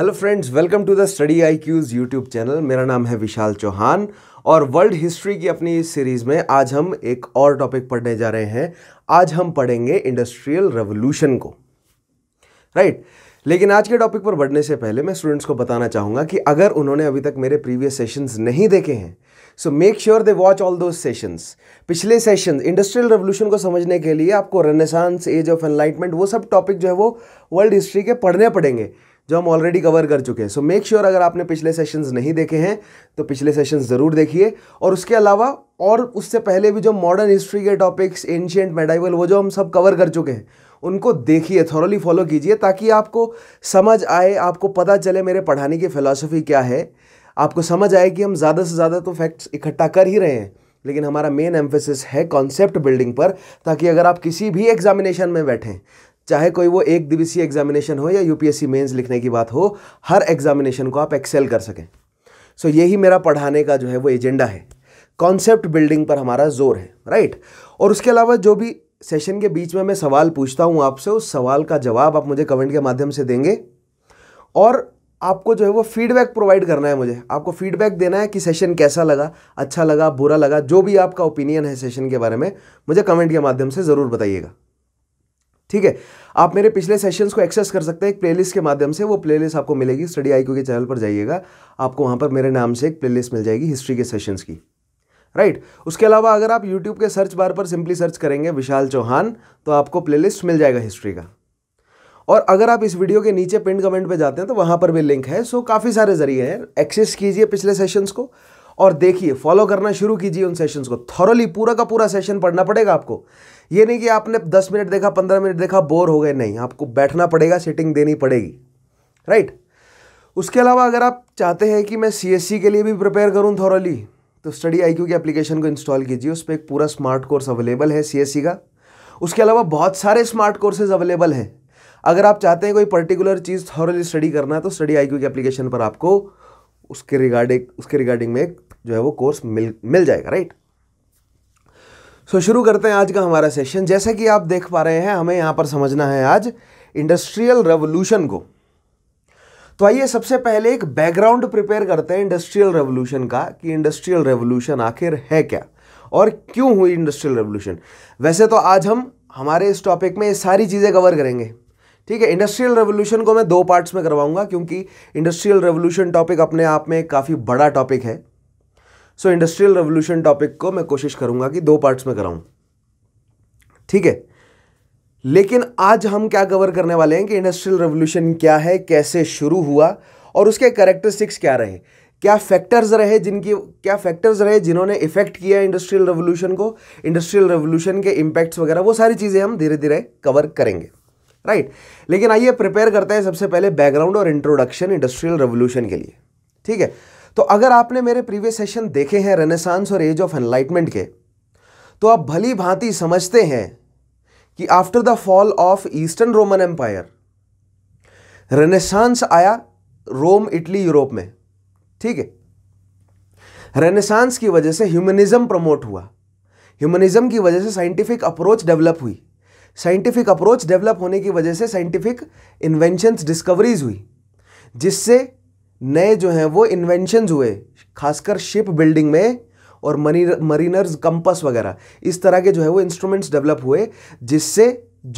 Hello friends welcome to the study I Q's YouTube channel मेरा नाम है विशाल चौहान और वर्ल्ड हिस्ट्री की अपनी इस सीरीज़ में आज हम एक और टॉपिक पढ़ने जा रहे हैं आज हम पढ़ेंगे इंडस्ट्रियल रेवोल्यूशन को राइट right? लेकिन आज के टॉपिक पर बढ़ने से पहले मैं स्टूडेंट्स को बताना चाहूँगा कि अगर उन्होंने अभी तक मेरे प्रीवियस सेशंस नहीं देखे हैं so make sure they watch all those sessions पिछले सेशन इंडस्ट्रियल रेवोल्यूशन को समझने के लिए आपको रेनेसांस एज ऑफ एनलाइटमेंट वो सब टॉपिक जो है वो वर्ल्ड हिस्ट्री के पढ़ने पड़ेंगे जो हम ऑलरेडी कवर कर चुके हैं सो मेक श्योर अगर आपने पिछले सेशंस नहीं देखे हैं तो पिछले सेशंस ज़रूर देखिए और उसके अलावा और उससे पहले भी जो मॉडर्न हिस्ट्री के टॉपिक्स एंशियंट मेडाइवल वो जो हम सब कवर कर चुके हैं उनको देखिए थॉरली फॉलो कीजिए ताकि आपको समझ आए आपको पता चले मेरे पढ़ाने की फ़िलासफ़ी क्या है आपको समझ आए कि हम ज़्यादा से ज़्यादा तो फैक्ट्स इकट्ठा कर ही रहे हैं लेकिन हमारा मेन एम्फेसिस है कॉन्सेप्ट बिल्डिंग पर ताकि अगर आप किसी भी एग्जामिनेशन में बैठें चाहे कोई वो एक दिवसीय एग्जामिनेशन हो या यूपीएससी मेंस लिखने की बात हो हर एग्जामिनेशन को आप एक्सेल कर सकें सो so, यही मेरा पढ़ाने का जो है वो एजेंडा है कॉन्सेप्ट बिल्डिंग पर हमारा जोर है राइट और उसके अलावा जो भी सेशन के बीच में मैं सवाल पूछता हूँ आपसे उस सवाल का जवाब आप मुझे कमेंट के माध्यम से देंगे और आपको जो है वो फीडबैक प्रोवाइड करना है मुझे आपको फीडबैक देना है कि सेशन कैसा लगा अच्छा लगा बुरा लगा जो भी आपका ओपिनियन है सेशन के बारे में मुझे कमेंट के माध्यम से ज़रूर बताइएगा ठीक है आप मेरे पिछले सेशंस को एक्सेस कर सकते हैं एक प्लेलिस्ट के माध्यम से वो प्लेलिस्ट आपको मिलेगी स्टडी आईक्यू के चैनल पर जाइएगा आपको वहाँ पर मेरे नाम से एक प्लेलिस्ट मिल जाएगी हिस्ट्री के सेशंस की राइट right. उसके अलावा अगर आप यूट्यूब के सर्च बार पर सिंपली सर्च करेंगे विशाल चौहान तो आपको प्लेलिस्ट मिल जाएगा हिस्ट्री का और अगर आप इस वीडियो के नीचे पिन कमेंट पे जाते हैं तो वहाँ पर भी लिंक है सो काफ़ी सारे जरिए हैं एक्सेस कीजिए पिछले सेशंस को और देखिए फॉलो करना शुरू कीजिए उन सेशंस को थॉरली पूरा का पूरा सेशन पढ़ना पड़ेगा आपको ये नहीं कि आपने दस मिनट देखा पंद्रह मिनट देखा बोर हो गए नहीं आपको बैठना पड़ेगा सेटिंग देनी पड़ेगी राइट उसके अलावा अगर आप चाहते हैं कि मैं सी e के लिए भी प्रिपेयर करूँ थॉरली तो स्टडी आई की एप्लीकेशन को इंस्टॉल कीजिए उस पर एक पूरा स्मार्ट कोर्स अवेलेबल है सी e का उसके अलावा बहुत सारे स्मार्ट कोर्सेज अवेलेबल हैं अगर आप चाहते हैं कोई पर्टिकुलर चीज़ थॉरली स्टडी करना है तो स्टडी आई की एप्लीकेशन पर आपको उसके रिगार्डिंग उसके रिगार्डिंग में एक जो है वो कोर्स मिल मिल जाएगा राइट सो so, शुरू करते हैं आज का हमारा सेशन जैसा कि आप देख पा रहे हैं हमें यहाँ पर समझना है आज इंडस्ट्रियल रेवोल्यूशन को तो आइए सबसे पहले एक बैकग्राउंड प्रिपेयर करते हैं इंडस्ट्रियल रेवोल्यूशन का कि इंडस्ट्रियल रेवोल्यूशन आखिर है क्या और क्यों हुई इंडस्ट्रियल रेवोल्यूशन वैसे तो आज हम हमारे इस टॉपिक में ये सारी चीज़ें कवर करेंगे ठीक है इंडस्ट्रियल रेवोल्यूशन को मैं दो पार्ट्स में करवाऊंगा क्योंकि इंडस्ट्रियल रेवोल्यूशन टॉपिक अपने आप में काफ़ी बड़ा टॉपिक है सो इंडस्ट्रियल रेवोल्यूशन टॉपिक को मैं कोशिश करूंगा कि दो पार्ट्स में कराऊं ठीक है लेकिन आज हम क्या कवर करने वाले हैं कि इंडस्ट्रियल रेवोल्यूशन क्या है कैसे शुरू हुआ और उसके करेक्टरिस्टिक्स क्या रहे क्या फैक्टर्स रहे जिनकी क्या फैक्टर्स रहे जिन्होंने इफेक्ट किया इंडस्ट्रियल रेवोल्यूशन को इंडस्ट्रियल रेवोल्यूशन के इम्पैक्ट्स वगैरह वो सारी चीज़ें हम धीरे धीरे कवर करेंगे राइट right. लेकिन आइए प्रिपेयर करते हैं सबसे पहले बैकग्राउंड और इंट्रोडक्शन इंडस्ट्रियल रेवोल्यूशन के लिए ठीक है तो अगर आपने मेरे प्रीवियस सेशन देखे हैं रेनेसांस और एज ऑफ एनलाइटमेंट के तो आप भली भांति समझते हैं कि after the fall of eastern Roman empire renaissance आया रोम इटली यूरोप में ठीक है रेनेसांस की वजह से ह्यूमनिज्म प्रमोट हुआ ह्यूमनिज्म की वजह से साइंटिफिक अप्रोच डेवलप हुई साइंटिफिक अप्रोच डेवलप होने की वजह से साइंटिफिक इन्वेंशंस डिस्कवरीज हुई जिससे नए जो हैं वो इन्वेंशन हुए खासकर शिप बिल्डिंग में और मनी मरीनर्स कंपस वगैरह इस तरह के जो है वो इंस्ट्रूमेंट्स डेवलप हुए जिससे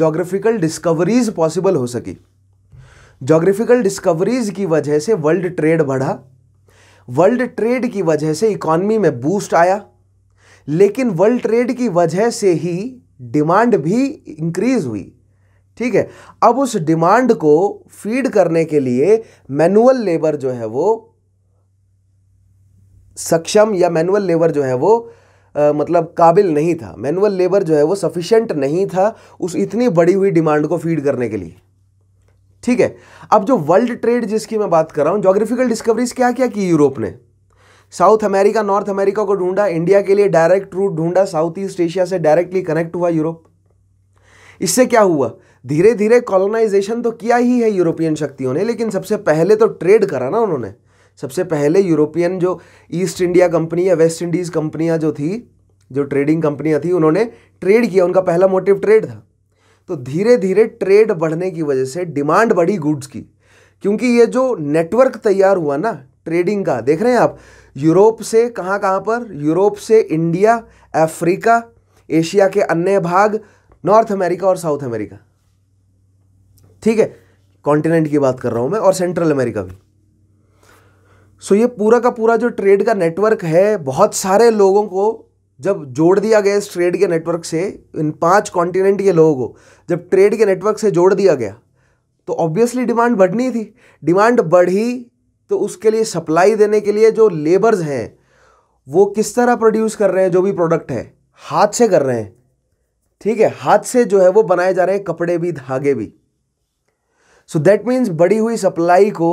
जोग्राफिकल डिस्कवरीज पॉसिबल हो सकी जोग्राफिकल डिस्कवरीज की वजह से वर्ल्ड ट्रेड बढ़ा वर्ल्ड ट्रेड की वजह से इकॉनमी में बूस्ट आया लेकिन वर्ल्ड ट्रेड की वजह से ही डिमांड भी इंक्रीज हुई ठीक है अब उस डिमांड को फीड करने के लिए मैनुअल लेबर जो है वो सक्षम या मैनुअल लेबर जो है वो आ, मतलब काबिल नहीं था मैनुअल लेबर जो है वो सफिशेंट नहीं था उस इतनी बड़ी हुई डिमांड को फीड करने के लिए ठीक है अब जो वर्ल्ड ट्रेड जिसकी मैं बात कर रहा हूं ज्योग्राफिकल डिस्कवरीज क्या क्या की यूरोप ने साउथ अमेरिका नॉर्थ अमेरिका को ढूंढा इंडिया के लिए डायरेक्ट रूट ढूंढा साउथ ईस्ट एशिया से डायरेक्टली कनेक्ट हुआ यूरोप इससे क्या हुआ धीरे धीरे कॉलोनाइजेशन तो किया ही है यूरोपियन शक्तियों ने लेकिन सबसे पहले तो ट्रेड करा ना उन्होंने सबसे पहले यूरोपियन जो ईस्ट इंडिया कंपनी या वेस्ट इंडीज़ कंपनियाँ जो थी जो ट्रेडिंग कंपनियाँ थी उन्होंने ट्रेड किया उनका पहला मोटिव ट्रेड था तो धीरे धीरे ट्रेड बढ़ने की वजह से डिमांड बढ़ी गुड्स की क्योंकि ये जो नेटवर्क तैयार हुआ ना ट्रेडिंग का देख रहे हैं आप यूरोप से कहाँ कहाँ पर यूरोप से इंडिया अफ्रीका एशिया के अन्य भाग नॉर्थ अमेरिका और साउथ अमेरिका ठीक है कॉन्टिनेंट की बात कर रहा हूँ मैं और सेंट्रल अमेरिका भी सो ये पूरा का पूरा जो ट्रेड का नेटवर्क है बहुत सारे लोगों को जब जोड़ दिया गया इस ट्रेड के नेटवर्क से इन पांच कॉन्टिनेंट के लोगों को जब ट्रेड के नेटवर्क से जोड़ दिया गया तो ऑब्वियसली डिमांड बढ़नी थी डिमांड बढ़ी तो उसके लिए सप्लाई देने के लिए जो लेबर्स हैं वो किस तरह प्रोड्यूस कर रहे हैं जो भी प्रोडक्ट है हाथ से कर रहे हैं ठीक है हाथ से जो है वो बनाए जा रहे हैं कपड़े भी धागे भी सो दैट मीन्स बढ़ी हुई सप्लाई को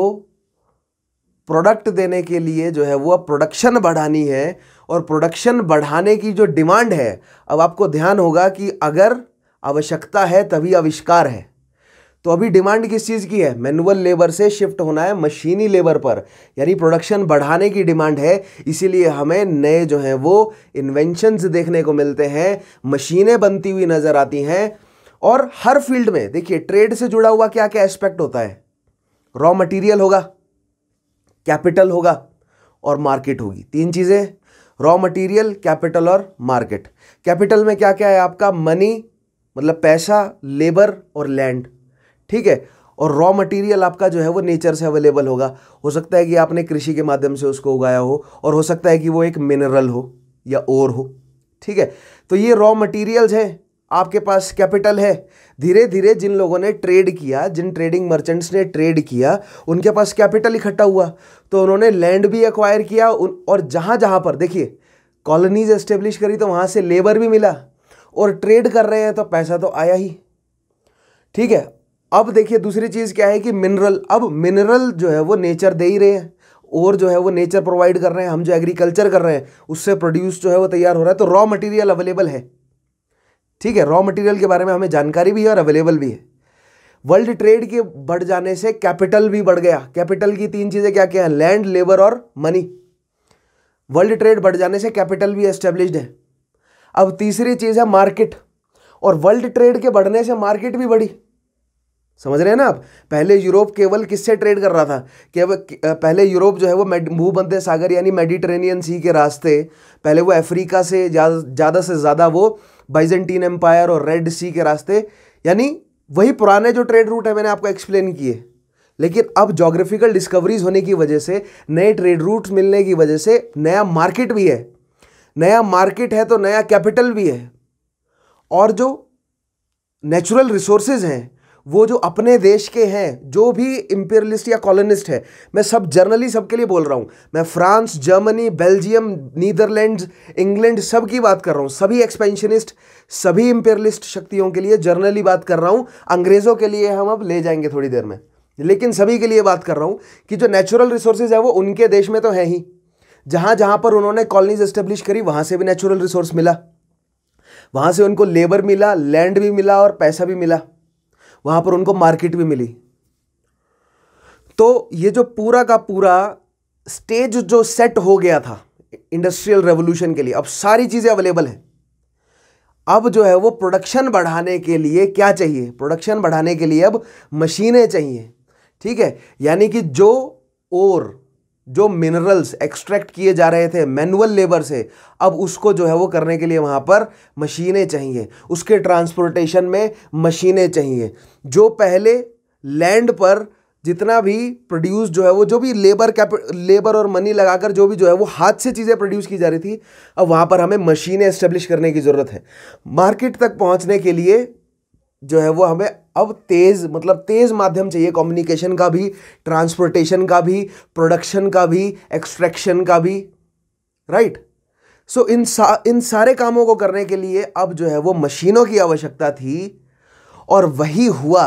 प्रोडक्ट देने के लिए जो है वो प्रोडक्शन बढ़ानी है और प्रोडक्शन बढ़ाने की जो डिमांड है अब आपको ध्यान होगा कि अगर आवश्यकता है तभी आविष्कार है तो अभी डिमांड किस चीज़ की है मैनुअल लेबर से शिफ्ट होना है मशीनी लेबर पर यानी प्रोडक्शन बढ़ाने की डिमांड है इसीलिए हमें नए जो हैं वो इन्वेंशंस देखने को मिलते हैं मशीनें बनती हुई नज़र आती हैं और हर फील्ड में देखिए ट्रेड से जुड़ा हुआ क्या क्या एस्पेक्ट होता है रॉ मटेरियल होगा कैपिटल होगा और मार्केट होगी तीन चीज़ें रॉ मटेरियल कैपिटल और मार्केट कैपिटल में क्या क्या है आपका मनी मतलब पैसा लेबर और लैंड ठीक है और रॉ मटेरियल आपका जो है वो नेचर से अवेलेबल होगा हो सकता है कि आपने कृषि के माध्यम से उसको उगाया हो और हो सकता है कि वो एक मिनरल हो या और हो ठीक है तो ये रॉ मटेरियल्स हैं आपके पास कैपिटल है धीरे धीरे जिन लोगों ने ट्रेड किया जिन ट्रेडिंग मर्चेंट्स ने ट्रेड किया उनके पास कैपिटल इकट्ठा हुआ तो उन्होंने लैंड भी एक्वायर किया और जहाँ जहाँ पर देखिए कॉलोनीज एस्टेब्लिश करी तो वहाँ से लेबर भी मिला और ट्रेड कर रहे हैं तो पैसा तो आया ही ठीक है अब देखिए दूसरी चीज़ क्या है कि मिनरल अब मिनरल जो है वो नेचर दे ही रहे हैं और जो है वो नेचर प्रोवाइड कर रहे हैं हम जो एग्रीकल्चर कर रहे हैं उससे प्रोड्यूस जो है वो तैयार हो रहा है तो रॉ मटेरियल अवेलेबल है ठीक है रॉ मटेरियल के बारे में हमें जानकारी भी है और अवेलेबल भी है वर्ल्ड ट्रेड के बढ़ जाने से कैपिटल भी बढ़ गया कैपिटल की तीन चीज़ें क्या क्या हैं लैंड लेबर और मनी वर्ल्ड ट्रेड बढ़ जाने से कैपिटल भी एस्टेब्लिश है अब तीसरी चीज़ है मार्केट और वर्ल्ड ट्रेड के बढ़ने से मार्केट भी बढ़ी समझ रहे हैं ना आप पहले यूरोप केवल किससे ट्रेड कर रहा था केवल पहले यूरोप जो है वो भूमध्य सागर यानी मेडिटेरेनियन सी के रास्ते पहले वो अफ्रीका से ज़्यादा जा, से ज़्यादा वो बाइजेंटीन एम्पायर और रेड सी के रास्ते यानी वही पुराने जो ट्रेड रूट है मैंने आपको एक्सप्लेन किए लेकिन अब जोग्राफिकल डिस्कवरीज होने की वजह से नए ट्रेड रूट मिलने की वजह से नया मार्केट भी है नया मार्केट है तो नया कैपिटल भी है और जो नेचुरल रिसोर्सेज हैं वो जो अपने देश के हैं जो भी इम्पेरियलिस्ट या कॉलोनिस्ट है मैं सब जर्नली सबके लिए बोल रहा हूँ मैं France Germany Belgium Netherlands England सब की बात कर रहा हूँ सभी एक्सपेंशनिस्ट सभी इम्पेरियलिस्ट शक्तियों के लिए जर्नली बात कर रहा हूँ अंग्रेज़ों के लिए हम अब ले जाएंगे थोड़ी देर में लेकिन सभी के लिए बात कर रहा हूँ कि जो नेचुरल रिसोर्सेज है वो उनके देश में तो है ही जहाँ जहाँ पर उन्होंने कॉलोनीज इस्टेब्लिश करी वहाँ से भी नेचुरल रिसोर्स मिला वहाँ से उनको लेबर मिला लैंड भी मिला और पैसा भी मिला वहाँ पर उनको मार्केट भी मिली तो ये जो पूरा का पूरा स्टेज जो सेट हो गया था इंडस्ट्रियल रेवोल्यूशन के लिए अब सारी चीज़ें अवेलेबल हैं अब जो है वो प्रोडक्शन बढ़ाने के लिए क्या चाहिए प्रोडक्शन बढ़ाने के लिए अब मशीनें चाहिए ठीक है यानी कि जो और जो मिनरल्स एक्सट्रैक्ट किए जा रहे थे मैनुअल लेबर से अब उसको जो है वो करने के लिए वहाँ पर मशीनें चाहिए उसके ट्रांसपोर्टेशन में मशीनें चाहिए जो पहले लैंड पर जितना भी प्रोड्यूस जो है वो जो भी लेबर कैप लेबर और मनी लगाकर जो भी जो है वो हाथ से चीज़ें प्रोड्यूस की जा रही थी अब वहाँ पर हमें मशीनें इस्टेब्लिश करने की ज़रूरत है मार्केट तक पहुँचने के लिए जो है वो हमें अब तेज़ मतलब तेज़ माध्यम चाहिए कम्युनिकेशन का भी ट्रांसपोर्टेशन का भी प्रोडक्शन का भी एक्सट्रैक्शन का भी राइट right? सो so, इन सा इन सारे कामों को करने के लिए अब जो है वो मशीनों की आवश्यकता थी और वही हुआ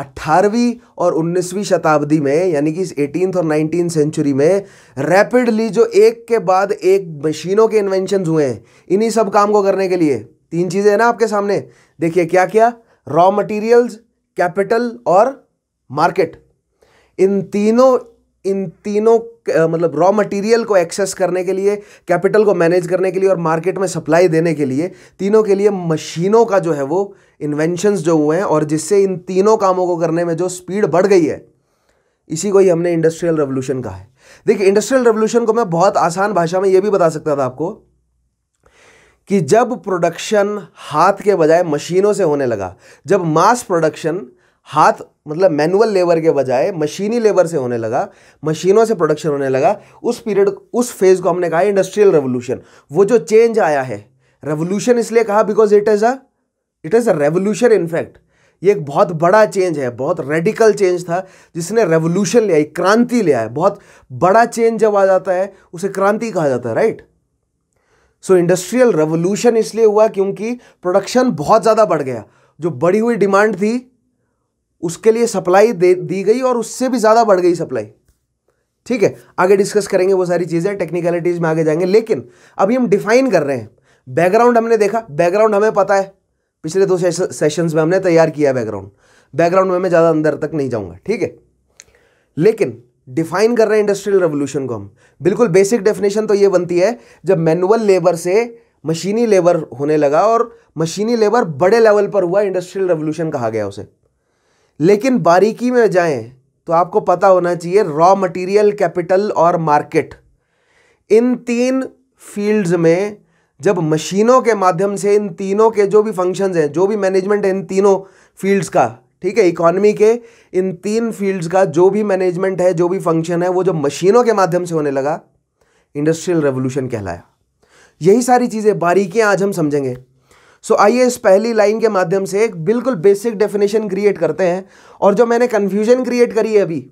18वीं और 19वीं शताब्दी में यानी कि इस एटीन और नाइनटीन सेंचुरी में रैपिडली जो एक के बाद एक मशीनों के इन्वेंशन हुए हैं इन्हीं सब काम को करने के लिए तीन चीज़ें हैं ना आपके सामने देखिए क्या क्या रॉ मटेरियल्स कैपिटल और मार्केट इन तीनों इन तीनों मतलब रॉ मटेरियल को एक्सेस करने के लिए कैपिटल को मैनेज करने के लिए और मार्केट में सप्लाई देने के लिए तीनों के लिए मशीनों का जो है वो इन्वेंशंस जो हुए हैं और जिससे इन तीनों कामों को करने में जो स्पीड बढ़ गई है इसी को ही हमने इंडस्ट्रियल रेवोल्यूशन कहा है देखिए इंडस्ट्रियल रेवोल्यूशन को मैं बहुत आसान भाषा में ये भी बता सकता था आपको कि जब प्रोडक्शन हाथ के बजाय मशीनों से होने लगा जब मास प्रोडक्शन हाथ मतलब मैनुअल लेबर के बजाय मशीनी लेबर से होने लगा मशीनों से प्रोडक्शन होने लगा उस पीरियड उस फेज़ को हमने कहा इंडस्ट्रियल रेवोल्यूशन वो जो चेंज आया है रेवोल्यूशन इसलिए कहा because it is a it is a revolution in fact ये एक बहुत बड़ा चेंज है बहुत रेडिकल चेंज था जिसने रेवोल्यूशन लिया क्रांति लिया है बहुत बड़ा चेंज जब आ जाता है उसे क्रांति कहा जाता है राइट सो इंडस्ट्रियल रेवोल्यूशन इसलिए हुआ क्योंकि प्रोडक्शन बहुत ज़्यादा बढ़ गया जो बढ़ी हुई डिमांड थी उसके लिए सप्लाई दे दी गई और उससे भी ज़्यादा बढ़ गई सप्लाई ठीक है आगे डिस्कस करेंगे वो सारी चीज़ें टेक्निकलिटीज़ में आगे जाएंगे लेकिन अभी हम डिफाइन कर रहे हैं बैकग्राउंड हमने देखा बैकग्राउंड हमें पता है पिछले दो सेशंस में हमने तैयार किया बैकग्राउंड बैकग्राउंड में मैं ज़्यादा अंदर तक नहीं जाऊँगा ठीक है लेकिन डिफाइन कर रहे हैं इंडस्ट्रियल रेवोल्यूशन को हम बिल्कुल बेसिक डेफिनेशन तो ये बनती है जब मैनुअल लेबर से मशीनी लेबर होने लगा और मशीनी लेबर बड़े लेवल पर हुआ इंडस्ट्रियल रेवोल्यूशन कहा गया उसे लेकिन बारीकी में जाएं तो आपको पता होना चाहिए रॉ मटेरियल कैपिटल और मार्केट इन तीन फील्ड्स में जब मशीनों के माध्यम से इन तीनों के जो भी फंक्शंस हैं जो भी मैनेजमेंट है इन तीनों फील्ड्स का ठीक है इकोनॉमी के इन तीन फील्ड्स का जो भी मैनेजमेंट है जो भी फंक्शन है वो जब मशीनों के माध्यम से होने लगा इंडस्ट्रियल रेवोल्यूशन कहलाया यही सारी चीज़ें बारीकियाँ आज हम समझेंगे सो so, आइए इस पहली लाइन के माध्यम से एक बिल्कुल बेसिक डेफिनेशन क्रिएट करते हैं और जो मैंने कन्फ्यूजन क्रिएट करी है अभी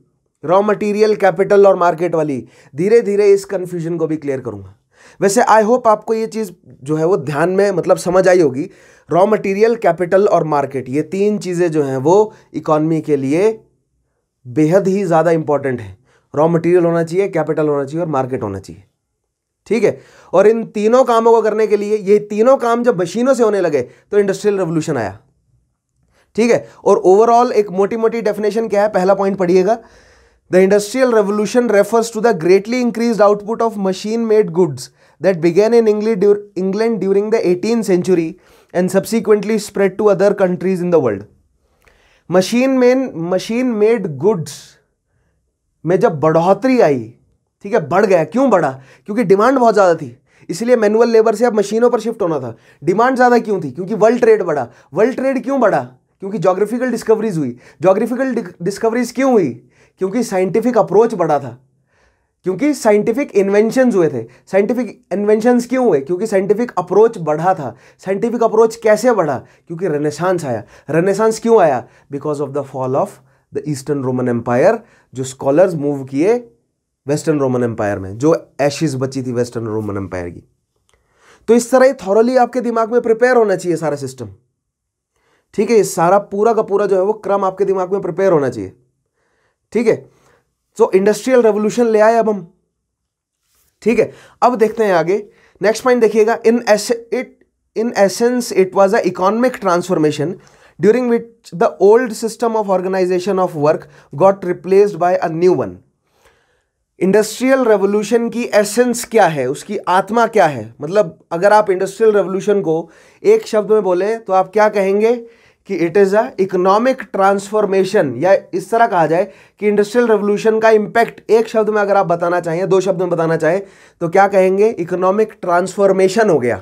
रॉ मटेरियल कैपिटल और मार्केट वाली धीरे धीरे इस कन्फ्यूजन को भी क्लियर करूँगा वैसे आई होप आपको ये चीज़ जो है वो ध्यान में मतलब समझ आई होगी रॉ मटेरियल कैपिटल और मार्केट ये तीन चीज़ें जो हैं वो इकॉनमी के लिए बेहद ही ज़्यादा इंपॉर्टेंट है रॉ मटेरियल होना चाहिए कैपिटल होना चाहिए और मार्केट होना चाहिए ठीक है और इन तीनों कामों को करने के लिए ये तीनों काम जब मशीनों से होने लगे तो इंडस्ट्रियल रेवोल्यूशन आया ठीक है और ओवरऑल एक मोटी मोटी डेफिनेशन क्या है पहला पॉइंट पढ़िएगा the industrial revolution refers to the greatly increase output of machine made goods that began in England during the 18th century and subsequently spread to other countries in the world machine men machine made goods में जब बढ़ोतरी आई ठीक है बढ़ गया क्यों बढ़ा क्योंकि डिमांड बहुत ज़्यादा थी इसलिए मैनुअल लेबर से अब मशीनों पर शिफ्ट होना था डिमांड ज़्यादा क्यों थी क्योंकि वर्ल्ड ट्रेड बढ़ा वर्ल्ड ट्रेड क्यों बढ़ा क्योंकि जोग्राफिकल डिस्कवरीज हुई जोग्राफिकल डिस्कवरीज क्यों हुई क्योंकि साइंटिफिक अप्रोच बढ़ा था क्योंकि साइंटिफिक इन्वेंशन हुए थे साइंटिफिक इन्वेंशंस क्यों हुए क्योंकि साइंटिफिक अप्रोच बढ़ा था साइंटिफिक अप्रोच कैसे बढ़ा क्योंकि रेनेसांस आया रेनेसांस क्यों आया because of the fall of the eastern Roman empire जो स्कॉलर्स मूव किए वेस्टर्न रोमन एम्पायर में जो एशिज बची थी वेस्टर्न रोमन एम्पायर की तो इस तरह थॉरली आपके दिमाग में प्रिपेयर होना चाहिए सारा सिस्टम ठीक है ये सारा पूरा का पूरा जो है वो क्रम आपके दिमाग में प्रिपेयर होना चाहिए ठीक है सो इंडस्ट्रियल रेवोल्यूशन ले आए अब हम ठीक है अब देखते हैं आगे नेक्स्ट पॉइंट देखिएगा in es it in essence it was a economic transformation during which the old system of organisation of work got replaced by a new one industrial revolution की एसेंस क्या है उसकी आत्मा क्या है मतलब अगर आप इंडस्ट्रियल रेवोल्यूशन को एक शब्द में बोले तो आप क्या कहेंगे कि it is a economic transformation या इस तरह कहा जाए कि इंडस्ट्रियल रेवोल्यूशन का इंपैक्ट एक शब्द में अगर आप बताना चाहें दो शब्द में बताना चाहें तो क्या कहेंगे इकोनॉमिक ट्रांसफॉर्मेशन हो गया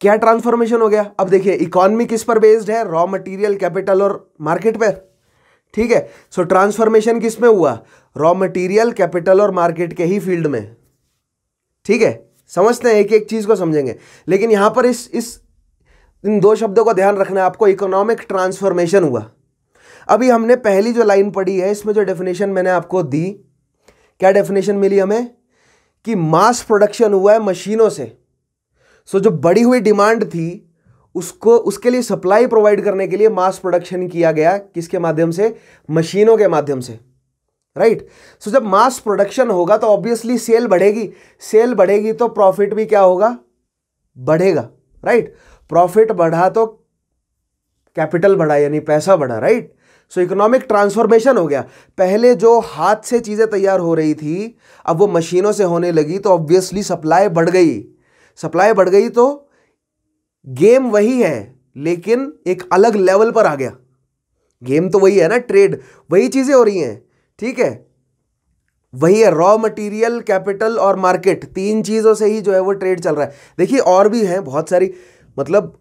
क्या ट्रांसफॉर्मेशन हो गया अब देखिए इकोनॉमी किस पर बेस्ड है रॉ मटेरियल कैपिटल और मार्केट पर ठीक है सो ट्रांसफॉर्मेशन किस में हुआ रॉ मटेरियल कैपिटल और मार्केट के ही फील्ड में ठीक है समझते हैं एक एक चीज़ को समझेंगे लेकिन यहां पर इस इस इन दो शब्दों का ध्यान रखना है आपको इकोनॉमिक ट्रांसफॉर्मेशन हुआ अभी हमने पहली जो लाइन पढ़ी है इसमें जो डेफिनेशन मैंने आपको दी क्या डेफिनेशन मिली हमें कि मास प्रोडक्शन हुआ है मशीनों से सो जो बढ़ी हुई डिमांड थी उसको उसके लिए सप्लाई प्रोवाइड करने के लिए मास प्रोडक्शन किया गया किसके माध्यम से मशीनों के माध्यम से राइट right? सो so, जब मास प्रोडक्शन होगा तो ऑब्वियसली सेल बढ़ेगी सेल बढ़ेगी तो प्रॉफिट भी क्या होगा बढ़ेगा राइट right? प्रॉफिट बढ़ा तो कैपिटल बढ़ा यानी पैसा बढ़ा राइट सो इकोनॉमिक ट्रांसफॉर्मेशन हो गया पहले जो हाथ से चीज़ें तैयार हो रही थी अब वो मशीनों से होने लगी तो ऑब्वियसली सप्लाई बढ़ गई सप्लाई बढ़ गई तो गेम वही है लेकिन एक अलग लेवल पर आ गया गेम तो वही है ना ट्रेड वही चीज़ें हो रही हैं ठीक है वही है रॉ मटेरियल कैपिटल और मार्केट तीन चीज़ों से ही जो है वो ट्रेड चल रहा है देखिए और भी हैं बहुत सारी मतलब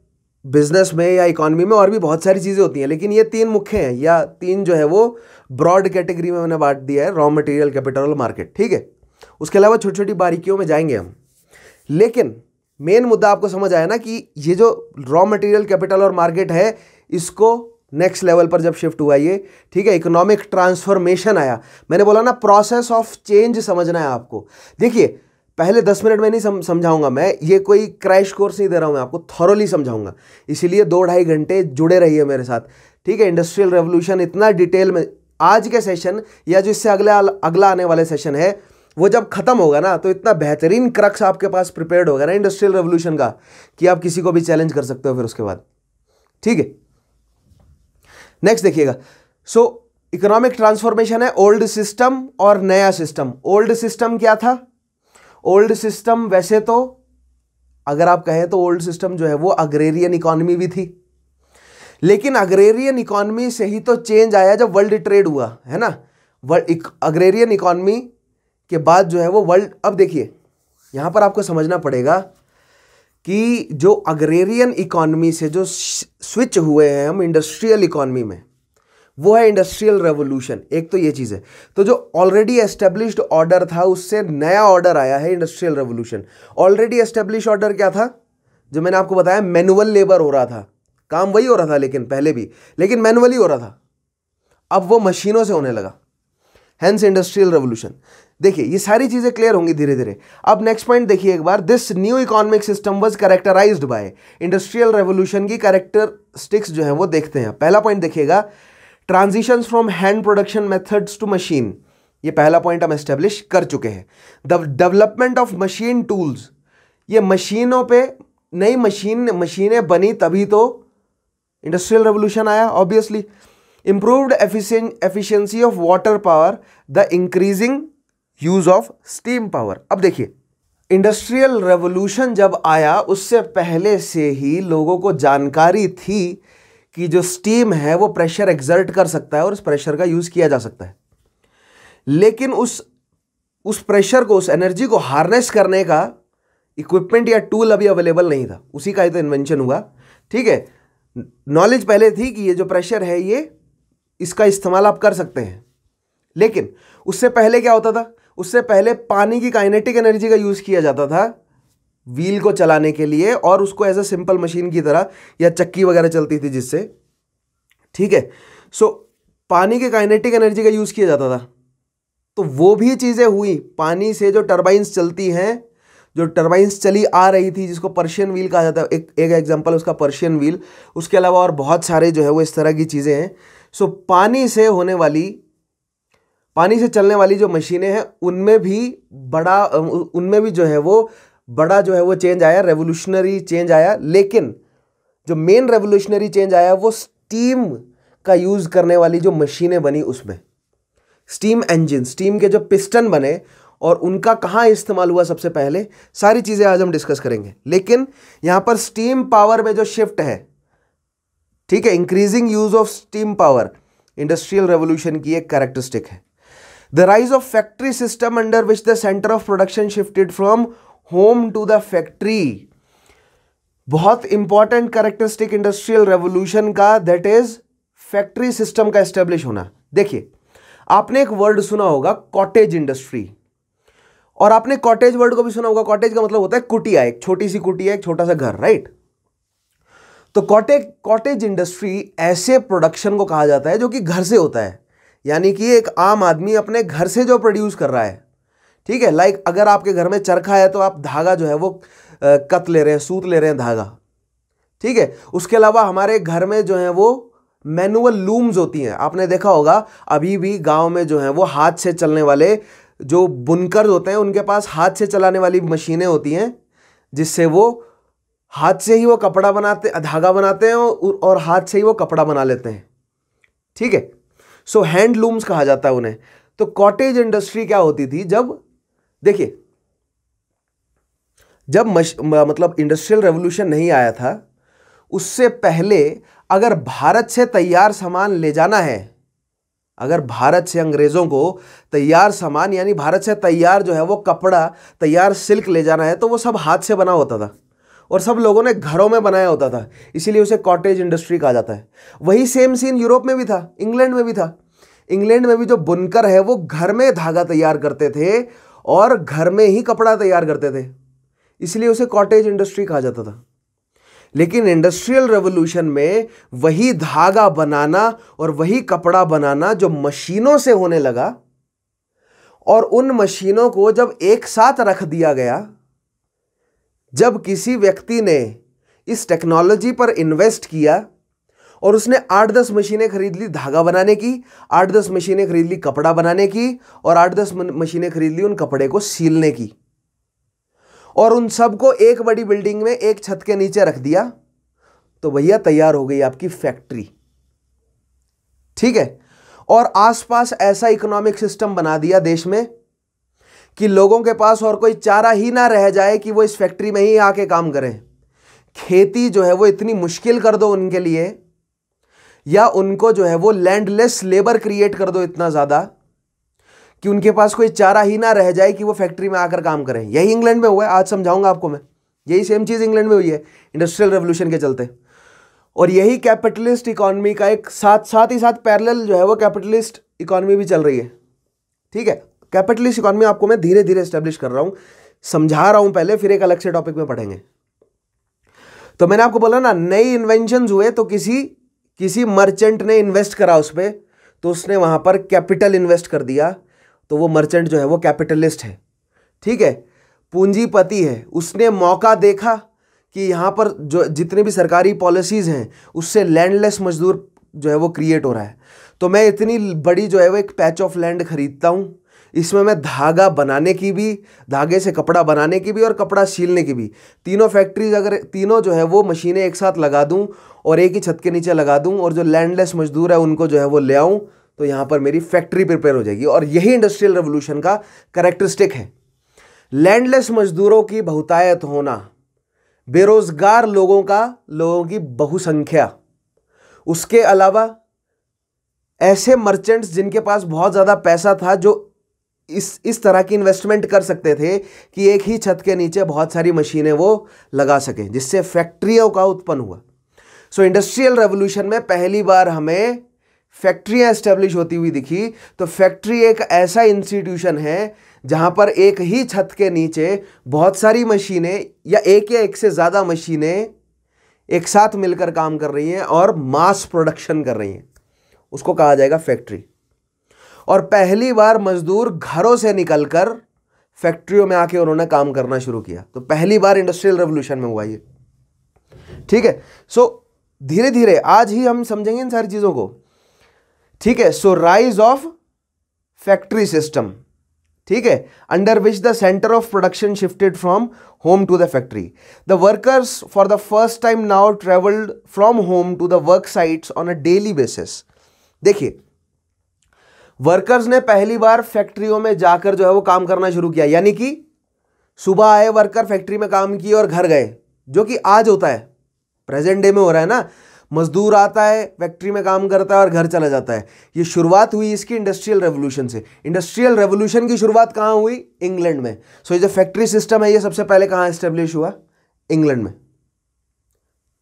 बिजनेस में या इकोनॉमी में और भी बहुत सारी चीज़ें होती हैं लेकिन ये तीन मुख्य हैं या तीन जो है वो ब्रॉड कैटेगरी में मैंने बांट दिया है रॉ मटेरियल कैपिटल और मार्केट ठीक है उसके अलावा छोटी छोटी बारीकियों में जाएंगे हम लेकिन मेन मुद्दा आपको समझ आया ना कि ये जो रॉ मटेरियल कैपिटल और मार्केट है इसको नेक्स्ट लेवल पर जब शिफ्ट हुआ ये ठीक है इकोनॉमिक ट्रांसफॉर्मेशन आया मैंने बोला ना प्रोसेस ऑफ चेंज समझना है आपको देखिए पहले दस मिनट में नहीं समझाऊंगा मैं ये कोई क्रैश कोर्स नहीं दे रहा हूँ मैं आपको थॉरली समझाऊंगा इसीलिए दो ढाई घंटे जुड़े रहिए मेरे साथ ठीक है इंडस्ट्रियल रेवोल्यूशन इतना डिटेल में आज के सेशन या जो इससे अगले अगला आने वाले सेशन है वो जब खत्म होगा ना तो इतना बेहतरीन क्रक्स आपके पास प्रिपेयर्ड होगा ना इंडस्ट्रियल रेवोल्यूशन का कि आप किसी को भी चैलेंज कर सकते हो फिर उसके बाद ठीक है नेक्स्ट देखिएगा सो इकोनॉमिक ट्रांसफॉर्मेशन है ओल्ड सिस्टम और नया सिस्टम ओल्ड सिस्टम क्या था ओल्ड सिस्टम वैसे तो अगर आप कहें तो ओल्ड सिस्टम जो है वो अग्रेरियन इकोनॉमी भी थी लेकिन अग्रेरियन इकोनॉमी से ही तो चेंज आया जब वर्ल्ड ट्रेड हुआ है ना वर्ल्ड अग्रेरियन इकोनॉमी के बाद जो है वो वर्ल्ड अब देखिए यहाँ पर आपको समझना पड़ेगा कि जो अग्रेरियन इकोनॉमी से जो स्विच हुए हैं हम इंडस्ट्रियल इकोनॉमी में वो है इंडस्ट्रियल रेवोल्यूशन एक तो ये चीज़ है तो जो ऑलरेडी एस्टेब्लिश्ड ऑर्डर था उससे नया ऑर्डर आया है industrial revolution already establish order क्या था जो मैंने आपको बताया मैनुअल लेबर हो रहा था काम वही हो रहा था लेकिन पहले भी लेकिन मैनुअली हो रहा था अब वो मशीनों से होने लगा हैंस इंडस्ट्रियल रेवोल्यूशन देखिए ये सारी चीज़ें क्लियर होंगी धीरे धीरे अब नेक्स्ट पॉइंट देखिए एक बार this new economic system was characterise by industrial revolution की करेक्टरिस्टिक्स जो है वो देखते हैं पहला पॉइंट देखिएगा transition from hand production methods to machine ये पहला पॉइंट हम एस्टेब्लिश कर चुके हैं the development of machine tools ये मशीनों पे नई मशीन मशीनें बनी तभी तो इंडस्ट्रियल रेवोल्यूशन आया obviously improved efficiency of water power the increasing use of steam power अब देखिए इंडस्ट्रियल रेवोल्यूशन जब आया उससे पहले से ही लोगों को जानकारी थी कि जो स्टीम है वो प्रेशर एग्जर्ट कर सकता है और उस प्रेशर का यूज़ किया जा सकता है लेकिन उस उस प्रेशर को उस एनर्जी को हार्नेस करने का इक्विपमेंट या टूल अभी अवेलेबल नहीं था उसी का ही तो इन्वेंशन हुआ ठीक है नॉलेज पहले थी कि ये जो प्रेशर है ये इसका इस्तेमाल आप कर सकते हैं लेकिन उससे पहले क्या होता था उससे पहले पानी की काइनेटिक एनर्जी का यूज़ किया जाता था व्हील को चलाने के लिए और उसको एज अ सिंपल मशीन की तरह या चक्की वगैरह चलती थी जिससे ठीक है सो पानी के काइनेटिक एनर्जी का यूज़ किया जाता था तो वो भी चीज़ें हुई पानी से जो टर्बाइंस चलती हैं जो टर्बाइंस चली आ रही थी जिसको पर्शियन व्हील कहा जाता है एक एक एग्जांपल उसका पर्शियन व्हील उसके अलावा और बहुत सारे जो है वो इस तरह की चीज़ें हैं सो पानी से होने वाली पानी से चलने वाली जो मशीनें हैं उनमें भी बड़ा उनमें भी जो है वो बड़ा जो है वो चेंज आया रेवोल्यूशनरी चेंज आया लेकिन जो मेन रेवोल्यूशनरी चेंज आया वो स्टीम का यूज़ करने वाली जो मशीनें बनी उसमें स्टीम इंजन स्टीम के जो पिस्टन बने और उनका कहाँ इस्तेमाल हुआ सबसे पहले सारी चीज़ें आज हम डिस्कस करेंगे लेकिन यहाँ पर स्टीम पावर में जो शिफ्ट है ठीक है increasing use of steam power industrial revolution की एक कैरेक्टरिस्टिक है the rise of factory system under which the centre of production shifted from home to the factory बहुत इंपॉर्टेंट करेक्टरिस्टिक इंडस्ट्रियल रेवोल्यूशन का दैट इज फैक्ट्री सिस्टम का establish होना देखिए आपने एक वर्ड सुना होगा कॉटेज इंडस्ट्री और आपने कॉटेज वर्ड को भी सुना होगा कॉटेज का मतलब होता है कुटिया एक छोटी सी कुटिया एक छोटा सा घर राइट तो कॉटेज कॉटेज इंडस्ट्री ऐसे प्रोडक्शन को कहा जाता है जो कि घर से होता है यानी कि एक आम आदमी अपने घर से जो प्रोड्यूस कर रहा है ठीक है लाइक अगर आपके घर में चरखा है तो आप धागा जो है वो कत ले रहे हैं सूत ले रहे हैं धागा ठीक है उसके अलावा हमारे घर में जो है वो मैनुअल लूम्स होती हैं आपने देखा होगा अभी भी गांव में जो है वो हाथ से चलने वाले जो बुनकर होते हैं उनके पास हाथ से चलाने वाली मशीनें होती हैं जिससे वो हाथ से ही वो कपड़ा बनाते धागा बनाते हैं और हाथ से ही वो कपड़ा बना लेते हैं ठीक है सो हैंड लूम्स कहा जाता है उन्हें तो कॉटेज इंडस्ट्री क्या होती थी जब देखिए जब मश, मतलब इंडस्ट्रियल रेवोल्यूशन नहीं आया था उससे पहले अगर भारत से तैयार सामान ले जाना है अगर भारत से अंग्रेज़ों को तैयार सामान यानी भारत से तैयार जो है वो कपड़ा तैयार सिल्क ले जाना है तो वो सब हाथ से बना होता था और सब लोगों ने घरों में बनाया होता था इसीलिए उसे कॉटेज इंडस्ट्री कहा जाता है वही सेम सीन यूरोप में भी था इंग्लैंड में भी था इंग्लैंड में भी जो बुनकर है वो घर में धागा तैयार करते थे और घर में ही कपड़ा तैयार करते थे इसलिए उसे कॉटेज इंडस्ट्री कहा जाता था लेकिन इंडस्ट्रियल रेवोल्यूशन में वही धागा बनाना और वही कपड़ा बनाना जो मशीनों से होने लगा और उन मशीनों को जब एक साथ रख दिया गया जब किसी व्यक्ति ने इस टेक्नोलॉजी पर इन्वेस्ट किया और उसने आठ दस मशीनें खरीद ली धागा बनाने की आठ दस मशीनें खरीद ली कपड़ा बनाने की और आठ दस मशीनें खरीद ली उन कपड़े को सीलने की और उन सबको एक बड़ी बिल्डिंग में एक छत के नीचे रख दिया तो भैया तैयार हो गई आपकी फैक्ट्री ठीक है और आसपास ऐसा इकोनॉमिक सिस्टम बना दिया देश में कि लोगों के पास और कोई चारा ही ना रह जाए कि वो इस फैक्ट्री में ही आके काम करें खेती जो है वो इतनी मुश्किल कर दो उनके लिए या उनको जो है वो लैंडलेस लेबर क्रिएट कर दो इतना ज़्यादा कि उनके पास कोई चारा ही ना रह जाए कि वो फैक्ट्री में आकर काम करें यही इंग्लैंड में हुआ है आज समझाऊंगा आपको मैं यही सेम चीज़ इंग्लैंड में हुई है इंडस्ट्रियल रेवोल्यूशन के चलते और यही कैपिटलिस्ट इकोनॉमी का एक साथ साथ ही साथ पैरेलल जो है वो कैपिटलिस्ट इकोनॉमी भी चल रही है ठीक है कैपिटलिस्ट इकोनॉमी आपको मैं धीरे धीरे स्टेब्लिश कर रहा हूँ समझा रहा हूं पहले फिर एक अलग से टॉपिक में पढ़ेंगे तो मैंने आपको बोला ना नई इन्वेंशन हुए तो किसी किसी मर्चेंट ने इन्वेस्ट करा उस पर तो उसने वहाँ पर कैपिटल इन्वेस्ट कर दिया तो वो मर्चेंट जो है वो कैपिटलिस्ट है ठीक है पूंजीपति है उसने मौका देखा कि यहाँ पर जो जितने भी सरकारी पॉलिसीज़ हैं उससे लैंडलेस मजदूर जो है वो क्रिएट हो रहा है तो मैं इतनी बड़ी जो है वो एक पैच ऑफ लैंड खरीदता हूँ इसमें मैं धागा बनाने की भी धागे से कपड़ा बनाने की भी और कपड़ा सीलने की भी तीनों फैक्ट्रीज अगर तीनों जो है वो मशीनें एक साथ लगा दूँ और एक ही छत के नीचे लगा दूँ और जो लैंडलेस मजदूर है उनको जो है वो ले आऊँ तो यहाँ पर मेरी फैक्ट्री प्रिपेयर हो जाएगी और यही इंडस्ट्रियल रेवोल्यूशन का करेक्टरिस्टिक है लैंडलेस मजदूरों की बहुतायत होना बेरोजगार लोगों का लोगों की बहुसंख्या उसके अलावा ऐसे मर्चेंट्स जिनके पास बहुत ज़्यादा पैसा था जो इस इस तरह की इन्वेस्टमेंट कर सकते थे कि एक ही छत के नीचे बहुत सारी मशीनें वो लगा सकें जिससे फैक्ट्रियों का उत्पन्न हुआ सो इंडस्ट्रियल रेवोल्यूशन में पहली बार हमें फैक्ट्रियाँ इस्टेब्लिश होती हुई दिखी तो फैक्ट्री एक ऐसा इंस्टीट्यूशन है जहाँ पर एक ही छत के नीचे बहुत सारी मशीनें या एक या एक से ज़्यादा मशीनें एक साथ मिलकर काम कर रही हैं और मास प्रोडक्शन कर रही हैं उसको कहा जाएगा फैक्ट्री और पहली बार मजदूर घरों से निकलकर फैक्ट्रियों में आके उन्होंने काम करना शुरू किया तो पहली बार इंडस्ट्रियल रेवोल्यूशन में हुआ ये ठीक है सो धीरे धीरे आज ही हम समझेंगे इन सारी चीज़ों को ठीक है so rise of factory system ठीक है under which the centre of production shifted from home to the factory the workers for the first time now travelled from home to the work sites on a daily basis देखिए workers ने पहली बार फैक्ट्रियों में जाकर जो है वो काम करना शुरू किया यानी कि सुबह आए वर्कर फैक्ट्री में काम किए और घर गए जो कि आज होता है प्रेजेंट डे में हो रहा है ना मजदूर आता है फैक्ट्री में काम करता है और घर चला जाता है ये शुरुआत हुई इसकी इंडस्ट्रियल रेवोल्यूशन से इंडस्ट्रियल रेवोल्यूशन की शुरुआत कहाँ हुई इंग्लैंड में सो ये जो फैक्ट्री सिस्टम है ये सबसे पहले कहाँ इस्टेब्लिश हुआ इंग्लैंड में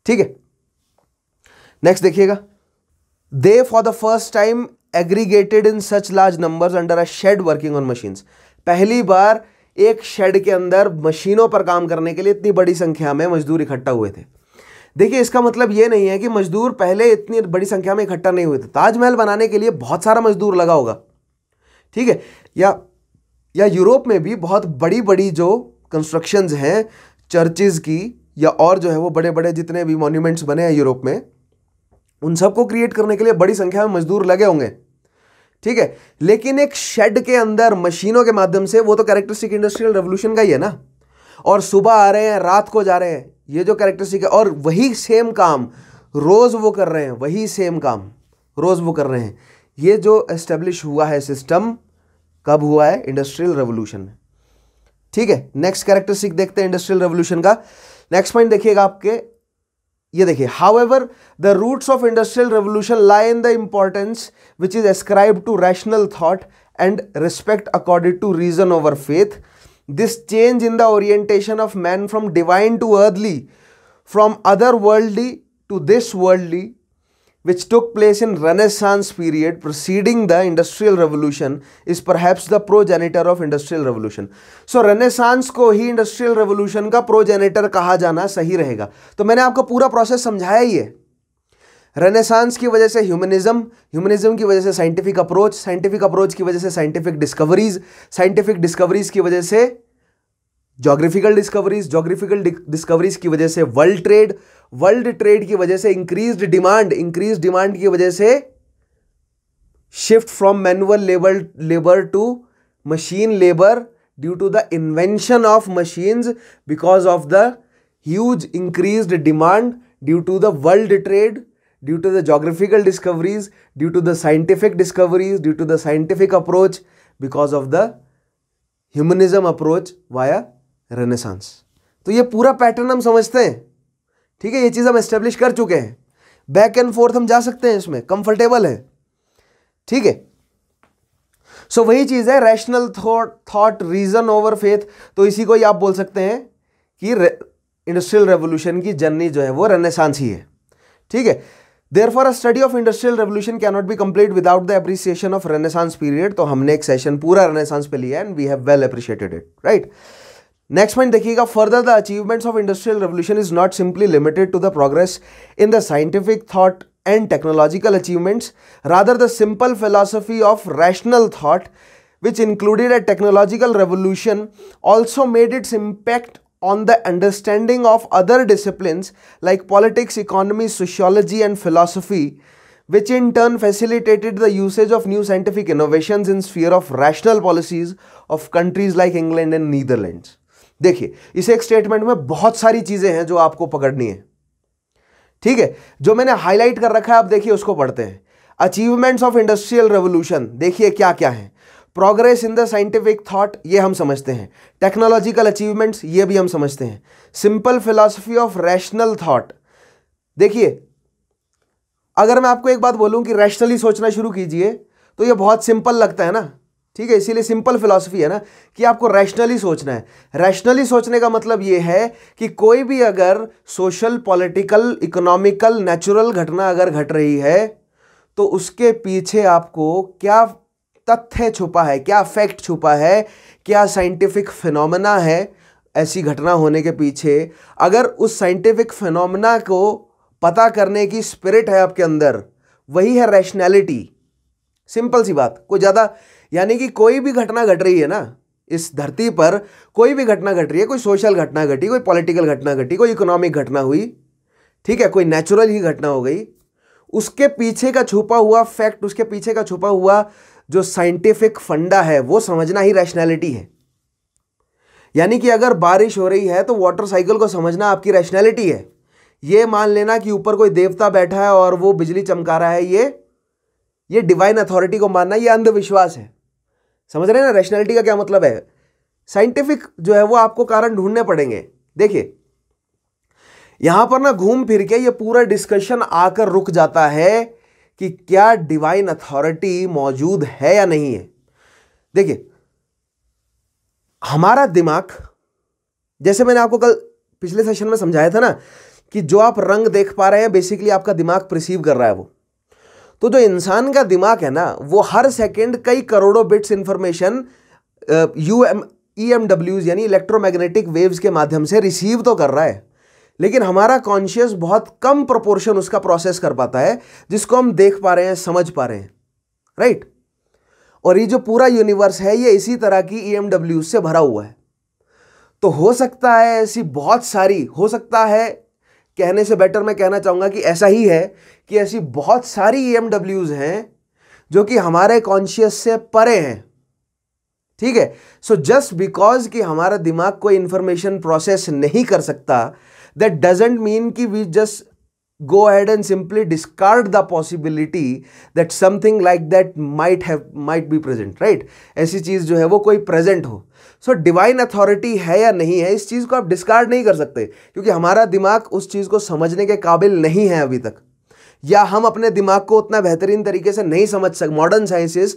ठीक है नेक्स्ट देखिएगा they for the first time aggregated in such large numbers under a shed working on machines पहली बार एक शेड के अंदर मशीनों पर काम करने के लिए इतनी बड़ी संख्या में मजदूर इकट्ठा हुए थे देखिए इसका मतलब ये नहीं है कि मजदूर पहले इतनी बड़ी संख्या में इकट्ठा नहीं हुए थे ताजमहल बनाने के लिए बहुत सारा मजदूर लगा होगा ठीक है या या यूरोप में भी बहुत बड़ी बड़ी जो कंस्ट्रक्शंस हैं चर्चेज़ की या और जो है वो बड़े बड़े जितने भी मॉन्यूमेंट्स बने हैं यूरोप में उन सबको क्रिएट करने के लिए बड़ी संख्या में मजदूर लगे होंगे ठीक है लेकिन एक शेड के अंदर मशीनों के माध्यम से वो तो कैरेक्टरिस्टिक इंडस्ट्रियल रेवोल्यूशन का ही है ना और सुबह आ रहे हैं रात को जा रहे हैं ये जो कैरेक्टरिस्टिक है और वही सेम काम रोज़ वो कर रहे हैं वही सेम काम रोज़ वो कर रहे हैं ये जो एस्टेब्लिश हुआ है सिस्टम कब हुआ है इंडस्ट्रियल रेवोल्यूशन में ठीक है नेक्स्ट कैरेक्टरिस्टिक देखते हैं इंडस्ट्रियल रेवोल्यूशन का नेक्स्ट पॉइंट देखिएगा आपके ये देखिए however the roots of industrial revolution lie in the importance which is ascribe to rational thought and respect according to reason over faith this change in the orientation of man from divine to earthly, from otherworldly to this worldly, which took place in Renaissance period preceding the Industrial Revolution is perhaps the progenitor of Industrial Revolution. So Renaissance को ही Industrial Revolution का progenitor कहा जाना सही रहेगा तो मैंने आपको पूरा प्रोसेस समझाया ही है रेनेसांस की वजह से ह्यूमनिज्म ह्यूमनिज्म की वजह से साइंटिफिक अप्रोच साइंटिफिक अप्रोच की वजह से साइंटिफिक डिस्कवरीज साइंटिफिक डिस्कवरीज की वजह से ज्योग्राफिकल डिस्कवरीज जोग्राफिकल डिस्कवरीज की वजह से वर्ल्ड ट्रेड वर्ल्ड ट्रेड की वजह से इंक्रीज डिमांड इंक्रीज डिमांड की वजह से shift from manual labour labour to machine labour due to the invention of machines because of the huge increase demand due to the world trade due to the geographical discoveries due to the scientific discoveries due to the scientific approach because of the humanism approach via renaissance तो ये पूरा pattern हम समझते हैं ठीक है ये चीज़ हम एस्टेब्लिश कर चुके हैं बैक एंड फोर्थ हम जा सकते हैं इसमें कंफर्टेबल है ठीक है सो so, वही चीज़ है rational thought thought reason over faith तो इसी को ही आप बोल सकते हैं कि इंडस्ट्रियल रेवोल्यूशन की जर्नी जो है वो रेनेसांस ही है ठीक है therefore a study of industrial revolution can not be complete without the appreciation of renaissance period तो हमने एक सेशन पूरा रेनेसांस पे लिया and we have well appreciated it right next point देखिएगा the achievements of industrial revolution is not simply limited to the progress in the scientific thought and technological achievements, rather the simple philosophy of rational thought, which included a technological revolution, also made its impact on the understanding of other disciplines like politics, economy, sociology and philosophy, which in turn facilitated the usage of new scientific innovations in sphere of rational policies of countries like England and Netherlands. देखिए इस एक statement में बहुत सारी चीज़ें हैं जो आपको पकड़नी है ठीक है जो मैंने हाईलाइट कर रखा है आप देखिए उसको पढ़ते हैं अचीवमेंट्स ऑफ इंडस्ट्रियल रेवोल्यूशन देखिए क्या क्या है progress in the scientific thought ये हम समझते हैं टेक्नोलॉजिकल अचीवमेंट्स ये भी हम समझते हैं simple philosophy of rational thought देखिए अगर मैं आपको एक बात बोलूं कि रैशनली सोचना शुरू कीजिए तो ये बहुत सिंपल लगता है ना ठीक है इसीलिए सिंपल फिलॉसफी है ना कि आपको रैशनली सोचना है रैशनली सोचने का मतलब ये है कि कोई भी अगर सोशल पॉलिटिकल इकोनॉमिकल नेचुरल घटना अगर घट रही है तो उसके पीछे आपको क्या तथ्य छुपा है क्या फैक्ट छुपा है क्या साइंटिफिक फिनोमेना है ऐसी घटना होने के पीछे अगर उस साइंटिफिक फिनोमेना को पता करने की स्पिरिट है आपके अंदर वही है रैशनैलिटी सिंपल सी बात कोई ज़्यादा यानी कि कोई भी घटना घट रही है ना इस धरती पर कोई भी घटना घट रही है कोई सोशल घटना घटी कोई पॉलिटिकल घटना घटी कोई इकोनॉमिक घटना हुई ठीक है कोई नेचुरल ही घटना हो गई उसके पीछे का छुपा हुआ फैक्ट उसके पीछे का छुपा हुआ जो साइंटिफिक फंडा है वो समझना ही रैशनैलिटी है यानी कि अगर बारिश हो रही है तो वाटर साइकिल को समझना आपकी रैशनैलिटी है ये मान लेना कि ऊपर कोई देवता बैठा है और वो बिजली चमका रहा है ये ये डिवाइन अथॉरिटी को मानना ये अंधविश्वास है समझ रहे हैं ना रैशनैलिटी का क्या मतलब है साइंटिफिक जो है वो आपको कारण ढूंढने पड़ेंगे देखिए यहां पर ना घूम फिर के ये पूरा डिस्कशन आकर रुक जाता है कि क्या डिवाइन अथॉरिटी मौजूद है या नहीं है देखिए हमारा दिमाग जैसे मैंने आपको कल पिछले सेशन में समझाया था ना कि जो आप रंग देख पा रहे हैं बेसिकली आपका दिमाग प्रिसीव कर रहा है वो तो जो इंसान का दिमाग है ना वो हर सेकेंड कई करोड़ों bits information you E M E डब्ल्यूज यानी इलेक्ट्रोमैग्नेटिक वेव्स के माध्यम से रिसीव तो कर रहा है लेकिन हमारा कॉन्शियस बहुत कम प्रोपोर्शन उसका प्रोसेस कर पाता है जिसको हम देख पा रहे हैं समझ पा रहे हैं राइट और ये जो पूरा यूनिवर्स है ये इसी तरह की ई एम डब्ल्यू से भरा हुआ है तो हो सकता है ऐसी बहुत सारी हो सकता है कहने से बेटर मैं कहना चाहूँगा कि ऐसा ही है कि ऐसी बहुत सारी ई e हैं जो कि हमारे कॉन्शियस से परे हैं ठीक है सो जस्ट बिकॉज कि हमारा दिमाग कोई इंफॉर्मेशन प्रोसेस नहीं कर सकता दैट डजेंट मीन कि we just go ahead and simply discard the possibility that something like that might have might be present right ऐसी चीज़ जो है वो कोई प्रेजेंट हो सो डिवाइन अथॉरिटी है या नहीं है इस चीज़ को आप डिस्कार्ड नहीं कर सकते क्योंकि हमारा दिमाग उस चीज़ को समझने के काबिल नहीं है अभी तक या हम अपने दिमाग को उतना बेहतरीन तरीके से नहीं समझ सक मॉडर्न साइंसेस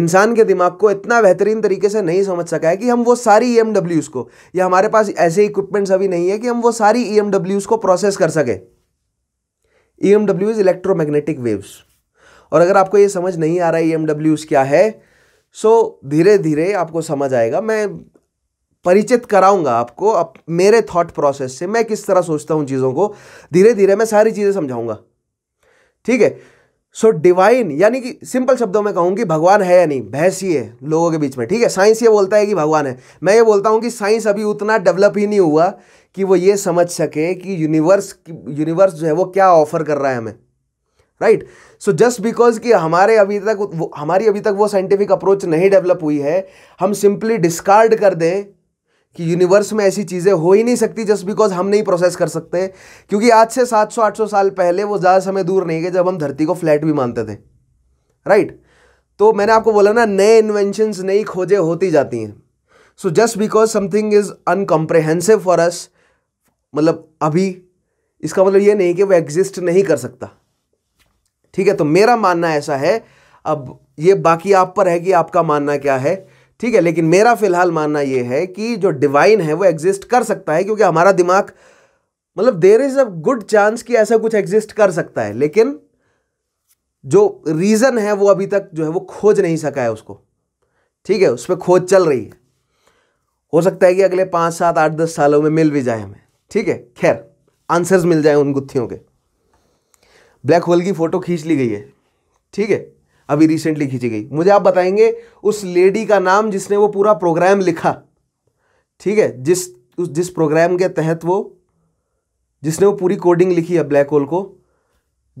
इंसान के दिमाग को इतना बेहतरीन तरीके से नहीं समझ सका है कि हम वो सारी ई e को या हमारे पास ऐसे इक्विपमेंट्स अभी नहीं है कि हम वो सारी ई e को प्रोसेस कर सकें E M W is electromagnetic waves और अगर आपको ये समझ नहीं आ रहा है ई e क्या है सो धीरे धीरे आपको समझ आएगा मैं परिचित कराऊंगा आपको अप, मेरे थॉट प्रोसेस से मैं किस तरह सोचता हूं चीज़ों को धीरे धीरे मैं सारी चीज़ें समझाऊंगा ठीक है सो डिवाइन यानी कि सिंपल शब्दों में कहूंगी कि भगवान है या नहीं बहस ही है लोगों के बीच में ठीक है साइंस ये बोलता है कि भगवान है मैं ये बोलता हूं कि साइंस अभी उतना डेवलप ही नहीं हुआ कि वो ये समझ सके कि यूनिवर्स यूनिवर्स जो है वो क्या ऑफर कर रहा है हमें right right? So just because कि हमारे अभी तक वो हमारी अभी तक वो साइंटिफिक अप्रोच नहीं डेवलप हुई है हम सिंपली डिस्कार्ड कर दें कि यूनिवर्स में ऐसी चीज़ें हो ही नहीं सकती जस्ट बिकॉज हम नहीं प्रोसेस कर सकते क्योंकि आज से 700-800 साल पहले वो ज़्यादा समय दूर नहीं गए जब हम धरती को फ्लैट भी मानते थे राइट right? तो मैंने आपको बोला ना नए इन्वेंशंस नई खोजें होती जाती हैं so just because something is uncomprehensive for us मतलब अभी इसका मतलब ये नहीं कि वो एग्जिस्ट नहीं कर सकता ठीक है तो मेरा मानना ऐसा है अब ये बाकी आप पर है कि आपका मानना क्या है ठीक है लेकिन मेरा फिलहाल मानना ये है कि जो डिवाइन है वो एग्जिस्ट कर सकता है क्योंकि हमारा दिमाग मतलब there is a good chance कि ऐसा कुछ एग्जिस्ट कर सकता है लेकिन जो रीज़न है वो अभी तक जो है वो खोज नहीं सका है उसको ठीक है उस पर खोज चल रही है हो सकता है कि अगले पांच सात आठ दस सालों में मिल भी जाए हमें ठीक है खैर आंसर्स मिल जाए उन गुत्थियों के ब्लैक होल की फ़ोटो खींच ली गई है ठीक है अभी रिसेंटली खींची गई मुझे आप बताएंगे उस लेडी का नाम जिसने वो पूरा प्रोग्राम लिखा ठीक है जिस उस जिस प्रोग्राम के तहत वो जिसने वो पूरी कोडिंग लिखी है ब्लैक होल को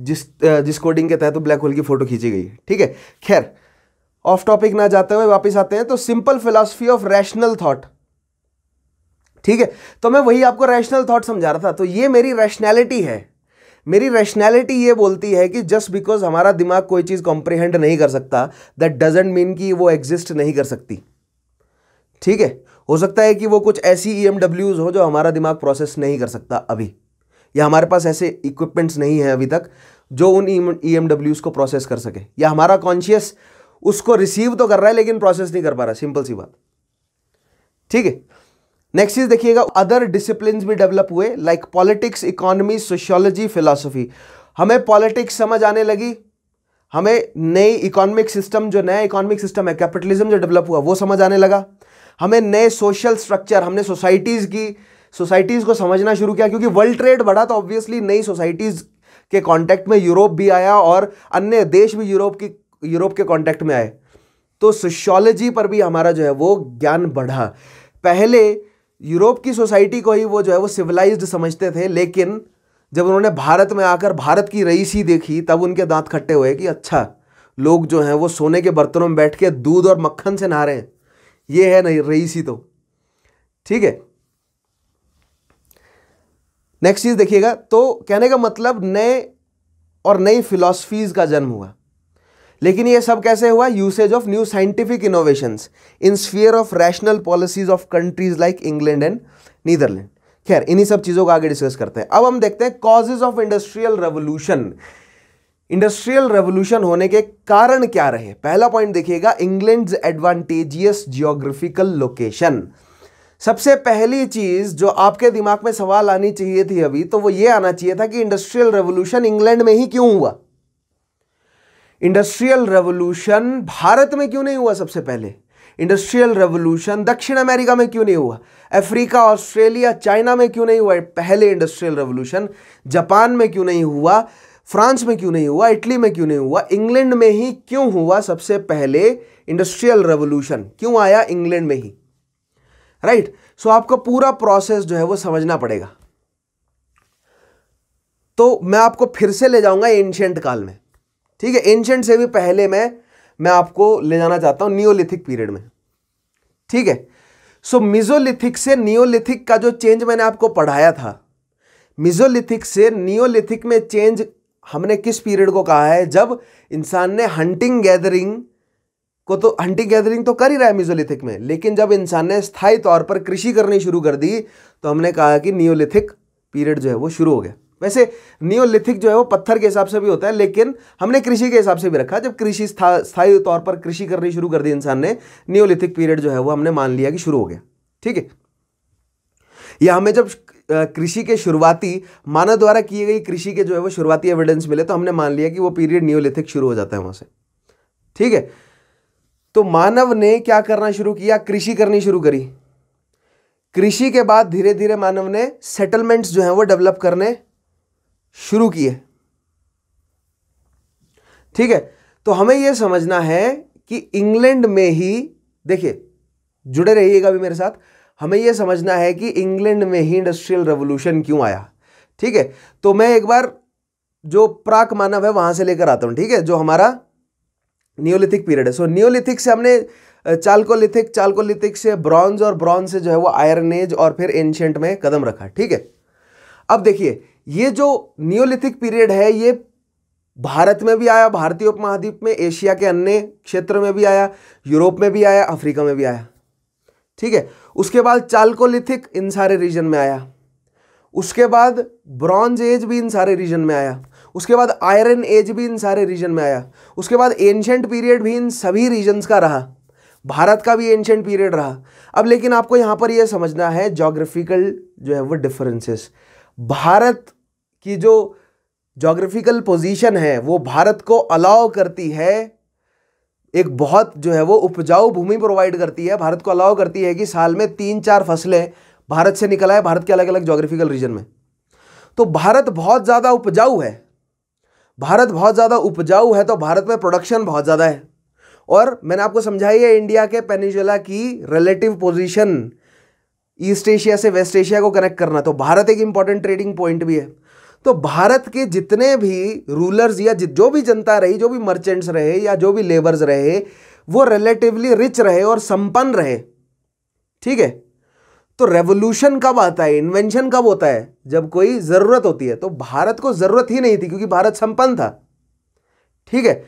जिस जिस कोडिंग के तहत वो ब्लैक होल की फ़ोटो खींची गई ठीक है खैर ऑफ टॉपिक ना जाते हुए वापस आते हैं तो simple philosophy of rational thought ठीक है तो मैं वही आपको रैशनल थॉट समझा रहा था तो ये मेरी रैशनैलिटी है मेरी रैशनैलिटी ये बोलती है कि जस्ट बिकॉज हमारा दिमाग कोई चीज़ कॉम्प्रिहेंड नहीं कर सकता दैट डजेंट मीन कि वो एग्जिस्ट नहीं कर सकती ठीक है हो सकता है कि वो कुछ ऐसी ई e हो जो हमारा दिमाग प्रोसेस नहीं कर सकता अभी या हमारे पास ऐसे इक्विपमेंट्स नहीं हैं अभी तक जो उन ई e को प्रोसेस कर सके या हमारा कॉन्शियस उसको रिसीव तो कर रहा है लेकिन प्रोसेस नहीं कर पा रहा सिंपल सी बात ठीक है नेक्स्ट चीज देखिएगा अदर डिसिप्लिन भी डेवलप हुए like politics economy sociology philosophy हमें पॉलिटिक्स समझ आने लगी हमें नई इकोनॉमिक सिस्टम जो नया इकोनॉमिक सिस्टम है कैपिटलिज्म जो डेवलप हुआ वो समझ आने लगा हमें नए सोशल स्ट्रक्चर हमने सोसाइटीज़ की सोसाइटीज़ को समझना शुरू किया क्योंकि वर्ल्ड ट्रेड बढ़ा तो ऑब्वियसली नई सोसाइटीज़ के कांटेक्ट में यूरोप भी आया और अन्य देश भी यूरोप की यूरोप के कांटेक्ट में आए तो सोशोलॉजी पर भी हमारा जो है वो ज्ञान बढ़ा पहले यूरोप की सोसाइटी को ही वो जो है वो सिविलाइज्ड समझते थे लेकिन जब उन्होंने भारत में आकर भारत की रईसी देखी तब उनके दांत खट्टे हुए कि अच्छा लोग जो हैं वो सोने के बर्तनों में बैठ के दूध और मक्खन से नहा रहे हैं ये है नहीं रईसी तो ठीक है नेक्स्ट चीज़ देखिएगा तो कहने का मतलब नए और नई फिलॉसफीज़ का जन्म हुआ लेकिन ये सब कैसे हुआ usage of new scientific innovations in sphere of rational policies of countries like England and Netherland खैर इन्हीं सब चीज़ों को आगे डिस्कस करते हैं अब हम देखते हैं causes of industrial revolution industrial revolution होने के कारण क्या रहे पहला पॉइंट देखिएगा इंग्लैंड एडवांटेजियस जियोग्राफिकल लोकेशन सबसे पहली चीज़ जो आपके दिमाग में सवाल आनी चाहिए थी अभी तो वो ये आना चाहिए था कि इंडस्ट्रियल रेवोल्यूशन इंग्लैंड में ही क्यों हुआ इंडस्ट्रियल रेवोल्यूशन भारत में क्यों नहीं हुआ सबसे पहले इंडस्ट्रियल रेवोल्यूशन दक्षिण अमेरिका में क्यों नहीं हुआ अफ्रीका ऑस्ट्रेलिया चाइना में क्यों नहीं हुआ पहले इंडस्ट्रियल रेवोल्यूशन जापान में क्यों नहीं हुआ फ्रांस में क्यों नहीं हुआ इटली में क्यों नहीं हुआ इंग्लैंड में ही क्यों हुआ सबसे पहले इंडस्ट्रियल रेवोल्यूशन क्यों आया इंग्लैंड में ही राइट right? सो so, आपका पूरा प्रोसेस जो है वो समझना पड़ेगा तो मैं आपको फिर से ले जाऊंगा एंशियंट काल में ठीक है एंशंट से भी पहले मैं मैं आपको ले जाना चाहता हूं नियोलिथिक पीरियड में ठीक है सो मिजोलिथिक से नियोलिथिक का जो चेंज मैंने आपको पढ़ाया था मिजोलिथिक से नियोलिथिक में चेंज हमने किस पीरियड को कहा है जब इंसान ने हंटिंग गैदरिंग को तो हंटिंग गैदरिंग तो कर ही रहा है मिजोलिथिक में लेकिन जब इंसान ने स्थायी तौर पर कृषि करनी शुरू कर दी तो हमने कहा कि नियोलिथिक पीरियड जो है वो शुरू हो गया वैसे नियोलिथिक जो है वो पत्थर के हिसाब से भी होता है लेकिन हमने कृषि के हिसाब से भी रखा जब कृषि स्थायी तौर पर कृषि करनी शुरू कर दी इंसान ने नियोलिथिक पीरियड जो है वो हमने मान लिया कि शुरू हो गया ठीक है या हमें जब कृषि के शुरुआती मानव द्वारा किए गई कृषि के जो है वो शुरुआती एविडेंस मिले तो हमने मान लिया कि वो पीरियड नियोलिथिक शुरू हो जाता है वहां से ठीक है तो मानव ने क्या करना शुरू किया कृषि करनी शुरू करी कृषि के बाद धीरे धीरे मानव ने सेटलमेंट्स जो है वो डेवलप करने शुरू किए ठीक है तो हमें यह समझना है कि इंग्लैंड में ही देखिए जुड़े रहिएगा भी मेरे साथ हमें यह समझना है कि इंग्लैंड में ही इंडस्ट्रियल रेवोल्यूशन क्यों आया ठीक है तो मैं एक बार जो प्राक मानव है वहां से लेकर आता हूं ठीक है जो हमारा नियोलिथिक पीरियड है सो so, नियोलिथिक से हमने चालकोलिथिक चालकोलिथिक से ब्रॉन्ज और ब्रॉन्ज से जो है वो आयरन एज और फिर एंशियंट में कदम रखा ठीक है अब देखिए ये जो नियोलिथिक पीरियड है ये भारत में भी आया भारतीय उपमहाद्वीप में एशिया के अन्य क्षेत्र में भी आया यूरोप में भी आया अफ्रीका में भी आया ठीक है उसके बाद चालकोलिथिक इन सारे रीजन में आया उसके बाद ब्रॉन्ज एज भी इन सारे रीजन में आया उसके बाद आयरन एज भी इन सारे रीजन में आया उसके बाद एंशंट पीरियड भी इन सभी रीजन्स का रहा भारत का भी एंशंट पीरियड रहा अब लेकिन आपको यहाँ पर यह समझना है जोग्राफिकल जो है वो डिफरेंसेस भारत कि जो जोग्राफिकल पोजीशन है वो भारत को अलाउ करती है एक बहुत जो है वो उपजाऊ भूमि प्रोवाइड करती है भारत को अलाउ करती है कि साल में तीन चार फसलें भारत से निकला भारत के अलग अलग जोग्राफिकल रीजन में तो भारत बहुत ज़्यादा उपजाऊ है भारत बहुत ज़्यादा उपजाऊ है तो भारत में प्रोडक्शन बहुत ज़्यादा है और मैंने आपको समझाई है इंडिया के पेनिजुला की रिलेटिव पोजिशन ईस्ट एशिया से वेस्ट एशिया को कनेक्ट करना तो भारत एक इंपॉर्टेंट ट्रेडिंग पॉइंट भी है तो भारत के जितने भी रूलर्स या जो भी जनता रही जो भी मर्चेंट्स रहे या जो भी लेबर्स रहे वो रिलेटिवली रिच रहे और संपन्न रहे ठीक है तो रेवोल्यूशन कब आता है इन्वेंशन कब होता है जब कोई ज़रूरत होती है तो भारत को ज़रूरत ही नहीं थी क्योंकि भारत संपन्न था ठीक है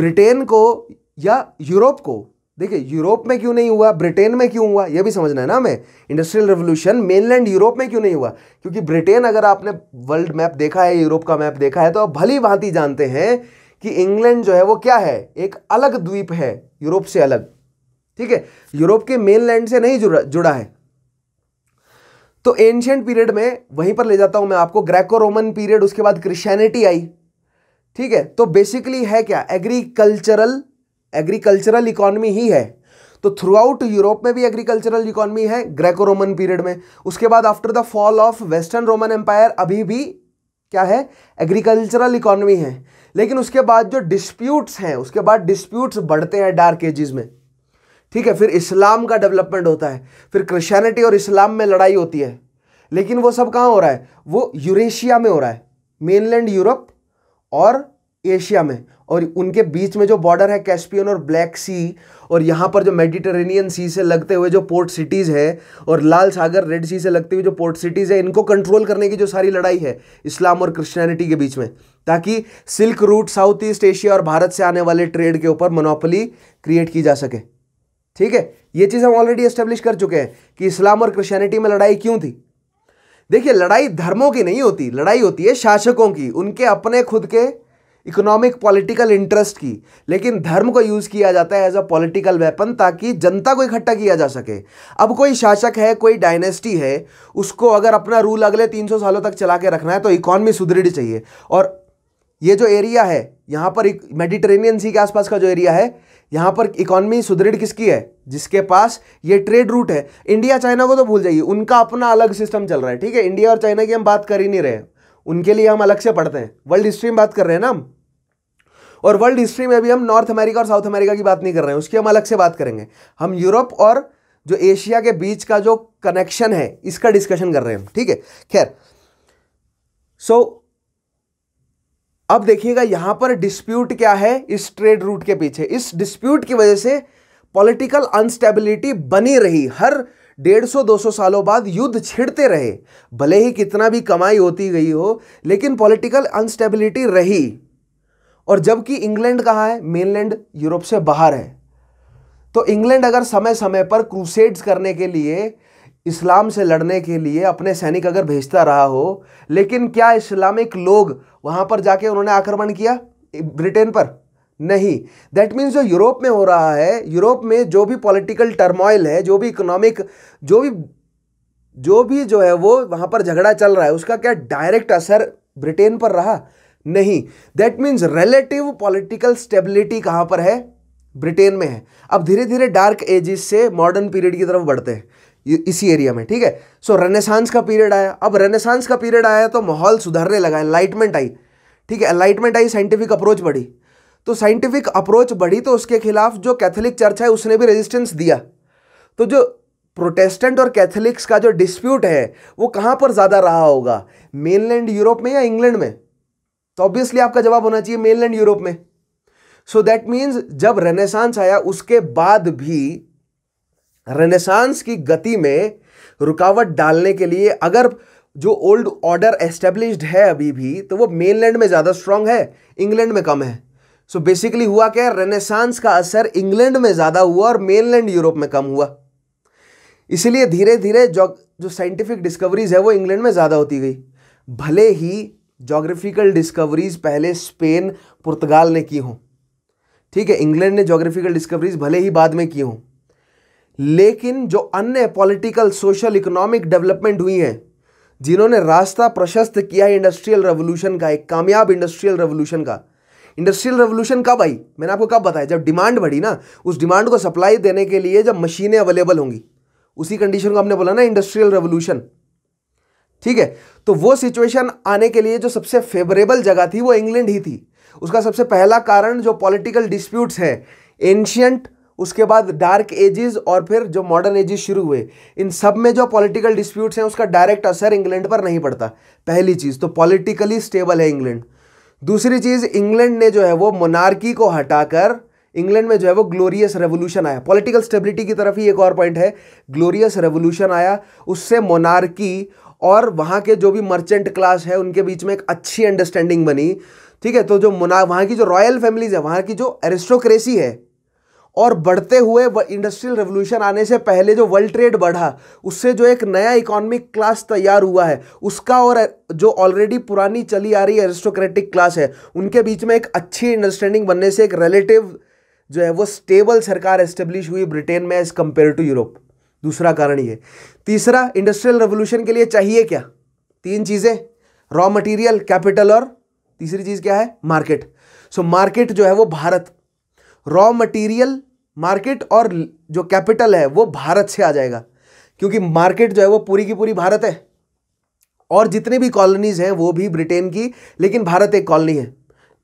ब्रिटेन को या यूरोप को देखिए यूरोप में क्यों नहीं हुआ ब्रिटेन में क्यों हुआ यह भी समझना है ना हमें इंडस्ट्रियल रेवोल्यूशन मेनलैंड यूरोप में क्यों नहीं हुआ क्योंकि ब्रिटेन अगर आपने वर्ल्ड मैप देखा है यूरोप का मैप देखा है तो आप भली भांति जानते हैं कि इंग्लैंड जो है वो क्या है एक अलग द्वीप है यूरोप से अलग ठीक है यूरोप के मेनलैंड से नहीं जुड़ा जुड़ा है तो एंशियंट पीरियड में वहीं पर ले जाता हूं मैं आपको ग्रेको रोमन पीरियड उसके बाद क्रिश्चियनिटी आई ठीक है तो बेसिकली है क्या एग्रीकल्चरल एग्रीकल्चरल इकोनॉमी ही है तो थ्रू आउट यूरोप में भी एग्रीकल्चरल इकोनॉमी है ग्रेको रोमन पीरियड में उसके बाद after the fall of western Roman empire अभी भी क्या है एग्रीकल्चरल इकोनॉमी है लेकिन उसके बाद जो डिस्प्यूट्स हैं उसके बाद डिस्प्यूट्स बढ़ते हैं डार्क एजेस में ठीक है फिर इस्लाम का डेवलपमेंट होता है फिर क्रिश्चियनिटी और इस्लाम में लड़ाई होती है लेकिन वो सब कहाँ हो रहा है वो यूरेशिया में हो रहा है मेनलैंड यूरोप और एशिया में और उनके बीच में जो बॉर्डर है कैस्पियन और ब्लैक सी और यहाँ पर जो मेडिटेरेनियन सी से लगते हुए जो पोर्ट सिटीज़ है और लाल सागर रेड सी से लगते हुए जो पोर्ट सिटीज़ है इनको कंट्रोल करने की जो सारी लड़ाई है इस्लाम और क्रिश्चियनिटी के बीच में ताकि silk route South east Asia और भारत से आने वाले ट्रेड के ऊपर मोनोपली क्रिएट की जा सके ठीक है ये चीज़ हम ऑलरेडी एस्टेब्लिश कर चुके हैं कि इस्लाम और क्रिश्चियनिटी में लड़ाई क्यों थी देखिए लड़ाई धर्मों की नहीं होती लड़ाई होती है शासकों की उनके अपने खुद के इकोनॉमिक पॉलिटिकल इंटरेस्ट की लेकिन धर्म को यूज़ किया जाता है एज अ पॉलिटिकल वेपन ताकि जनता को इकट्ठा किया जा सके अब कोई शासक है कोई डायनेस्टी है उसको अगर अपना रूल अगले 300 सालों तक चला के रखना है तो इकॉनमी सुदृढ़ चाहिए और ये जो एरिया है यहाँ पर मेडिटेरेनियन सी के आसपास का जो एरिया है यहाँ पर इकॉनमी सुदृढ़ किसकी है जिसके पास ये ट्रेड रूट है इंडिया चाइना को तो भूल जाइए उनका अपना अलग सिस्टम चल रहा है ठीक है इंडिया और चाइना की हम बात कर ही नहीं रहे उनके लिए हम अलग से पढ़ते हैं वर्ल्ड हिस्ट्री में बात कर रहे हैं ना हम और वर्ल्ड हिस्ट्री में भी हम नॉर्थ अमेरिका और साउथ अमेरिका की बात नहीं कर रहे हैं उसकी हम अलग से बात करेंगे हम यूरोप और जो एशिया के बीच का जो कनेक्शन है इसका डिस्कशन कर रहे हैं ठीक है खैर सो so, अब देखिएगा यहां पर डिस्प्यूट क्या है इस ट्रेड रूट के पीछे इस डिस्प्यूट की वजह से पॉलिटिकल अनस्टेबिलिटी बनी रही हर डेढ़ सौ दो सौ सालों बाद युद्ध छिड़ते रहे भले ही कितना भी कमाई होती गई हो लेकिन पॉलिटिकल अनस्टेबिलिटी रही और जबकि इंग्लैंड कहाँ है मेनलैंड यूरोप से बाहर है तो इंग्लैंड अगर समय समय पर क्रूसेड्स करने के लिए इस्लाम से लड़ने के लिए अपने सैनिक अगर भेजता रहा हो लेकिन क्या इस्लामिक लोग वहाँ पर जाके उन्होंने आक्रमण किया ब्रिटेन पर नहीं दैट मीन्स जो यूरोप में हो रहा है यूरोप में जो भी पॉलिटिकल टर्मोइल है जो भी इकोनॉमिक जो भी जो भी जो है वो वहाँ पर झगड़ा चल रहा है उसका क्या डायरेक्ट असर ब्रिटेन पर रहा नहीं that means relative political stability कहाँ पर है ब्रिटेन में है अब धीरे धीरे डार्क एजिस से मॉडर्न पीरियड की तरफ बढ़ते हैं इसी एरिया में ठीक है सो रेनेसांस का पीरियड आया अब रेनेसांस का पीरियड आया तो माहौल सुधरने लगा एनलाइटमेंट आई ठीक है एनलाइटमेंट आई साइंटिफिक अप्रोच बढ़ी तो साइंटिफिक अप्रोच बढ़ी तो उसके खिलाफ जो कैथोलिक चर्च है उसने भी रेजिस्टेंस दिया तो जो प्रोटेस्टेंट और कैथोलिक्स का जो डिस्प्यूट है वो कहाँ पर ज़्यादा रहा होगा मेनलैंड यूरोप में या इंग्लैंड में तो ऑब्वियसली आपका जवाब होना चाहिए मेनलैंड यूरोप में सो दैट मीन्स जब रेनेसांस आया उसके बाद भी रेनेसांस की गति में रुकावट डालने के लिए अगर जो ओल्ड ऑर्डर एस्टेब्लिश्ड है अभी भी तो वो मेनलैंड में ज़्यादा स्ट्रांग है इंग्लैंड में कम है सो so बेसिकली हुआ क्या रेनेसांस का असर इंग्लैंड में ज़्यादा हुआ और मेनलैंड यूरोप में कम हुआ इसीलिए धीरे धीरे जो जो साइंटिफिक डिस्कवरीज है वो इंग्लैंड में ज़्यादा होती गई भले ही जोग्राफिकल डिस्कवरीज पहले स्पेन पुर्तगाल ने की हों ठीक है इंग्लैंड ने जोग्राफिकल डिस्कवरीज भले ही बाद में की हों लेकिन जो अन्य पॉलिटिकल सोशल इकोनॉमिक डेवलपमेंट हुई हैं जिन्होंने रास्ता प्रशस्त किया है इंडस्ट्रियल रेवोल्यूशन का एक कामयाब इंडस्ट्रियल रेवोल्यूशन का इंडस्ट्रियल रेवोल्यूशन कब आई मैंने आपको कब बताया जब डिमांड बढ़ी ना उस डिमांड को सप्लाई देने के लिए जब मशीनें अवेलेबल होंगी उसी कंडीशन को हमने बोला ना इंडस्ट्रियल रेवोल्यूशन ठीक है तो वो सिचुएशन आने के लिए जो सबसे फेवरेबल जगह थी वो इंग्लैंड ही थी उसका सबसे पहला कारण जो पॉलिटिकल डिस्प्यूट्स है एंशियंट उसके बाद डार्क एजेस और फिर जो मॉडर्न एजेस शुरू हुए इन सब में जो पॉलिटिकल डिस्प्यूट्स हैं उसका डायरेक्ट असर इंग्लैंड पर नहीं पड़ता पहली चीज़ तो पॉलिटिकली स्टेबल है इंग्लैंड दूसरी चीज़ इंग्लैंड ने जो है वो मोनार्की को हटाकर इंग्लैंड में जो है वो ग्लोरियस रेवोल्यूशन आया पॉलिटिकल स्टेबिलिटी की तरफ ही एक और पॉइंट है ग्लोरियस रेवोल्यूशन आया उससे मोनार्की और वहाँ के जो भी मर्चेंट क्लास है उनके बीच में एक अच्छी अंडरस्टैंडिंग बनी ठीक है तो जो मुना वहाँ की जो रॉयल फैमिलीज है वहाँ की जो एरिस्टोक्रेसी है और बढ़ते हुए इंडस्ट्रियल रेवोल्यूशन आने से पहले जो वर्ल्ड ट्रेड बढ़ा उससे जो एक नया इकोनॉमिक क्लास तैयार हुआ है उसका और जो ऑलरेडी पुरानी चली आ रही एरिस्टोक्रेटिक क्लास है उनके बीच में एक अच्छी अंडरस्टैंडिंग बनने से एक रिलेटिव जो है वो स्टेबल सरकार एस्टेब्लिश हुई ब्रिटेन में एज कम्पेयर टू यूरोप दूसरा कारण ये तीसरा इंडस्ट्रियल रेवोल्यूशन के लिए चाहिए क्या तीन चीज़ें रॉ मटेरियल कैपिटल और तीसरी चीज़ क्या है मार्केट सो so, मार्केट जो है वो भारत रॉ मटेरियल मार्केट और जो कैपिटल है वो भारत से आ जाएगा क्योंकि मार्केट जो है वो पूरी की पूरी भारत है और जितने भी कॉलोनीज़ हैं वो भी ब्रिटेन की लेकिन भारत एक कॉलोनी है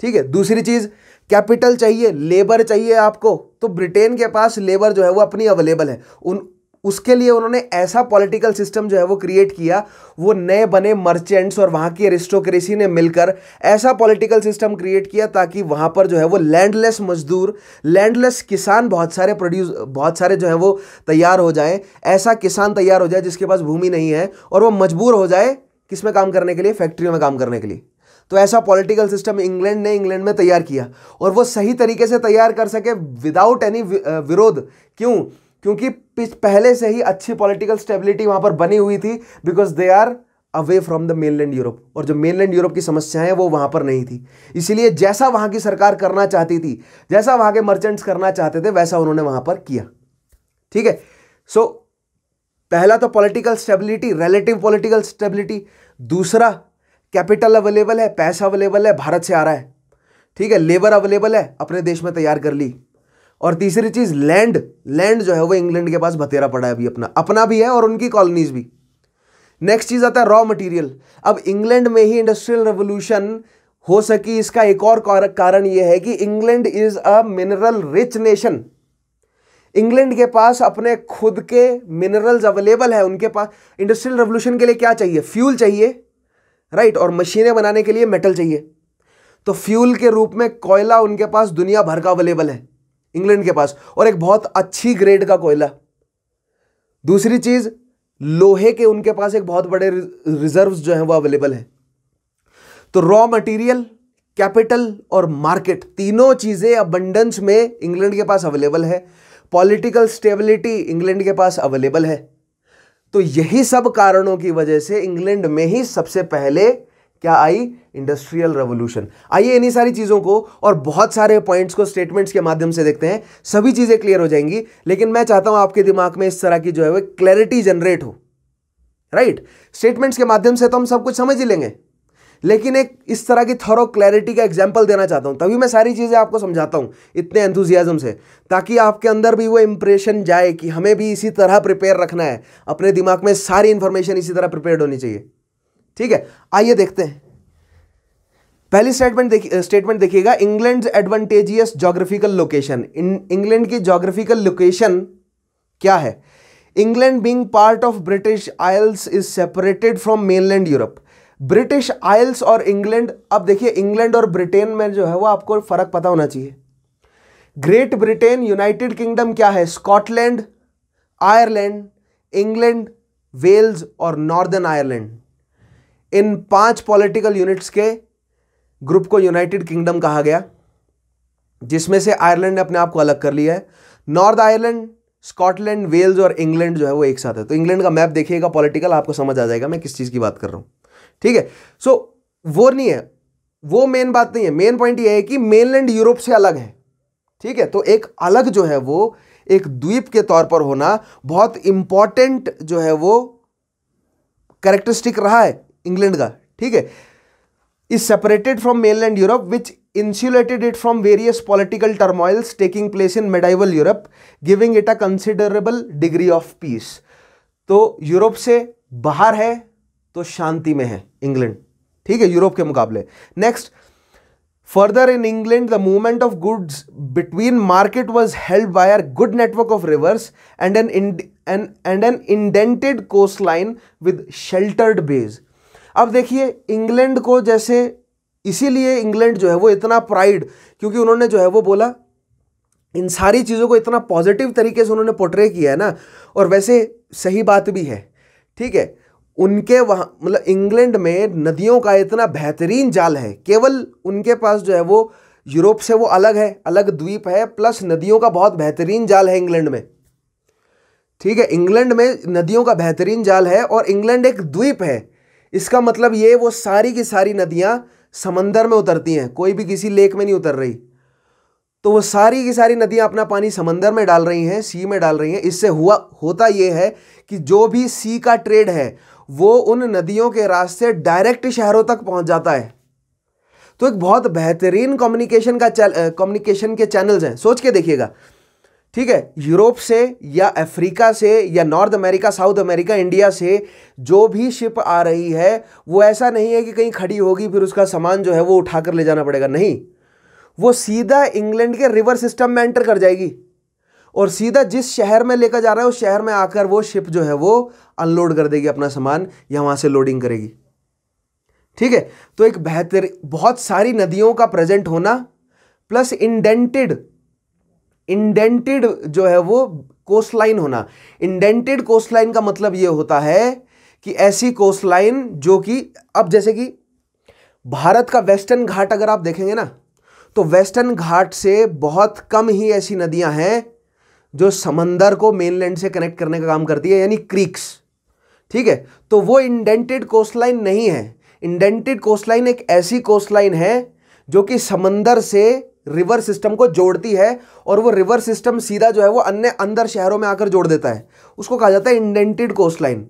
ठीक है दूसरी चीज़ कैपिटल चाहिए लेबर चाहिए आपको तो ब्रिटेन के पास लेबर जो है वो अपनी अवेलेबल है उन उसके लिए उन्होंने ऐसा पॉलिटिकल सिस्टम जो है वो क्रिएट किया वो नए बने मर्चेंट्स और वहाँ की एरिस्टोक्रेसी ने मिलकर ऐसा पॉलिटिकल सिस्टम क्रिएट किया ताकि वहाँ पर जो है वो लैंडलेस मजदूर लैंडलेस किसान बहुत सारे प्रोड्यूस बहुत सारे जो है वो तैयार हो जाएं ऐसा किसान तैयार हो जाए जिसके पास भूमि नहीं है और वो मजबूर हो जाए किस में काम करने के लिए फैक्ट्रियों में काम करने के लिए तो ऐसा पॉलिटिकल सिस्टम इंग्लैंड ने इंग्लैंड में तैयार किया और वो सही तरीके से तैयार कर सके विदाउट एनी विरोध क्यों क्योंकि पहले से ही अच्छी पॉलिटिकल स्टेबिलिटी वहां पर बनी हुई थी because they are away from the mainland Europe और जो मेनलैंड यूरोप की समस्याएं वो वहाँ पर नहीं थी इसीलिए जैसा वहाँ की सरकार करना चाहती थी जैसा वहाँ के मर्चेंट्स करना चाहते थे वैसा उन्होंने वहाँ पर किया ठीक है सो so, पहला तो political stability relative political stability दूसरा कैपिटल अवेलेबल है पैसा अवेलेबल है भारत से आ रहा है ठीक है लेबर अवेलेबल है अपने देश में तैयार कर ली और तीसरी चीज लैंड लैंड जो है वो इंग्लैंड के पास बतेरा पड़ा है अभी अपना अपना भी है और उनकी कॉलोनीज भी नेक्स्ट चीज आता है रॉ मटेरियल अब इंग्लैंड में ही इंडस्ट्रियल रेवोल्यूशन हो सकी इसका एक और कारण यह है कि England is a mineral rich nation England के पास अपने खुद के मिनरल्स अवेलेबल है उनके पास इंडस्ट्रियल रेवोल्यूशन के लिए क्या चाहिए फ्यूल चाहिए राइट और मशीनें बनाने के लिए मेटल चाहिए तो फ्यूल के रूप में कोयला उनके पास दुनिया भर का अवेलेबल है इंग्लैंड के पास और एक बहुत अच्छी ग्रेड का कोयला दूसरी चीज़ लोहे के उनके पास एक बहुत बड़े रिजर्व्स जो है वो अवेलेबल है तो रॉ मटेरियल कैपिटल और मार्केट तीनों चीज़ें अबंडेंस में इंग्लैंड के पास अवेलेबल है पॉलिटिकल स्टेबिलिटी इंग्लैंड के पास अवेलेबल है तो यही सब कारणों की वजह से इंग्लैंड में ही सबसे पहले क्या आई इंडस्ट्रियल रेवोल्यूशन आइए इन्हीं सारी चीज़ों को और बहुत सारे पॉइंट्स को स्टेटमेंट्स के माध्यम से देखते हैं सभी चीज़ें क्लियर हो जाएंगी लेकिन मैं चाहता हूं आपके दिमाग में इस तरह की जो है वो क्लैरिटी जनरेट हो राइट right? स्टेटमेंट्स के माध्यम से तो हम सब कुछ समझ ही लेंगे लेकिन एक इस तरह की थॉरो क्लैरिटी का एग्जाम्पल देना चाहता हूँ तभी मैं सारी चीज़ें आपको समझाता हूँ इतने एंथुजियाज़म से ताकि आपके अंदर भी वो इम्प्रेशन जाए कि हमें भी इसी तरह प्रिपेयर रखना है अपने दिमाग में सारी इन्फॉर्मेशन इसी तरह प्रिपेयर होनी चाहिए ठीक है आइए देखते हैं पहली स्टेटमेंट देखिए स्टेटमेंट देखिएगा England advantageous geographical location England की जोग्राफिकल लोकेशन क्या है England being part of British Isles is separated from mainland Europe British Isles और इंग्लैंड अब देखिए इंग्लैंड और ब्रिटेन में जो है वो आपको फर्क पता होना चाहिए ग्रेट ब्रिटेन यूनाइटेड किंगडम क्या है स्कॉटलैंड आयरलैंड इंग्लैंड वेल्स और नॉर्दर्न आयरलैंड इन पांच पॉलिटिकल यूनिट्स के ग्रुप को यूनाइटेड किंगडम कहा गया जिसमें से आयरलैंड ने अपने आप को अलग कर लिया है नॉर्थ आयरलैंड स्कॉटलैंड वेल्स और इंग्लैंड जो है वो एक साथ है तो इंग्लैंड का मैप देखिएगा पॉलिटिकल आपको समझ आ जाएगा मैं किस चीज़ की बात कर रहा हूँ ठीक है सो so, वो नहीं है वो मेन बात नहीं है मेन पॉइंट ये है कि मेनलैंड यूरोप से अलग है ठीक है तो एक अलग जो है वो एक द्वीप के तौर पर होना बहुत इंपॉर्टेंट जो है वो कैरेक्टरिस्टिक रहा है इंग्लैंड का ठीक है is separated from mainland Europe which insulated it from various political turmoils taking place in medieval Europe giving it a considerable degree of peace तो यूरोप से बाहर है तो शांति में है इंग्लैंड ठीक है यूरोप के मुकाबले next further in England the movement of goods between market was held by our good network of rivers and an and an indented coast line with sheltered bays अब देखिए इंग्लैंड को जैसे इसीलिए England जो है वो इतना प्राइड क्योंकि उन्होंने जो है वो बोला इन सारी चीज़ों को इतना पॉजिटिव तरीके से उन्होंने पोर्ट्रे किया है ना और वैसे सही बात भी है ठीक है उनके वहाँ मतलब इंग्लैंड में नदियों का इतना बेहतरीन जाल है केवल उनके पास जो है वो यूरोप से वो अलग है अलग द्वीप है प्लस नदियों का बहुत बेहतरीन जाल है इंग्लैंड में ठीक है इंग्लैंड में नदियों का बेहतरीन जाल है और इंग्लैंड एक द्वीप है इसका मतलब ये वो सारी की सारी नदियाँ समंदर में उतरती हैं कोई भी किसी लेक में नहीं उतर रही तो वो सारी की सारी नदियाँ अपना पानी समंदर में डाल रही हैं सी में डाल रही हैं इससे हुआ होता ये है कि जो भी सी का ट्रेड है वो उन नदियों के रास्ते डायरेक्ट शहरों तक पहुंच जाता है तो एक बहुत बेहतरीन कम्युनिकेशन का कम्युनिकेशन के चैनल्स हैं सोच के देखिएगा ठीक है यूरोप से या अफ्रीका से या North America South America India से जो भी शिप आ रही है वो ऐसा नहीं है कि कहीं खड़ी होगी फिर उसका सामान जो है वो उठाकर ले जाना पड़ेगा नहीं वो सीधा इंग्लैंड के रिवर सिस्टम में एंटर कर जाएगी और सीधा जिस शहर में लेकर जा रहा है उस शहर में आकर वो शिप जो है वो अनलोड कर देगी अपना सामान या वहाँ से लोडिंग करेगी ठीक है तो एक बेहतर बहुत सारी नदियों का प्रेजेंट होना प्लस इंडेंटेड इंडेंटेड जो है वो कोस्ट लाइन होना इंडेंटेड कोस्ट लाइन का मतलब ये होता है कि ऐसी कोस्ट लाइन जो कि अब जैसे कि भारत का वेस्टर्न घाट अगर आप देखेंगे ना तो वेस्टर्न घाट से बहुत कम ही ऐसी नदियां हैं जो समंदर को मेनलैंड से कनेक्ट करने का काम करती है यानी क्रीक्स ठीक है तो वो इंडेंटेड कोस्टलाइन नहीं है इंडेंटेड कोस्टलाइन एक ऐसी कोस्ट लाइन है जो कि समंदर से रिवर सिस्टम को जोड़ती है और वो रिवर सिस्टम सीधा जो है वो अन्य अंदर शहरों में आकर जोड़ देता है उसको कहा जाता है इंडेंटेड कोस्ट लाइन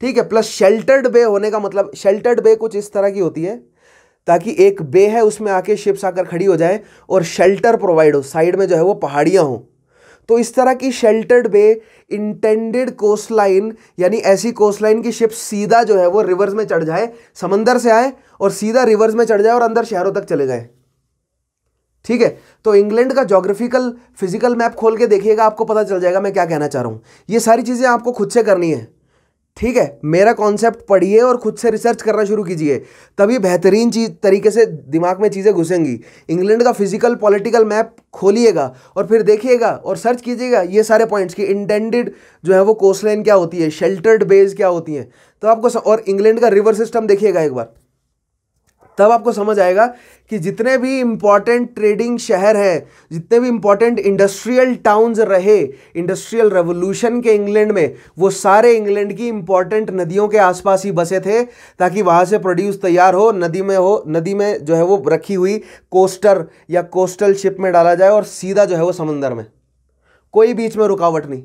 ठीक है प्लस शेल्टर्ड बे होने का मतलब शेल्टर्ड बे कुछ इस तरह की होती है ताकि एक बे है उसमें आके शिप्स आकर खड़ी हो जाए और शेल्टर प्रोवाइड हो साइड में जो है वो पहाड़ियाँ हों तो इस तरह की sheltered bay intended coast line यानी ऐसी कोस्ट लाइन की शिप सीधा जो है वो रिवर्स में चढ़ जाए समंदर से आए और सीधा रिवर्स में चढ़ जाए और अंदर शहरों तक चले जाए ठीक है तो इंग्लैंड का जोग्राफिकल फिजिकल मैप खोल के देखिएगा आपको पता चल जाएगा मैं क्या कहना चाह रहा हूँ ये सारी चीज़ें आपको खुद से करनी है ठीक है मेरा कॉन्सेप्ट पढ़िए और खुद से रिसर्च करना शुरू कीजिए तभी बेहतरीन चीज तरीके से दिमाग में चीज़ें घुसेंगी इंग्लैंड का फिजिकल पॉलिटिकल मैप खोलिएगा और फिर देखिएगा और सर्च कीजिएगा ये सारे पॉइंट्स कि इंटेंडेड जो है वो कोस्टलाइन क्या होती है शेल्टर्ड बेस क्या होती हैं तो आपको और इंग्लैंड का रिवर सिस्टम देखिएगा एक बार तब आपको समझ आएगा कि जितने भी इम्पॉर्टेंट ट्रेडिंग शहर हैं जितने भी इम्पॉर्टेंट इंडस्ट्रियल टाउन्स रहे इंडस्ट्रियल रेवोल्यूशन के इंग्लैंड में वो सारे इंग्लैंड की इम्पॉर्टेंट नदियों के आसपास ही बसे थे ताकि वहाँ से प्रोड्यूस तैयार हो नदी में हो नदी में जो है वो रखी हुई कोस्टर या कोस्टल शिप में डाला जाए और सीधा जो है वो समंदर में कोई बीच में रुकावट नहीं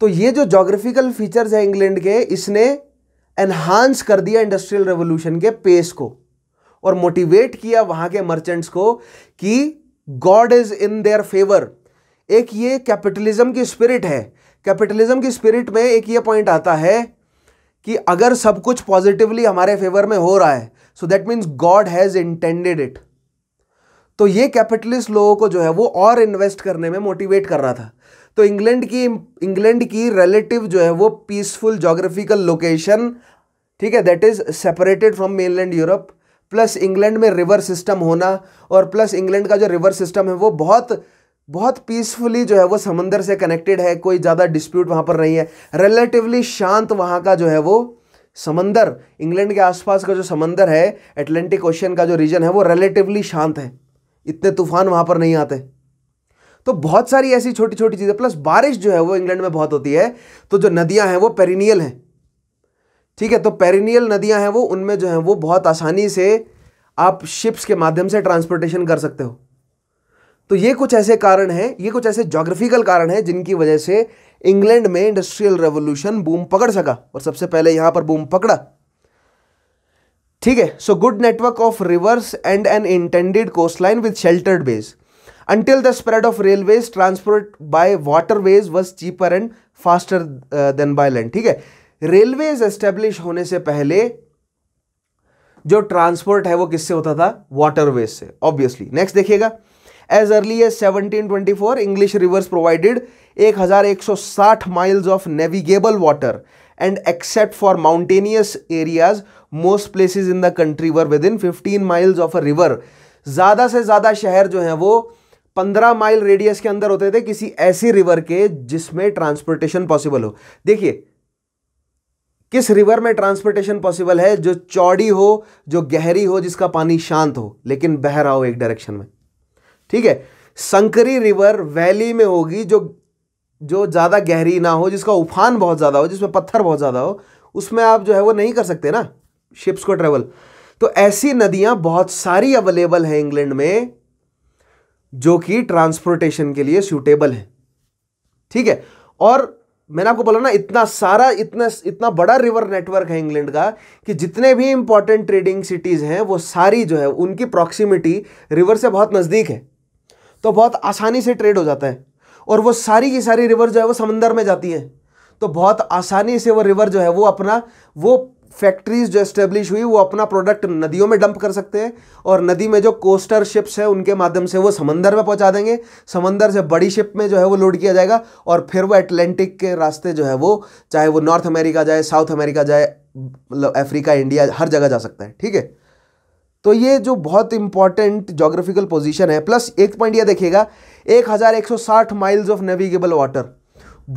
तो ये जो जोग्राफिकल फीचर्स हैं इंग्लैंड के इसने एनहांस कर दिया इंडस्ट्रियल रेवोल्यूशन के पेस को और मोटिवेट किया वहां के मर्चेंट्स को कि God is in their favour एक ये कैपिटलिज्म की स्पिरिट है कैपिटलिज्म की स्पिरिट में एक ये पॉइंट आता है कि अगर सब कुछ पॉजिटिवली हमारे फेवर में हो रहा है so that means God has intended it तो ये कैपिटलिस्ट लोगों को जो है वो और इन्वेस्ट करने में मोटिवेट कर रहा था तो इंग्लैंड की इंग्लैंड की रिलेटिव जो है वो पीसफुल जोग्राफिकल लोकेशन ठीक है that is separated from mainland Europe plus England में रिवर सिस्टम होना और प्लस इंग्लैंड का जो रिवर सिस्टम है वो बहुत बहुत पीसफुली जो है वो समंदर से कनेक्टेड है कोई ज़्यादा डिस्प्यूट वहाँ पर नहीं है रिलेटिवली शांत वहाँ का जो है वो समंदर इंग्लैंड के आसपास का जो समंदर है एटलांटिक ओशन का जो रीजन है वो रिलेटिवली शांत है इतने तूफान वहाँ पर नहीं आते तो बहुत सारी ऐसी छोटी छोटी चीज़ें प्लस बारिश जो है वो इंग्लैंड में बहुत होती है तो जो नदियाँ हैं वो पेरिनियल हैं ठीक है तो पेरिनियल नदियां हैं वो उनमें जो है वो बहुत आसानी से आप शिप्स के माध्यम से ट्रांसपोर्टेशन कर सकते हो तो ये कुछ ऐसे कारण हैं ये कुछ ऐसे जोग्राफिकल कारण हैं जिनकी वजह से इंग्लैंड में इंडस्ट्रियल रेवोल्यूशन बूम पकड़ सका और सबसे पहले यहां पर बूम पकड़ा ठीक है so good network of rivers and an intended coast line with sheltered bays until the spread of railways transport by waterways was cheaper and faster than by land ठीक है रेलवेज एस्टेब्लिश होने से पहले जो transport है वो किससे होता था वाटरवेज से ऑब्वियसली नेक्स्ट देखिएगा as early as 1724 English rivers provided 1160 miles of navigable water and except for mountainous areas most places in the country were within fifteen miles of a river ज़्यादा से ज़्यादा शहर जो है वो पंद्रह माइल रेडियस के अंदर होते थे किसी ऐसी रिवर के जिसमें ट्रांसपोर्टेशन पॉसिबल हो देखिए किस रिवर में ट्रांसपोर्टेशन पॉसिबल है जो चौड़ी हो जो गहरी हो जिसका पानी शांत हो लेकिन बह रहा हो एक डायरेक्शन में ठीक है संकरी रिवर वैली में होगी जो जो ज़्यादा गहरी ना हो जिसका उफान बहुत ज़्यादा हो जिसमें पत्थर बहुत ज़्यादा हो उसमें आप जो है वो नहीं कर सकते ना शिप्स को ट्रेवल तो ऐसी नदियाँ बहुत सारी अवेलेबल हैं इंग्लैंड में जो कि ट्रांसपोर्टेशन के लिए सूटेबल हैं ठीक है और मैंने आपको बोला ना इतना सारा इतना इतना बड़ा रिवर नेटवर्क है इंग्लैंड का कि जितने भी इंपॉर्टेंट ट्रेडिंग सिटीज़ हैं वो सारी जो है उनकी प्रॉक्सिमिटी रिवर से बहुत नज़दीक है तो बहुत आसानी से ट्रेड हो जाता है और वो सारी की सारी रिवर जो है वो समंदर में जाती है तो बहुत आसानी से वो रिवर जो है वो अपना वो फैक्ट्रीज जो एस्टेब्लिश हुई वो अपना प्रोडक्ट नदियों में डंप कर सकते हैं और नदी में जो कोस्टर शिप्स हैं उनके माध्यम से वो समंदर में पहुंचा देंगे समंदर से बड़ी शिप में जो है वो लोड किया जाएगा और फिर वो एटलांटिक के रास्ते जो है वो चाहे वो नॉर्थ अमेरिका जाए साउथ अमेरिका जाए मतलब अफ्रीका इंडिया हर जगह जा सकता है ठीक है तो ये जो बहुत इंपॉर्टेंट जोग्राफिकल पोजिशन है प्लस एक पॉइंट यह देखिएगा एक माइल्स ऑफ नेविगेबल वाटर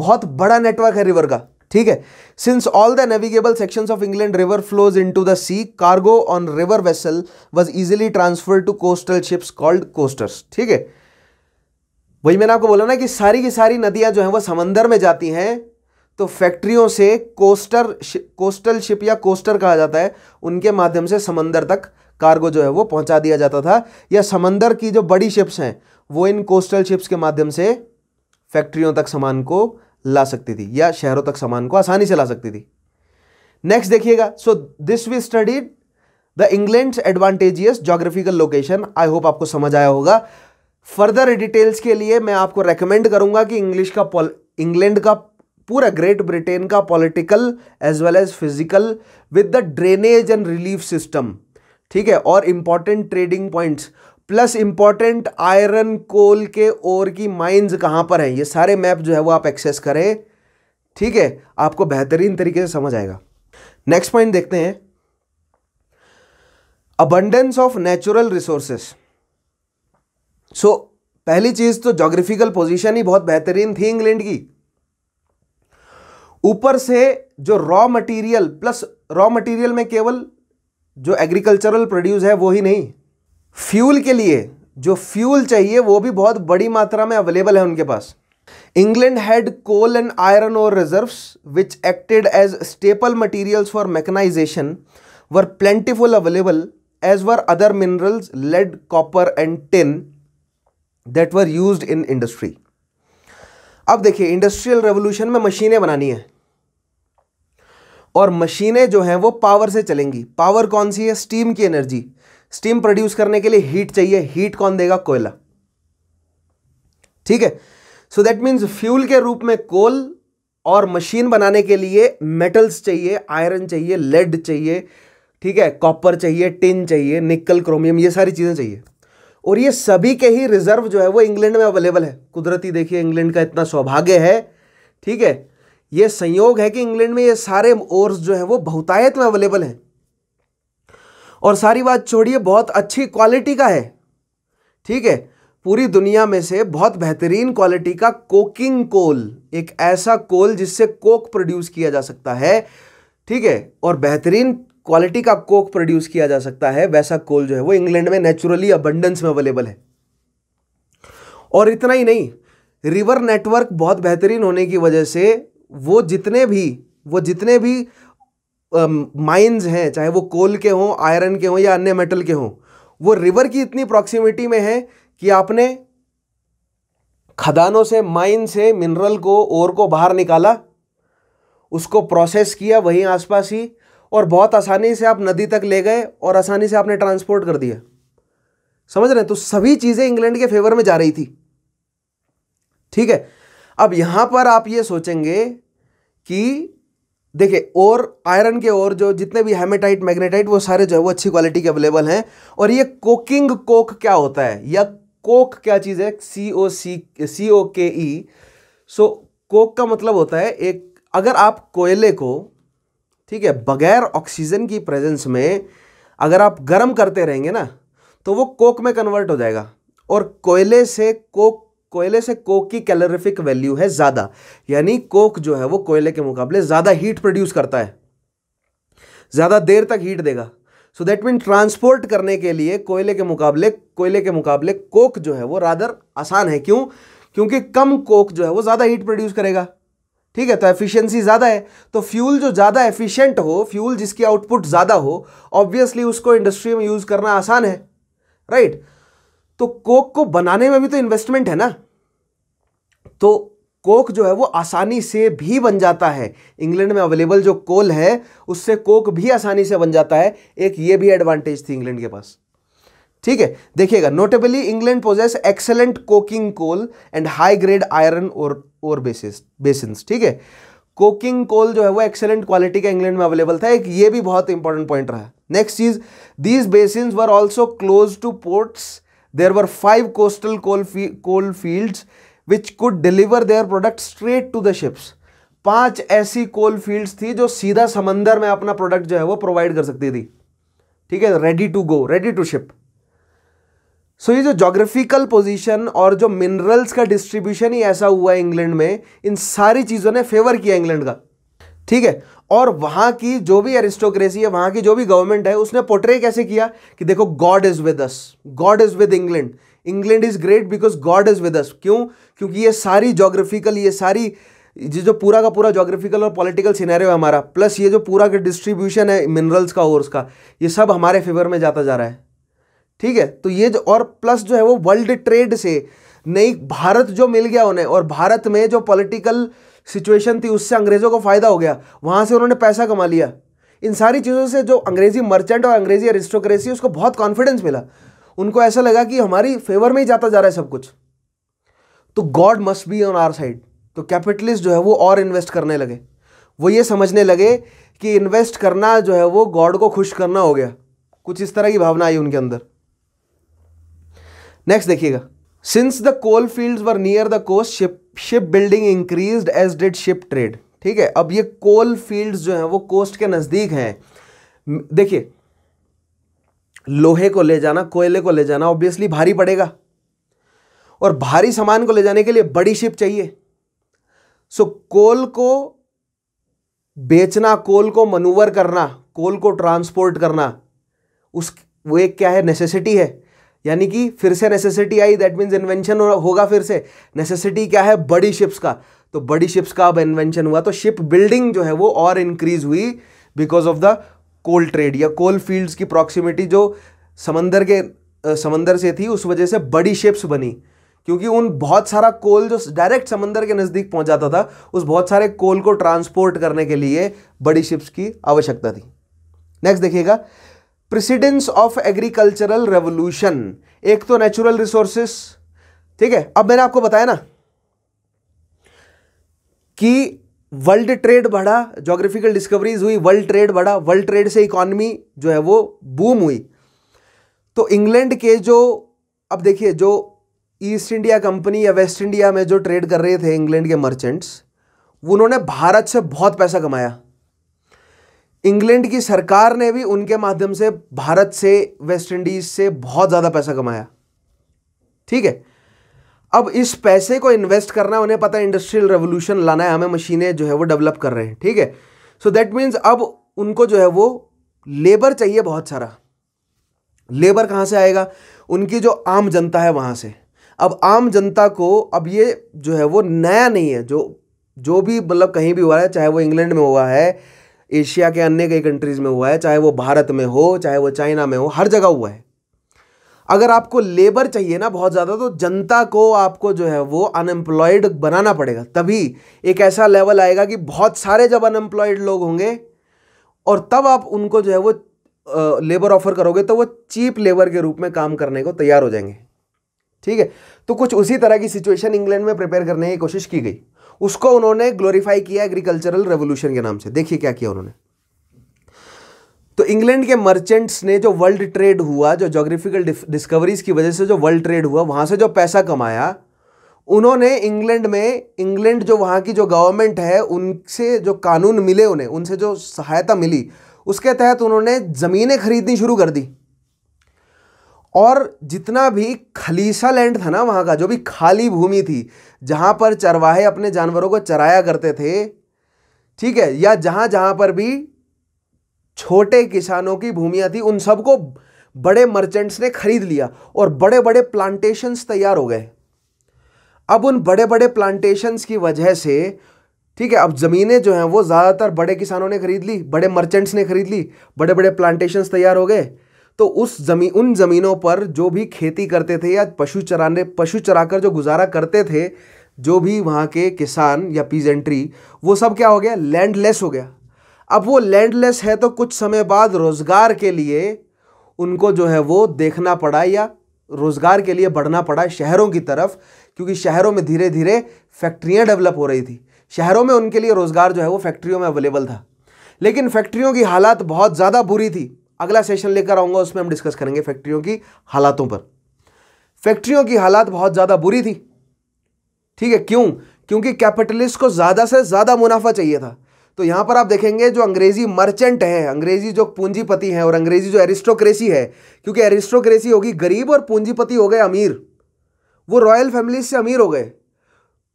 बहुत बड़ा नेटवर्क है रिवर का ठीक है since all the navigable sections of England river flows into the sea cargo on river vessel was easily transfer to coastal ships called coasters ठीक है वही मैंने आपको बोला ना कि सारी की सारी नदियां जो हैं वह समंदर में जाती हैं तो फैक्ट्रियों से कोस्टर शि, कोस्टल शिप या कोस्टर कहा जाता है उनके माध्यम से समंदर तक कार्गो जो है वो पहुंचा दिया जाता था या समंदर की जो बड़ी शिप्स हैं वो इन कोस्टल शिप्स के माध्यम से फैक्ट्रियों तक सामान को ला सकती थी या शहरों तक सामान को आसानी से ला सकती थी नेक्स्ट देखिएगा so this we studied the England advantageous geographical location I hope आपको समझ आया होगा फर्दर डिटेल्स के लिए मैं आपको रेकमेंड करूंगा कि इंग्लिश का इंग्लैंड का पूरा ग्रेट ब्रिटेन का political as well as physical with the drainage and relief system ठीक है और important trading points plus important iron coal के ओर की माइंस कहां पर हैं ये सारे मैप जो है वो आप एक्सेस करें ठीक है आपको बेहतरीन तरीके से समझ आएगा नेक्स्ट पॉइंट देखते हैं abundance of natural resources so पहली चीज तो जोग्राफिकल पोजीशन ही बहुत बेहतरीन थी इंग्लैंड की ऊपर से जो raw material plus raw material में केवल जो एग्रीकल्चरल प्रोड्यूस है वो ही नहीं फ्यूल के लिए जो फ्यूल चाहिए वो भी बहुत बड़ी मात्रा में अवेलेबल है उनके पास England had coal and iron ore reserve which acted as staple material for mechanization were plentiful available as were other minerals lead copper and tin that were use in industry अब देखिए industrial revolution में मशीनें बनानी है और मशीनें जो हैं वो पावर से चलेंगी पावर कौन सी है स्टीम की एनर्जी स्टीम प्रोड्यूस करने के लिए हीट चाहिए हीट कौन देगा कोयला ठीक है सो दैट मीन्स फ्यूल के रूप में कोल और मशीन बनाने के लिए मेटल्स चाहिए आयरन चाहिए लेड चाहिए ठीक है कॉपर चाहिए टिन चाहिए निकल क्रोमियम ये सारी चीज़ें चाहिए और ये सभी के ही रिजर्व जो है वो इंग्लैंड में अवेलेबल है कुदरती देखिए इंग्लैंड का इतना सौभाग्य है ठीक है ये संयोग है कि इंग्लैंड में ये सारे ओर्स जो है वो बहुतायत में अवेलेबल हैं और सारी बात छोड़िए बहुत अच्छी क्वालिटी का है ठीक है पूरी दुनिया में से बहुत बेहतरीन क्वालिटी का कोकिंग कोल एक ऐसा कोल जिससे कोक प्रोड्यूस किया जा सकता है ठीक है और बेहतरीन क्वालिटी का कोक प्रोड्यूस किया जा सकता है वैसा कोल जो है वो इंग्लैंड में नेचुरली अबंडेंस में अवेलेबल है और इतना ही नहीं रिवर नेटवर्क बहुत बेहतरीन होने की वजह से वो जितने भी वो जितने भी माइंस हैं चाहे वो कोल के हों आयरन के हों या अन्य मेटल के हों वो रिवर की इतनी प्रॉक्सिमिटी में है कि आपने खदानों से माइन से मिनरल को और को बाहर निकाला उसको प्रोसेस किया वहीं आसपास ही और बहुत आसानी से आप नदी तक ले गए और आसानी से आपने ट्रांसपोर्ट कर दिया समझ रहे हैं तो सभी चीज़ें इंग्लैंड के फेवर में जा रही थी ठीक है अब यहाँ पर आप ये सोचेंगे कि देखिए और आयरन के और जो जितने भी हेमेटाइट मैग्नेटाइट वो सारे जो है वो अच्छी क्वालिटी के अवेलेबल हैं और ये कोकिंग कोक क्या होता है या कोक क्या चीज़ है सी ओ सी सी ओ के ई सो कोक का मतलब होता है एक अगर आप कोयले को ठीक है बगैर ऑक्सीजन की प्रेजेंस में अगर आप गर्म करते रहेंगे ना तो वो कोक में कन्वर्ट हो जाएगा और कोयले से कोक कोयले से कोक की कैलोरीफिक वैल्यू है ज़्यादा यानी कोक जो है वो कोयले के मुकाबले ज़्यादा हीट प्रोड्यूस करता है ज़्यादा देर तक हीट देगा सो दैट मीन ट्रांसपोर्ट करने के लिए कोयले के मुकाबले कोयले के मुकाबले कोक जो है वो रादर आसान है क्यों क्योंकि कम कोक जो है वो ज़्यादा हीट प्रोड्यूस करेगा ठीक है तो एफिशिएंसी ज़्यादा है तो फ्यूल जो ज़्यादा एफिशिएंट हो फ्यूल जिसकी आउटपुट ज़्यादा हो ऑब्वियसली उसको इंडस्ट्री में यूज़ करना आसान है राइट right? तो कोक को बनाने में भी तो इन्वेस्टमेंट है ना तो कोक जो है वो आसानी से भी बन जाता है इंग्लैंड में अवेलेबल जो कोल है उससे कोक भी आसानी से बन जाता है एक ये भी एडवांटेज थी इंग्लैंड के पास ठीक है देखिएगा notably England possess excellent coking coal and high grade iron ore और बेसिस बेसिन्स ठीक है कोकिंग कोल जो है वो एक्सेलेंट क्वालिटी का इंग्लैंड में अवेलेबल था एक ये भी बहुत इंपॉर्टेंट पॉइंट रहा नेक्स्ट चीज these basins were also close to ports there were five coastal coal coal fields which could deliver their product straight to the ships पांच ऐसी कोल फील्ड्स थी जो सीधा समंदर में अपना प्रोडक्ट जो है वो प्रोवाइड कर सकती थी ठीक है ready to go ready to ship so ये जो जोग्राफिकल पोजीशन और जो मिनरल्स का डिस्ट्रीब्यूशन ही ऐसा हुआ है इंग्लैंड में इन सारी चीज़ों ने फेवर किया इंग्लैंड का ठीक है और वहां की जो भी एरिस्टोक्रेसी है वहां की जो भी गवर्नमेंट है उसने पोर्ट्रे कैसे किया कि देखो God is with us God is with England England is great because God is with us क्यों क्योंकि ये सारी जोग्राफिकल ये सारी ये जो पूरा का पूरा जोग्राफिकल और पॉलिटिकल सिनेरियो है हमारा प्लस ये जो पूरा का डिस्ट्रीब्यूशन है मिनरल्स का और उसका ये सब हमारे फेवर में जाता जा रहा है ठीक है तो ये जो और प्लस जो है वो वर्ल्ड ट्रेड से नई भारत जो मिल गया उन्हें और भारत में जो पॉलिटिकल सिचुएशन थी उससे अंग्रेज़ों को फ़ायदा हो गया वहां से उन्होंने पैसा कमा लिया इन सारी चीज़ों से जो अंग्रेज़ी मर्चेंट और अंग्रेज़ी एरिस्टोक्रेसी उसको बहुत कॉन्फिडेंस मिला उनको ऐसा लगा कि हमारी फेवर में ही जाता जा रहा है सब कुछ तो God must be on our side तो कैपिटलिस्ट जो है वो और इन्वेस्ट करने लगे वो ये समझने लगे कि इन्वेस्ट करना जो है वो गॉड को खुश करना हो गया कुछ इस तरह की भावना आई उनके अंदर नेक्स्ट देखिएगा since the coal field were near the coast ship ship building increase as did ship trade ठीक है अब ये कोल फील्ड जो है वो कोस्ट के नज़दीक हैं देखिए लोहे को ले जाना कोयले को ले जाना ऑब्वियसली भारी पड़ेगा और भारी सामान को ले जाने के लिए बड़ी शिप चाहिए सो कोल को बेचना कोल को मनूवर करना कोल को ट्रांसपोर्ट करना उस वो एक क्या है नेसेसिटी है यानी कि फिर से नेसेसिटी आई दैट मीन्स इन्वेंशन होगा फिर से नेसेसिटी क्या है बड़ी शिप्स का तो बड़ी शिप्स का अब इन्वेंशन हुआ तो शिप बिल्डिंग जो है वो और इंक्रीज हुई because of the coal trade या कोल फील्ड्स की प्रॉक्सिमिटी जो समंदर के समंदर से थी उस वजह से बड़ी शिप्स बनी क्योंकि उन बहुत सारा कोल जो डायरेक्ट समंदर के नज़दीक पहुंच जाता था उस बहुत सारे कोल को ट्रांसपोर्ट करने के लिए बड़ी शिप्स की आवश्यकता थी नेक्स्ट देखिएगा प्रेसिडेंस ऑफ एग्रीकल्चरल रेवोल्यूशन एक तो नेचुरल रिसोर्सेस ठीक है अब मैंने आपको बताया ना कि वर्ल्ड ट्रेड बढ़ा जोग्राफिकल डिस्कवरीज हुई वर्ल्ड ट्रेड बढ़ा वर्ल्ड ट्रेड से इकॉनमी जो है वो बूम हुई तो इंग्लैंड के जो अब देखिए जो ईस्ट इंडिया कंपनी या वेस्ट इंडिया में जो ट्रेड कर रहे थे इंग्लैंड के मर्चेंट्स उन्होंने भारत से बहुत पैसा कमाया इंग्लैंड की सरकार ने भी उनके माध्यम से भारत से वेस्ट इंडीज से बहुत ज़्यादा पैसा कमाया ठीक है अब इस पैसे को इन्वेस्ट करना है उन्हें पता है इंडस्ट्रियल रेवोल्यूशन लाना है हमें मशीनें जो है वो डेवलप कर रहे हैं ठीक है सो दैट मीन्स अब उनको जो है वो लेबर चाहिए बहुत सारा लेबर कहाँ से आएगा उनकी जो आम जनता है वहाँ से अब आम जनता को अब ये जो है वो नया नहीं है जो जो भी मतलब कहीं भी हुआ है चाहे वो इंग्लैंड में हुआ है एशिया के अन्य कई कंट्रीज़ में हुआ है चाहे वो भारत में हो चाहे वो चाइना में हो हर जगह हुआ है अगर आपको लेबर चाहिए ना बहुत ज़्यादा तो जनता को आपको जो है वो अनएम्प्लॉयड बनाना पड़ेगा तभी एक ऐसा लेवल आएगा कि बहुत सारे जब अनएम्प्लॉयड लोग होंगे और तब आप उनको जो है वो लेबर ऑफर करोगे तो वो चीप लेबर के रूप में काम करने को तैयार हो जाएंगे ठीक है तो कुछ उसी तरह की सिचुएशन इंग्लैंड में प्रिपेयर करने की कोशिश की गई उसको उन्होंने ग्लोरीफाई किया एग्रीकल्चरल रेवोल्यूशन के नाम से देखिए क्या किया उन्होंने तो इंग्लैंड के मर्चेंट्स ने जो वर्ल्ड ट्रेड हुआ जो जोग्राफिकल डिस्कवरीज की वजह से जो वर्ल्ड ट्रेड हुआ वहाँ से जो पैसा कमाया उन्होंने इंग्लैंड में इंग्लैंड जो वहाँ की जो गवर्नमेंट है उनसे जो कानून मिले उन्हें उनसे जो सहायता मिली उसके तहत उन्होंने ज़मीनें खरीदनी शुरू कर दी और जितना भी खलीसा लैंड था ना वहाँ का जो भी खाली भूमि थी जहाँ पर चरवाहे अपने जानवरों को चराया करते थे ठीक है या जहाँ जहाँ पर भी छोटे किसानों की भूमियाँ थी उन सबको बड़े मर्चेंट्स ने खरीद लिया और बड़े बड़े प्लांटेशंस तैयार हो गए अब उन बड़े बड़े प्लांटेशंस की वजह से ठीक है अब ज़मीनें जो हैं वो ज़्यादातर बड़े किसानों ने खरीद ली बड़े मर्चेंट्स ने खरीद ली बड़े बड़े प्लांटेशंस तैयार हो गए तो उस जमी उन ज़मीनों पर जो भी खेती करते थे या पशु चराने पशु चराकर जो गुजारा करते थे जो भी वहाँ के किसान या पीजेंट्री वो सब क्या हो गया लैंडलेस हो गया अब वो लैंडलेस है तो कुछ समय बाद रोज़गार के लिए उनको जो है वो देखना पड़ा या रोज़गार के लिए बढ़ना पड़ा शहरों की तरफ क्योंकि शहरों में धीरे धीरे फैक्ट्रियाँ डेवलप हो रही थी शहरों में उनके लिए रोज़गार जो है वो फैक्ट्रियों में अवेलेबल था लेकिन फैक्ट्रियों की हालात बहुत ज़्यादा बुरी थी अगला सेशन लेकर आऊँगा उसमें हम डिस्कस करेंगे फैक्ट्रियों की हालातों पर फैक्ट्रियों की हालात बहुत ज़्यादा बुरी थी ठीक है क्यों क्योंकि कैपिटलिस्ट को ज़्यादा से ज़्यादा मुनाफा चाहिए था तो यहां पर आप देखेंगे जो अंग्रेजी मर्चेंट हैं अंग्रेजी जो पूंजीपति हैं और अंग्रेजी जो एरिस्टोक्रेसी है क्योंकि एरिस्टोक्रेसी होगी गरीब और पूंजीपति हो गए अमीर वो रॉयल फैमिली से अमीर हो गए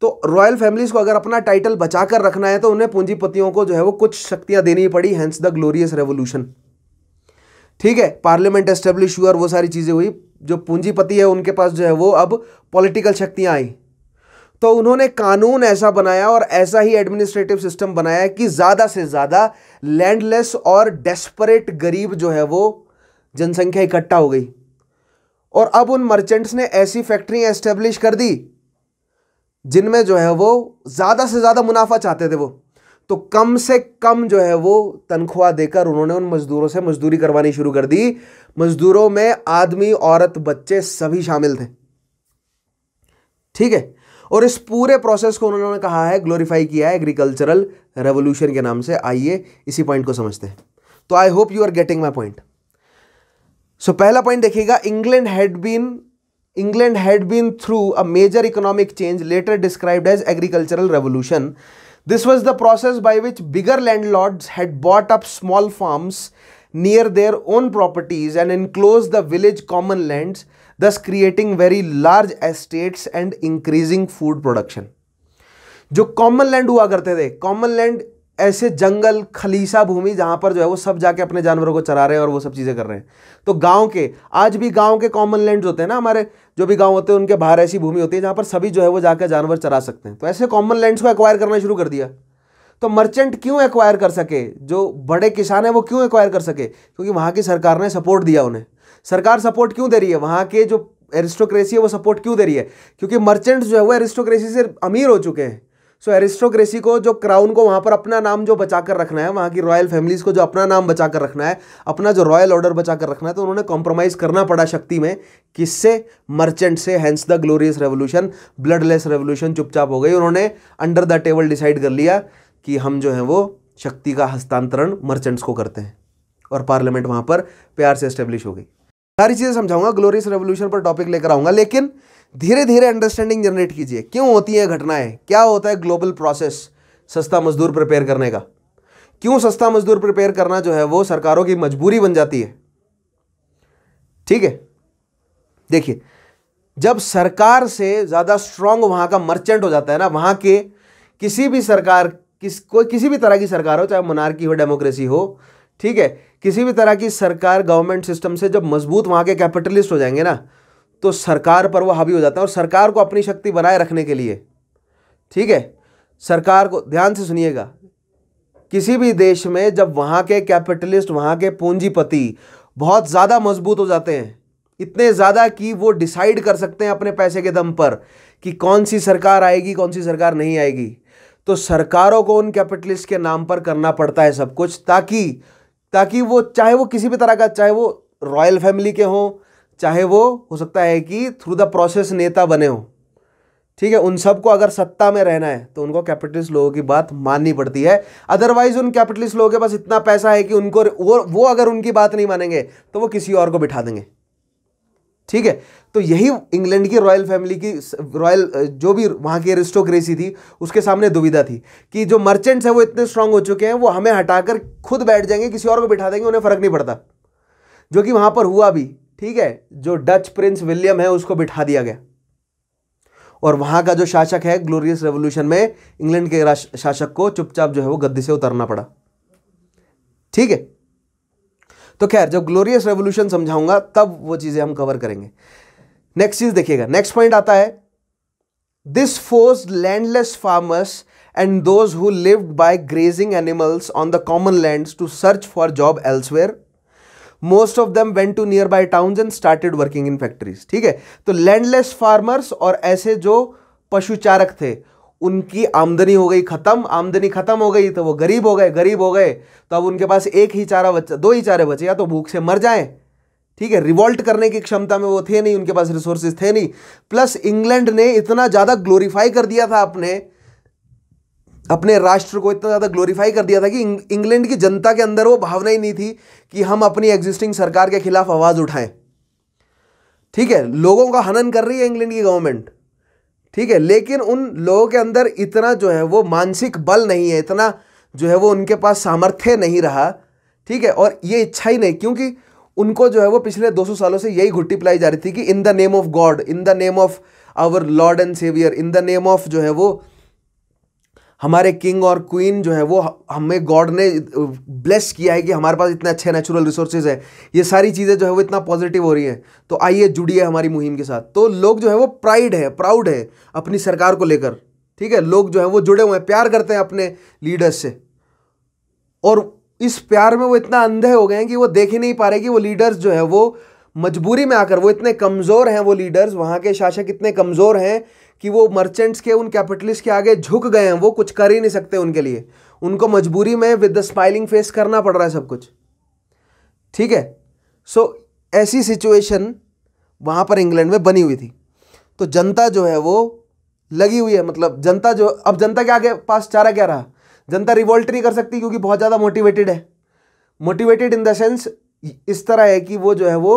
तो रॉयल फैमिलीज को अगर अपना टाइटल बचा कर रखना है तो उन्हें पूंजीपतियों को जो है वो कुछ शक्तियां देनी पड़ी हैंस द ग्लोरियस रेवोल्यूशन ठीक है पार्लियामेंट एस्टेब्लिश हुआ और वो सारी चीज़ें हुई जो पूंजीपति है उनके पास जो है वो अब पॉलिटिकल शक्तियां आई तो उन्होंने कानून ऐसा बनाया और ऐसा ही एडमिनिस्ट्रेटिव सिस्टम बनाया कि ज़्यादा से ज़्यादा लैंडलेस और डेस्परेट गरीब जो है वो जनसंख्या इकट्ठा हो गई और अब उन मर्चेंट्स ने ऐसी फैक्ट्रियाँ एस्टेब्लिश कर दी जिनमें जो है वो ज़्यादा से ज़्यादा मुनाफा चाहते थे वो तो कम से कम जो है वो तनख्वाह देकर उन्होंने उन मज़दूरों से मजदूरी करवानी शुरू कर दी मज़दूरों में आदमी औरत बच्चे सभी शामिल थे ठीक है और इस पूरे प्रोसेस को उन्होंने कहा है ग्लोरीफाई किया है एग्रीकल्चरल रेवोल्यूशन के नाम से आइए इसी पॉइंट को समझते हैं तो I hope you are getting my point so पहला पॉइंट देखिएगा England had been England had been through a major economic change later describe as agricultural revolution this was the process by which bigger landlord had bought up small farm near their own properties and enclose the village common lands thus creating very large estates and increasing food production जो common land हुआ करते थे common land ऐसे जंगल खलीसा भूमि जहाँ पर जो है वो सब जाके अपने जानवरों को चरा रहे हैं और वो सब चीज़ें कर रहे हैं तो गांव के आज भी गांव के कॉमन लैंड होते हैं ना हमारे जो भी गांव होते हैं उनके बाहर ऐसी भूमि होती है जहाँ पर सभी जो है वो जाकर जानवर चरा सकते हैं तो ऐसे कॉमन लैंड्स को एक्वायर करना शुरू कर दिया तो मर्चेंट क्यों एक्वायर कर सके जो बड़े किसान हैं वो क्यों एक्वायर कर सके क्योंकि वहाँ की सरकार ने सपोर्ट दिया उन्हें सरकार सपोर्ट क्यों दे रही है वहाँ के जो एरिस्टोक्रेसी है वो सपोर्ट क्यों दे रही है क्योंकि मर्चेंट्स जो है वो एरिस्टोक्रेसी से अमीर हो चुके हैं सो so, एरिस्टोक्रेसी को जो क्राउन को वहाँ पर अपना नाम जो बचा कर रखना है वहाँ की रॉयल फैमिलीज़ को जो अपना नाम बचा कर रखना है अपना जो रॉयल ऑर्डर बचा कर रखना है तो उन्होंने कॉम्प्रोमाइज़ करना पड़ा शक्ति में किससे मर्चेंट से hence the glorious revolution bloodless revolution चुपचाप हो गई उन्होंने अंडर द टेबल डिसाइड कर लिया कि हम जो है वो शक्ति का हस्तांतरण मर्चेंट्स को करते हैं और पार्लियामेंट वहाँ पर प्यार से इस्टेब्लिश हो गई सारी चीज़ें समझाऊंगा ग्लोरियस रेवोल्यूशन पर टॉपिक लेकर आऊंगा लेकिन धीरे धीरे अंडरस्टैंडिंग जनरेट कीजिए क्यों होती है घटनाएं क्या होता है ग्लोबल प्रोसेस सस्ता मजदूर प्रिपेयर करने का क्यों सस्ता मजदूर प्रिपेयर करना जो है वो सरकारों की मजबूरी बन जाती है ठीक है देखिए जब सरकार से ज़्यादा स्ट्रांग वहां का मर्चेंट हो जाता है ना वहां के किसी भी सरकार किस कोई किसी भी तरह की सरकार हो चाहे मोनार्की हो डेमोक्रेसी हो ठीक है किसी भी तरह की सरकार गवर्नमेंट सिस्टम से जब मजबूत वहाँ के कैपिटलिस्ट हो जाएंगे ना तो सरकार पर वो हावी हो जाता है और सरकार को अपनी शक्ति बनाए रखने के लिए ठीक है सरकार को ध्यान से सुनिएगा किसी भी देश में जब वहाँ के कैपिटलिस्ट वहाँ के पूंजीपति बहुत ज़्यादा मजबूत हो जाते हैं इतने ज़्यादा कि वो डिसाइड कर सकते हैं अपने पैसे के दम पर कि कौन सी सरकार आएगी कौन सी सरकार नहीं आएगी तो सरकारों को उन कैपिटलिस्ट के नाम पर करना पड़ता है सब कुछ ताकि ताकि वो चाहे वो किसी भी तरह का चाहे वो रॉयल फैमिली के हों चाहे वो हो सकता है कि थ्रू द प्रोसेस नेता बने हों ठीक है उन सबको अगर सत्ता में रहना है तो उनको कैपिटलिस्ट लोगों की बात माननी पड़ती है अदरवाइज उन कैपिटलिस्ट लोगों के पास इतना पैसा है कि उनको वो वो अगर उनकी बात नहीं मानेंगे तो वो किसी और को बिठा देंगे ठीक है तो यही इंग्लैंड की रॉयल फैमिली की रॉयल जो भी वहाँ की एरिस्टोक्रेसी थी उसके सामने दुविधा थी कि जो मर्चेंट्स हैं वो इतने स्ट्रांग हो चुके हैं वो हमें हटाकर खुद बैठ जाएंगे किसी और को बिठा देंगे उन्हें फ़र्क नहीं पड़ता जो कि वहाँ पर हुआ भी ठीक है जो डच प्रिंस विलियम है उसको बिठा दिया गया और वहाँ का जो शासक है ग्लोरियस रेवोल्यूशन में इंग्लैंड के शासक को चुपचाप जो है वो गद्दी से उतरना पड़ा ठीक है तो खैर जब ग्लोरियस रेवोल्यूशन समझाऊंगा तब वो चीज़ें हम कवर करेंगे नेक्स्ट चीज़ देखिएगा नेक्स्ट पॉइंट आता है this force landless farmers and those who lived by grazing animals on the common land to search for job elsewhere most of them went to nearby town and started working in factories ठीक है तो landless farmers और ऐसे जो पशुचारक थे उनकी आमदनी हो गई ख़त्म आमदनी ख़त्म हो गई तो वो गरीब हो गए गरीब हो गए तो अब उनके पास एक ही चारा बच्चा दो ही चारे बचे या तो भूख से मर जाए ठीक है रिवॉल्ट करने की क्षमता में वो थे नहीं उनके पास रिसोर्सेज थे नहीं प्लस इंग्लैंड ने इतना ज़्यादा ग्लोरीफाई कर दिया था अपने अपने राष्ट्र को इतना ज़्यादा ग्लोरीफाई कर दिया था कि इंग्लैंड की जनता के अंदर वो भावना ही नहीं थी कि हम अपनी एग्जिस्टिंग सरकार के खिलाफ आवाज़ उठाएं ठीक है लोगों का हनन कर रही है इंग्लैंड की गवर्नमेंट ठीक है लेकिन उन लोगों के अंदर इतना जो है वो मानसिक बल नहीं है इतना जो है वो उनके पास सामर्थ्य नहीं रहा ठीक है और ये इच्छा ही नहीं क्योंकि उनको जो है वो पिछले 200 सालों से यही घुट्टी पिलाई जा रही थी कि in the name of God in the name of our lord and saviour in the name of जो है वो हमारे किंग और क्वीन जो है वो हमें गॉड ने ब्लेस किया है कि हमारे पास इतने अच्छे नेचुरल रिसोर्सेज है ये सारी चीज़ें जो है वो इतना पॉजिटिव हो रही है तो आइए जुड़िए हमारी मुहिम के साथ तो लोग जो है वो प्राइड है प्राउड है अपनी सरकार को लेकर ठीक है लोग जो है वो जुड़े हुए हैं प्यार करते हैं अपने लीडर्स से और इस प्यार में वो इतना अंधे हो गए हैं कि वो देख ही नहीं पा रहे कि वो लीडर्स जो है वो मजबूरी में आकर वो इतने कमज़ोर हैं वो लीडर्स वहाँ के शासक इतने कमज़ोर हैं कि वो मर्चेंट्स के उन कैपिटलिस्ट के आगे झुक गए हैं वो कुछ कर ही नहीं सकते उनके लिए उनको मजबूरी में विद द स्माइलिंग फेस करना पड़ रहा है सब कुछ ठीक है सो so, ऐसी सिचुएशन वहाँ पर इंग्लैंड में बनी हुई थी तो जनता जो है वो लगी हुई है मतलब जनता जो अब जनता के आगे पास चारा क्या रहा जनता रिवोल्ट नहीं कर सकती क्योंकि बहुत ज़्यादा मोटिवेटेड है मोटिवेटेड इन द सेंस इस तरह है कि वो जो है वो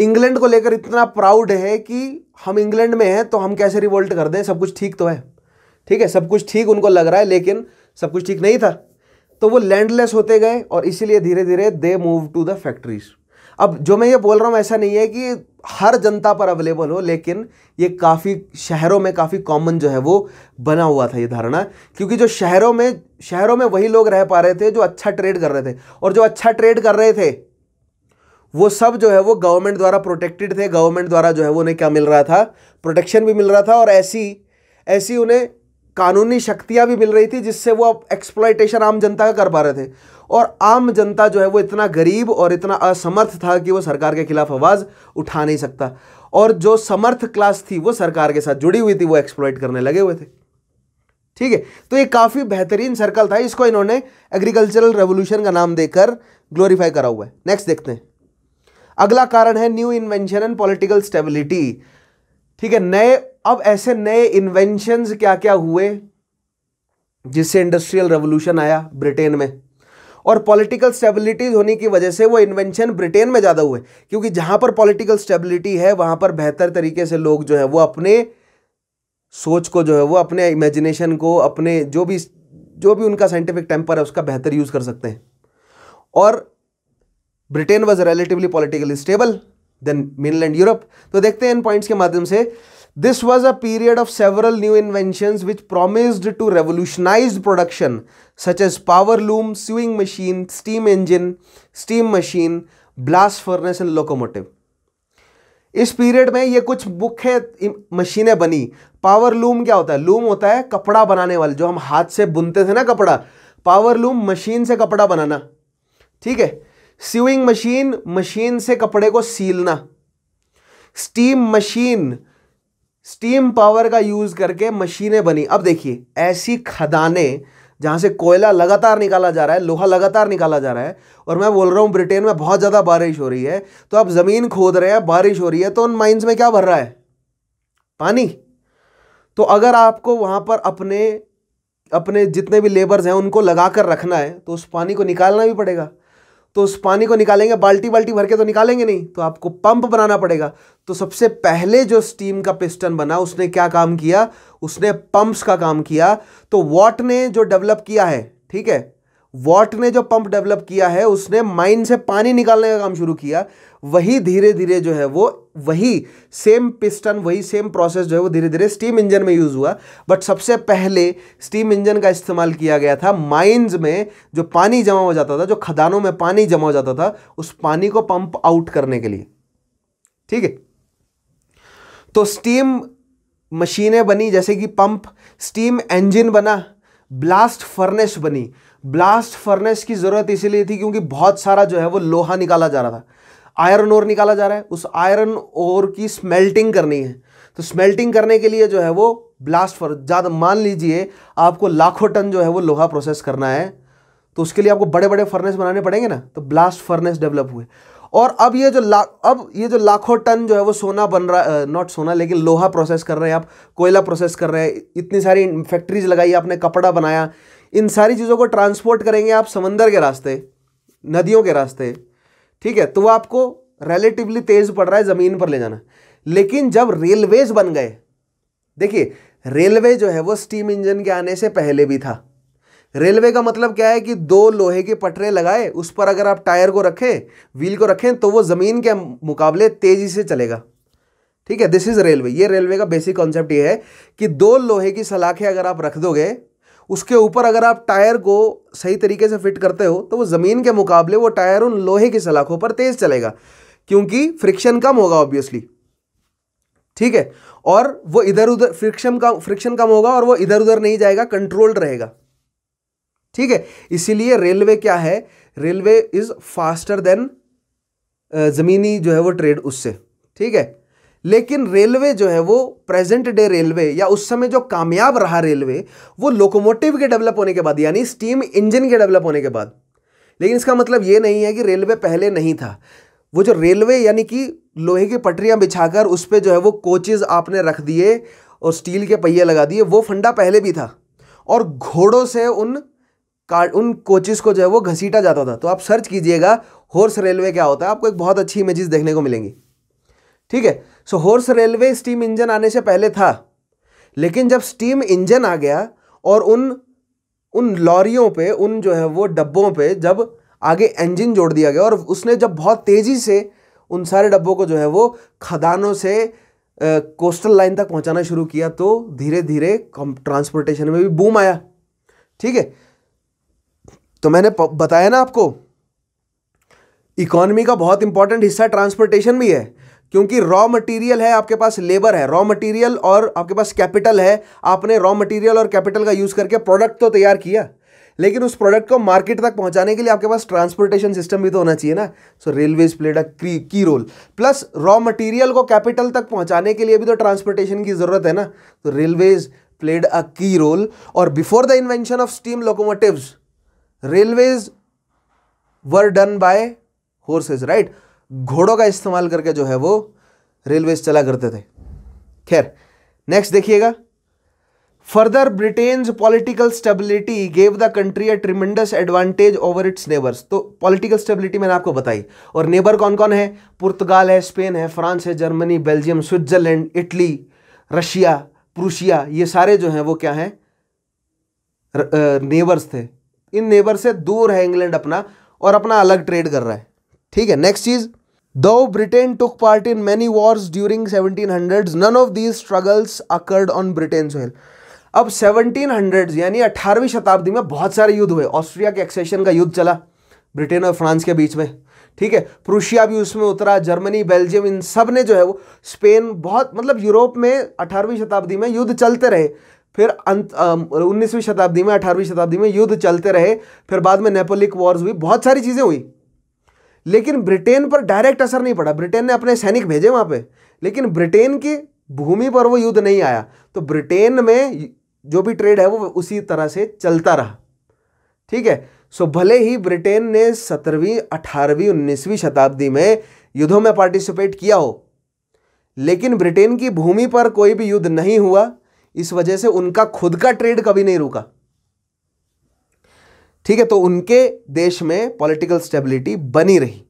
इंग्लैंड को लेकर इतना प्राउड है कि हम इंग्लैंड में हैं तो हम कैसे रिवोल्ट कर दें सब कुछ ठीक तो है ठीक है सब कुछ ठीक उनको लग रहा है लेकिन सब कुछ ठीक नहीं था तो वो लैंडलेस होते गए और इसीलिए धीरे धीरे they move to the factories अब जो मैं ये बोल रहा हूँ ऐसा नहीं है कि हर जनता पर अवेलेबल हो लेकिन ये काफ़ी शहरों में काफ़ी कॉमन जो है वो बना हुआ था ये धारणा क्योंकि जो शहरों में शहरों में वही लोग रह पा रहे थे जो अच्छा ट्रेड कर रहे थे और जो अच्छा ट्रेड कर रहे थे वो सब जो है वो गवर्नमेंट द्वारा प्रोटेक्टेड थे गवर्नमेंट द्वारा जो है वो उन्हें क्या मिल रहा था प्रोटेक्शन भी मिल रहा था और ऐसी ऐसी उन्हें कानूनी शक्तियाँ भी मिल रही थी जिससे वो अब एक्सप्लाइटेशन आम जनता का कर पा रहे थे और आम जनता जो है वो इतना गरीब और इतना असमर्थ था कि वो सरकार के खिलाफ आवाज़ उठा नहीं सकता और जो समर्थ क्लास थी वो सरकार के साथ जुड़ी हुई थी वो एक्सप्लॉइट करने लगे हुए थे ठीक है तो ये काफ़ी बेहतरीन सर्कल था इसको इन्होंने एग्रीकल्चरल रेवोल्यूशन का नाम देकर ग्लोरीफाई करा हुआ है नेक्स्ट देखते हैं अगला कारण है new invention and political stability ठीक है नए अब ऐसे नए इन्वेंशन क्या क्या हुए जिससे इंडस्ट्रियल रेवोल्यूशन आया ब्रिटेन में और पॉलिटिकल स्टेबिलिटी होने की वजह से वो इन्वेंशन ब्रिटेन में ज़्यादा हुए क्योंकि जहां पर पॉलिटिकल स्टेबिलिटी है वहां पर बेहतर तरीके से लोग जो है वो अपने सोच को जो है वो अपने इमेजिनेशन को अपने जो भी जो भी उनका साइंटिफिक टेम्पर है उसका बेहतर यूज़ कर सकते हैं और Britain was relatively politically stable than mainland Europe तो देखते हैं इन पॉइंट्स के माध्यम से this was a period of several new invention which promised to revolutionise production such as power loom swing machine steam engine steam machine blast furnace and locomotive इस पीरियड में ये कुछ मुख्य मशीनें बनी पावर लूम क्या होता है लूम होता है कपड़ा बनाने वाले जो हम हाथ से बुनते थे ना कपड़ा पावर लूम मशीन से कपड़ा बनाना ठीक है सीविंग मशीन मशीन से कपड़े को सीलना स्टीम मशीन स्टीम पावर का यूज़ करके मशीनें बनी अब देखिए ऐसी खदानें जहाँ से कोयला लगातार निकाला जा रहा है लोहा लगातार निकाला जा रहा है और मैं बोल रहा हूँ ब्रिटेन में बहुत ज़्यादा बारिश हो रही है तो आप ज़मीन खोद रहे हैं बारिश हो रही है तो उन माइंस में क्या भर रहा है पानी तो अगर आपको वहाँ पर अपने अपने जितने भी लेबर्स हैं उनको लगा कर रखना है तो उस पानी को निकालना भी पड़ेगा तो उस पानी को निकालेंगे बाल्टी बाल्टी भर के तो निकालेंगे नहीं तो आपको पंप बनाना पड़ेगा तो सबसे पहले जो स्टीम का पिस्टन बना उसने क्या काम किया उसने पंप्स का काम किया तो वॉट ने जो डेवलप किया है ठीक है वॉट ने जो पंप डेवलप किया है उसने माइन से पानी निकालने का काम शुरू किया वही धीरे धीरे जो है वो वही सेम पिस्टन वही सेम प्रोसेस जो है वो धीरे धीरे स्टीम इंजन में यूज़ हुआ बट सबसे पहले स्टीम इंजन का इस्तेमाल किया गया था माइंस में जो पानी जमा हो जाता था जो खदानों में पानी जमा हो जाता था उस पानी को पंप आउट करने के लिए ठीक है तो स्टीम मशीनें बनी जैसे कि पंप स्टीम इंजन बना ब्लास्ट फर्नेस बनी ब्लास्ट फर्नेस की ज़रूरत इसीलिए थी क्योंकि बहुत सारा जो है वो लोहा निकाला जा रहा था आयरन ओर निकाला जा रहा है उस आयरन ओर की स्मेल्टिंग करनी है तो स्मेल्टिंग करने के लिए जो है वो ब्लास्ट फर ज़्यादा मान लीजिए आपको लाखों टन जो है वो लोहा प्रोसेस करना है तो उसके लिए आपको बड़े बड़े फर्नेस बनाने पड़ेंगे ना तो ब्लास्ट फर्नेस डेवलप हुए और अब ये जो लाख अब ये जो लाखों टन जो है वो सोना बन रहा नॉट सोना लेकिन लोहा प्रोसेस कर रहे हैं आप कोयला प्रोसेस कर रहे हैं इतनी सारी फैक्ट्रीज लगाई आपने कपड़ा बनाया इन सारी चीज़ों को ट्रांसपोर्ट करेंगे आप समंदर के रास्ते नदियों के रास्ते ठीक है तो वो आपको रिलेटिवली तेज पड़ रहा है ज़मीन पर ले जाना लेकिन जब रेलवेज बन गए देखिए रेलवे जो है वो स्टीम इंजन के आने से पहले भी था रेलवे का मतलब क्या है कि दो लोहे के पटरे लगाए उस पर अगर आप टायर को रखें व्हील को रखें तो वो ज़मीन के मुकाबले तेज़ी से चलेगा ठीक है दिस इज़ रेलवे ये रेलवे का बेसिक कॉन्सेप्ट ये है कि दो लोहे की सलाखें अगर आप रख दोगे उसके ऊपर अगर आप टायर को सही तरीके से फिट करते हो तो वो ज़मीन के मुकाबले वो टायर उन लोहे की सलाखों पर तेज़ चलेगा क्योंकि फ्रिक्शन कम होगा ऑब्वियसली ठीक है और वो इधर उधर फ्रिक्शन कम फ्रिक्शन कम होगा और वो इधर उधर नहीं जाएगा कंट्रोल्ड रहेगा ठीक है इसीलिए रेलवे क्या है रेलवे इज़ फास्टर देन ज़मीनी जो है वो ट्रेड उससे ठीक है लेकिन रेलवे जो है वो प्रेजेंट डे रेलवे या उस समय जो कामयाब रहा रेलवे वो लोकोमोटिव के डेवलप होने के बाद यानी स्टीम इंजन के डेवलप होने के बाद लेकिन इसका मतलब ये नहीं है कि रेलवे पहले नहीं था वो जो रेलवे यानी कि लोहे की पटरियाँ बिछाकर उस पर जो है वो कोचेज़ आपने रख दिए और स्टील के पहिए लगा दिए वो फंडा पहले भी था और घोड़ों से उन का उन कोचेस को जो है वो घसीटा जाता था तो आप सर्च कीजिएगा हॉर्स रेलवे क्या होता है आपको एक बहुत अच्छी इमेजेस देखने को मिलेंगी ठीक है so horse railway steam engine आने से पहले था लेकिन जब स्टीम इंजन आ गया और उन उन लॉरियों पे उन जो है वो डब्बों पे जब आगे इंजन जोड़ दिया गया और उसने जब बहुत तेज़ी से उन सारे डब्बों को जो है वो खदानों से कोस्टल लाइन तक पहुंचाना शुरू किया तो धीरे धीरे ट्रांसपोर्टेशन में भी बूम आया ठीक है तो मैंने बताया ना आपको इकोनॉमी का बहुत इंपॉर्टेंट हिस्सा ट्रांसपोर्टेशन भी है क्योंकि रॉ मटेरियल है आपके पास लेबर है रॉ मटेरियल और आपके पास कैपिटल है आपने रॉ मटेरियल और कैपिटल का यूज़ करके प्रोडक्ट तो तैयार किया लेकिन उस प्रोडक्ट को मार्केट तक पहुंचाने के लिए आपके पास ट्रांसपोर्टेशन सिस्टम भी तो होना चाहिए ना सो railways played a key role plus raw material को कैपिटल तक पहुंचाने के लिए भी तो ट्रांसपोर्टेशन की ज़रूरत है ना तो railways played a key role और before the invention of steam locomotive railways were done by horses right घोड़ों का इस्तेमाल करके जो है वो रेलवेज चला करते थे खैर नेक्स्ट देखिएगा further Britain's political stability gave the country a tremendous advantage over its neighbours तो पॉलिटिकल स्टेबिलिटी मैंने आपको बताई और नेबर कौन कौन है पुर्तगाल है स्पेन है फ्रांस है Germany Belgium Switzerland Italy Russia Prussia ये सारे जो हैं वो क्या हैं नेबर्स थे इन नेबर से दूर है इंग्लैंड अपना और अपना अलग ट्रेड कर रहा है ठीक है नेक्स्ट चीज़ Though Britain took part in many wars during 1700s, none of these struggles occurred on Britain's soil. अब 1700s यानी 18वीं शताब्दी में बहुत सारे युद्ध हुए ऑस्ट्रिया के एक्सेशन का युद्ध चला ब्रिटेन और फ्रांस के बीच में ठीक है प्रूशिया भी उसमें उतरा जर्मनी बेल्जियम इन सब ने जो है वो स्पेन बहुत मतलब यूरोप में 18वीं शताब्दी में युद्ध चलते रहे फिर अंत उन्नीसवीं शताब्दी में अठारहवीं शताब्दी में युद्ध चलते रहे फिर बाद में नेपोलिक वॉर्स हुई बहुत सारी चीज़ें हुई लेकिन ब्रिटेन पर डायरेक्ट असर नहीं पड़ा ब्रिटेन ने अपने सैनिक भेजे वहां पे लेकिन ब्रिटेन की भूमि पर वो युद्ध नहीं आया तो ब्रिटेन में जो भी ट्रेड है वो उसी तरह से चलता रहा ठीक है सो भले ही ब्रिटेन ने सत्रहवीं अठारहवीं उन्नीसवीं शताब्दी में युद्धों में पार्टिसिपेट किया हो लेकिन ब्रिटेन की भूमि पर कोई भी युद्ध नहीं हुआ इस वजह से उनका खुद का ट्रेड कभी नहीं रुका ठीक है तो उनके देश में पॉलिटिकल स्टेबिलिटी बनी रही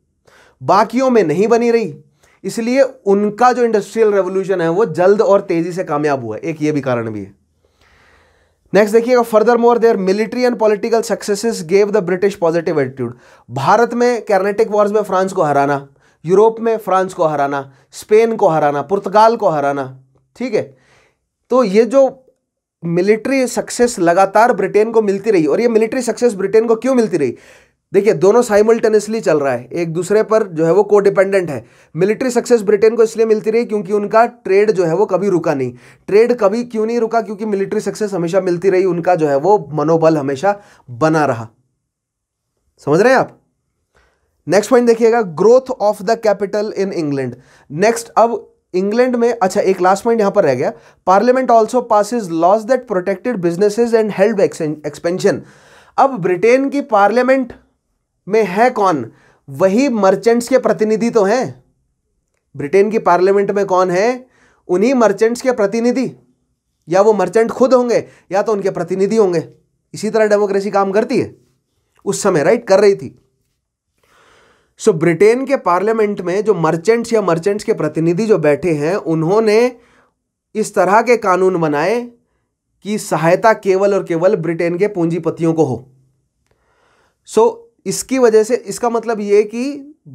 बाकियों में नहीं बनी रही इसलिए उनका जो इंडस्ट्रियल रेवोल्यूशन है वो जल्द और तेजी से कामयाब हुआ एक ये भी कारण भी है नेक्स्ट देखिएगा furthermore their military and political successes gave the British positive attitude Bharat में कैर्नेटिक वॉर्स में फ्रांस को हराना यूरोप में फ्रांस को हराना स्पेन को हराना पुर्तगाल को हराना ठीक है तो ये जो मिलिट्री सक्सेस लगातार ब्रिटेन को मिलती रही और ये मिलिट्री सक्सेस ब्रिटेन को क्यों मिलती रही देखिए दोनों साइमल्टेनियसली चल रहा है एक दूसरे पर जो है वो को डिपेंडेंट है मिलिट्री सक्सेस ब्रिटेन को इसलिए मिलती रही क्योंकि उनका ट्रेड जो है वो कभी रुका नहीं ट्रेड कभी क्यों नहीं रुका क्योंकि मिलिट्री सक्सेस हमेशा मिलती रही उनका जो है वो मनोबल हमेशा बना रहा समझ रहे हैं आप नेक्स्ट पॉइंट देखिएगा growth of the capital in England next अब इंग्लैंड में अच्छा एक लास्ट पॉइंट यहां पर रह गया parliament also passes laws that protected businesses and help expansion अब ब्रिटेन की पार्लियामेंट में है कौन वही मर्चेंट्स के प्रतिनिधि तो हैं ब्रिटेन की पार्लियामेंट में कौन है उन्हीं मर्चेंट्स के प्रतिनिधि या वो मर्चेंट खुद होंगे या तो उनके प्रतिनिधि होंगे इसी तरह डेमोक्रेसी काम करती है उस समय राइट कर रही थी सो so, ब्रिटेन के पार्लियामेंट में जो मर्चेंट्स या मर्चेंट्स के प्रतिनिधि जो बैठे हैं उन्होंने इस तरह के कानून बनाए कि सहायता केवल और केवल ब्रिटेन के पूंजीपतियों को हो सो so, इसकी वजह से इसका मतलब ये कि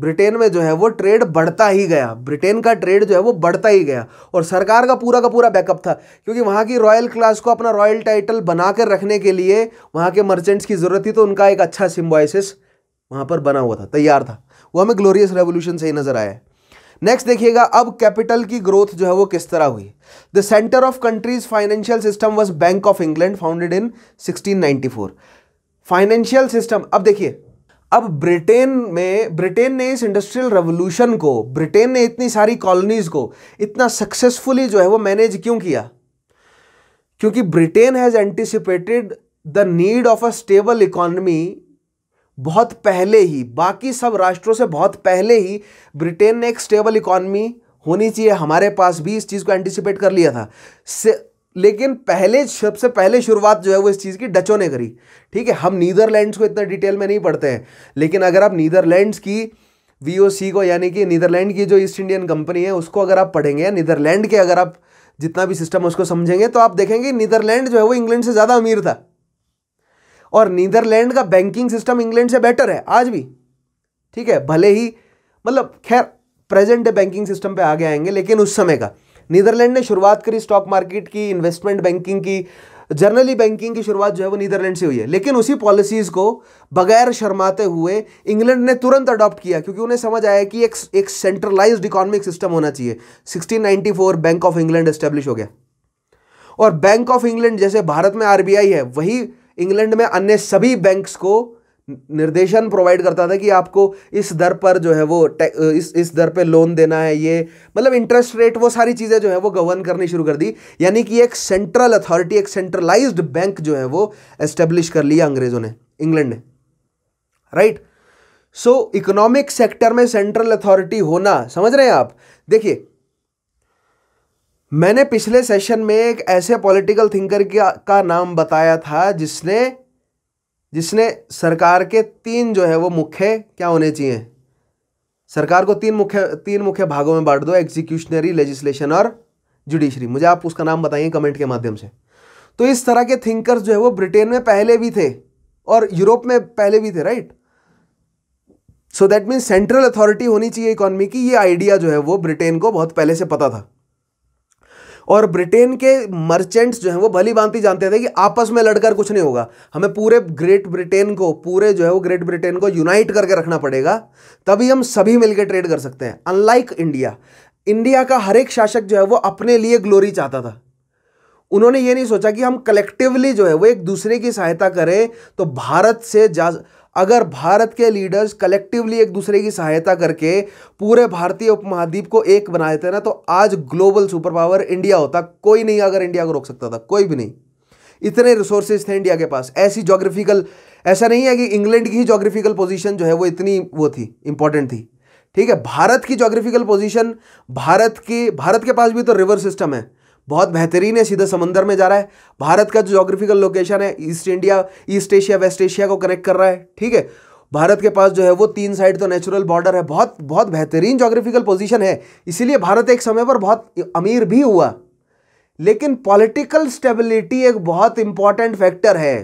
ब्रिटेन में जो है वो ट्रेड बढ़ता ही गया ब्रिटेन का ट्रेड जो है वो बढ़ता ही गया और सरकार का पूरा का पूरा बैकअप था क्योंकि वहाँ की रॉयल क्लास को अपना रॉयल टाइटल बनाकर रखने के लिए वहाँ के मर्चेंट्स की ज़रूरत थी तो उनका एक अच्छा सिम्बॉइसिस वहाँ पर बना हुआ था तैयार था वो हमें ग्लोरियस रेवोल्यूशन से ही नजर आया नेक्स्ट देखिएगा अब कैपिटल की ग्रोथ जो है वो किस तरह हुई the centre of country's financial system was bank of England founded in sixteen financial system अब देखिए अब ब्रिटेन में ब्रिटेन ने इस इंडस्ट्रियल रेवोल्यूशन को ब्रिटेन ने इतनी सारी कॉलोनीज को इतना सक्सेसफुली जो है वो मैनेज क्यों किया क्योंकि Britain has anticipated the need of a stable economy बहुत पहले ही बाकी सब राष्ट्रों से बहुत पहले ही ब्रिटेन ने एक स्टेबल इकॉनमी होनी चाहिए हमारे पास भी इस चीज़ को एंटिसिपेट कर लिया था से लेकिन पहले सबसे पहले शुरुआत जो है वो इस चीज़ की डचों ने करी ठीक है हम नीदरलैंड्स को इतना डिटेल में नहीं पढ़ते हैं लेकिन अगर आप नीदरलैंड्स की वी को यानी कि नीदरलैंड की जो ईस्ट इंडियन कंपनी है उसको अगर आप पढ़ेंगे या नीदरलैंड के अगर आप जितना भी सिस्टम उसको समझेंगे तो आप देखेंगे नीदरलैंड जो है वो इंग्लैंड से ज़्यादा अमीर था और नीदरलैंड का बैंकिंग सिस्टम इंग्लैंड से बेटर है आज भी ठीक है भले ही मतलब खैर प्रेजेंट डे बैंकिंग सिस्टम पे आगे आएंगे लेकिन उस समय का नीदरलैंड ने शुरुआत करी स्टॉक मार्केट की इन्वेस्टमेंट बैंकिंग की जर्नली बैंकिंग की शुरुआत जो है वो नीदरलैंड से हुई है लेकिन उसी पॉलिसीज़ को बगैर शर्माते हुए इंग्लैंड ने तुरंत अडॉप्ट किया क्योंकि उन्हें समझ आया कि एक एक सेंट्रलाइज इकोनॉमिक सिस्टम होना चाहिए 1694 बैंक ऑफ इंग्लैंड एस्टेब्लिश हो गया और बैंक ऑफ इंग्लैंड जैसे भारत में आरबीआई है वही इंग्लैंड में अन्य सभी बैंक्स को निर्देशन प्रोवाइड करता था कि आपको इस दर पर जो है वो इस इस दर पे लोन देना है ये मतलब इंटरेस्ट रेट वो सारी चीज़ें जो है वो गवर्न करनी शुरू कर दी यानी कि एक सेंट्रल अथॉरिटी एक सेंट्रलाइज्ड बैंक जो है वो एस्टेब्लिश कर लिया अंग्रेज़ों ने इंग्लैंड ने राइट सो इकोनॉमिक सेक्टर में सेंट्रल अथॉरिटी होना समझ रहे हैं आप देखिए मैंने पिछले सेशन में एक ऐसे पॉलिटिकल थिंकर का नाम बताया था जिसने जिसने सरकार के तीन जो है वो मुख्य क्या होने चाहिए सरकार को तीन मुख्य तीन मुख्य भागों में बांट दो एग्जीक्यूशनरी लेजिस्लेशन और जुडिशरी मुझे आप उसका नाम बताइए कमेंट के माध्यम से तो इस तरह के थिंकर्स जो है वो ब्रिटेन में पहले भी थे और यूरोप में पहले भी थे right so that means central authority होनी चाहिए इकोनॉमी की ये आइडिया जो है वो ब्रिटेन को बहुत पहले से पता था और ब्रिटेन के मर्चेंट्स जो हैं वो भली भांति जानते थे कि आपस में लड़कर कुछ नहीं होगा हमें पूरे ग्रेट ब्रिटेन को पूरे जो है वो ग्रेट ब्रिटेन को यूनाइट करके रखना पड़ेगा तभी हम सभी मिलकर ट्रेड कर सकते हैं अनलाइक इंडिया इंडिया का हर एक शासक जो है वो अपने लिए ग्लोरी चाहता था उन्होंने ये नहीं सोचा कि हम कलेक्टिवली जो है वो एक दूसरे की सहायता करें तो भारत से जा अगर भारत के लीडर्स कलेक्टिवली एक दूसरे की सहायता करके पूरे भारतीय उपमहाद्वीप को एक बना देते ना तो आज ग्लोबल सुपर पावर इंडिया होता कोई नहीं अगर इंडिया को रोक सकता था कोई भी नहीं इतने रिसोर्सेज थे इंडिया के पास ऐसी जोग्राफिकल ऐसा नहीं है कि इंग्लैंड की ही जोग्राफिकल पोजीशन जो है वो इतनी वो थी इंपॉर्टेंट थी ठीक है भारत की जोग्राफिकल पोजिशन भारत की भारत के पास भी तो रिवर सिस्टम है बहुत बेहतरीन है सीधे समंदर में जा रहा है भारत का जो जोग्राफिकल लोकेशन है east India east Asia waste Asia को कनेक्ट कर रहा है ठीक है भारत के पास जो है वो तीन साइड तो नेचुरल बॉर्डर है बहुत बहुत बेहतरीन जोग्राफिकल पोजिशन है इसीलिए भारत एक समय पर बहुत अमीर भी हुआ लेकिन पॉलिटिकल स्टेबिलिटी एक बहुत इंपॉर्टेंट फैक्टर है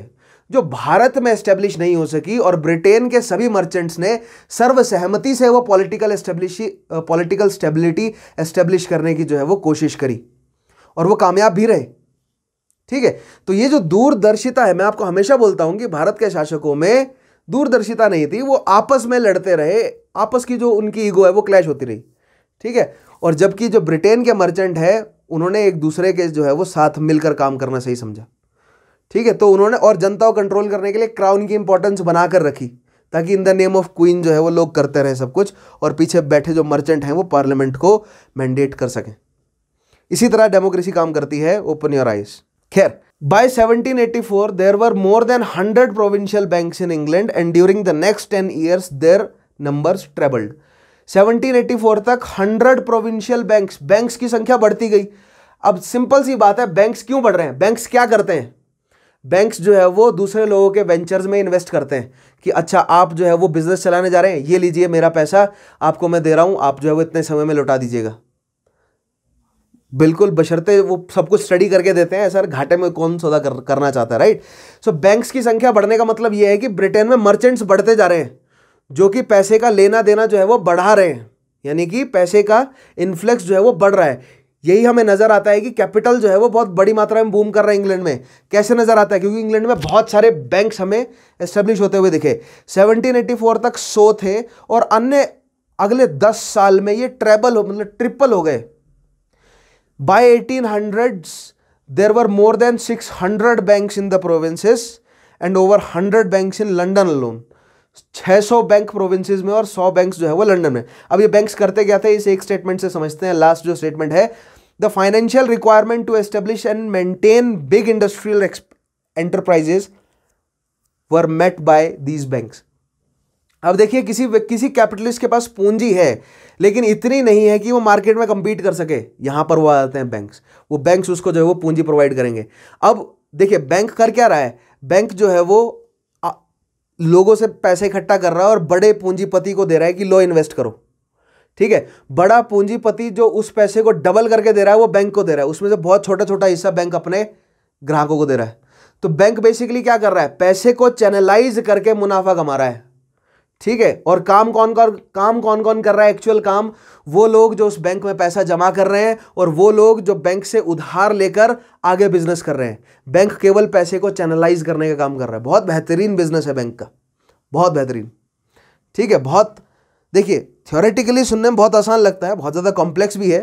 जो भारत में एस्टेब्लिश नहीं हो सकी और ब्रिटेन के सभी मर्चेंट्स ने सर्वसहमति से वो political establish political stability establish करने की जो है वो कोशिश करी और वो कामयाब भी रहे ठीक है तो ये जो दूरदर्शिता है मैं आपको हमेशा बोलता हूँ कि भारत के शासकों में दूरदर्शिता नहीं थी वो आपस में लड़ते रहे आपस की जो उनकी ईगो है वो क्लैश होती रही ठीक है और जबकि जो ब्रिटेन के मर्चेंट है उन्होंने एक दूसरे के जो है वो साथ मिलकर काम करना सही समझा ठीक है तो उन्होंने और जनता को कंट्रोल करने के लिए क्राउन की इंपॉर्टेंस बनाकर रखी ताकि in the name of queen जो है वो लोग करते रहे सब कुछ और पीछे बैठे जो मर्चेंट हैं वो पार्लियामेंट को मैंडेट कर सकें इसी तरह डेमोक्रेसी काम करती है ओपन योर आइज खैर By 1784, there were more than 100 provincial banks in England and during the next 10 years, their numbers trebled. 1784 तक 100 provincial banks, banks की संख्या बढ़ती गई अब सिंपल सी बात है बैंक्स क्यों बढ़ रहे हैं बैंक्स क्या करते हैं बैंक्स जो है वो दूसरे लोगों के वेंचर्स में इन्वेस्ट करते हैं कि अच्छा आप जो है वो बिजनेस चलाने जा रहे हैं ये लीजिए मेरा पैसा आपको मैं दे रहा हूँ आप जो है वो इतने समय में लौटा दीजिएगा बिल्कुल बशरते वो सब कुछ स्टडी करके देते हैं सर घाटे में कौन सौदा कर, करना चाहता है राइट सो so, बैंक्स की संख्या बढ़ने का मतलब ये है कि ब्रिटेन में मर्चेंट्स बढ़ते जा रहे हैं जो कि पैसे का लेना देना जो है वो बढ़ा रहे हैं यानी कि पैसे का इन्फ्लेक्स जो है वो बढ़ रहा है यही हमें नज़र आता है कि कैपिटल जो है वो बहुत बड़ी मात्रा में बूम कर रहा है इंग्लैंड में कैसे नज़र आता है क्योंकि इंग्लैंड में बहुत सारे बैंक्स हमें एस्टेब्लिश होते हुए दिखे 1784 तक सो थे और अन्य अगले दस साल में ये ट्रेबल हो मतलब ट्रिपल हो गए eighteen there were more than six hundred 600 in the the and over hundred 100 in London lone alone सौ बैंक प्रोविंसेस में और सौ बैंक्स जो है वो लंडन में अब ये बैंक्स करते क्या थे इस एक स्टेटमेंट से समझते हैं लास्ट जो स्टेटमेंट है the financial requirement to establish and maintain big industrial enterprises were met by these banks अब देखिए किसी किसी कैपिटलिस्ट के पास पूंजी है लेकिन इतनी नहीं है कि वो मार्केट में कम्पीट कर सके यहाँ पर वो आ जाते हैं बैंक्स वो बैंक्स उसको जो है वो पूंजी प्रोवाइड करेंगे अब देखिए बैंक कर क्या रहा है बैंक जो है वो आ, लोगों से पैसे इकट्ठा कर रहा है और बड़े पूंजीपति को दे रहा है कि लो इन्वेस्ट करो ठीक है बड़ा पूंजीपति जो उस पैसे को डबल करके दे रहा है वो बैंक को दे रहा है उसमें से बहुत छोटा छोटा हिस्सा बैंक अपने ग्राहकों को दे रहा है तो बैंक बेसिकली क्या कर रहा है पैसे को चैनलाइज करके मुनाफा कमा रहा है ठीक है और काम कौन कौन काम कौन कौन कर रहा है एक्चुअल काम वो लोग जो उस बैंक में पैसा जमा कर रहे हैं और वो लोग जो बैंक से उधार लेकर आगे बिजनेस कर रहे हैं बैंक केवल पैसे को चैनलाइज करने का काम कर रहा है बहुत बेहतरीन बिजनेस है बैंक का बहुत बेहतरीन ठीक है बहुत देखिए थ्योरेटिकली सुनने में बहुत आसान लगता है बहुत ज़्यादा कॉम्प्लेक्स भी है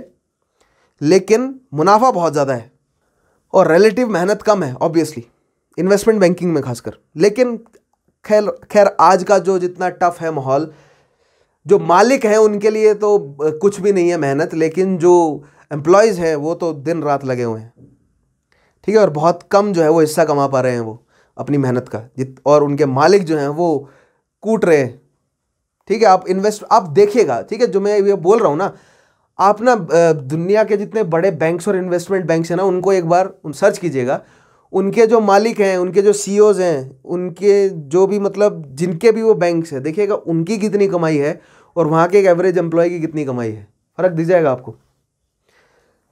लेकिन मुनाफा बहुत ज़्यादा है और रिलेटिव मेहनत कम है ऑब्वियसली इन्वेस्टमेंट बैंकिंग में खासकर लेकिन खैर खैर आज का जो जितना टफ है माहौल जो मालिक हैं उनके लिए तो कुछ भी नहीं है मेहनत लेकिन जो एम्प्लॉयज़ हैं वो तो दिन रात लगे हुए हैं ठीक है और बहुत कम जो है वो हिस्सा कमा पा रहे हैं वो अपनी मेहनत का जित और उनके मालिक जो हैं वो कूट रहे हैं ठीक है आप इन्वेस्ट आप देखिएगा ठीक है जो मैं ये बोल रहा हूँ ना आप ना दुनिया के जितने बड़े बैंक्स और इन्वेस्टमेंट बैंक्स हैं ना उनको एक बार उन सर्च कीजिएगा उनके जो मालिक हैं उनके जो सी e हैं उनके जो भी मतलब जिनके भी वो बैंक्स हैं देखिएगा उनकी कितनी कमाई है और वहाँ के एक एवरेज एम्प्लॉय की कितनी कमाई है फ़र्क दिख जाएगा आपको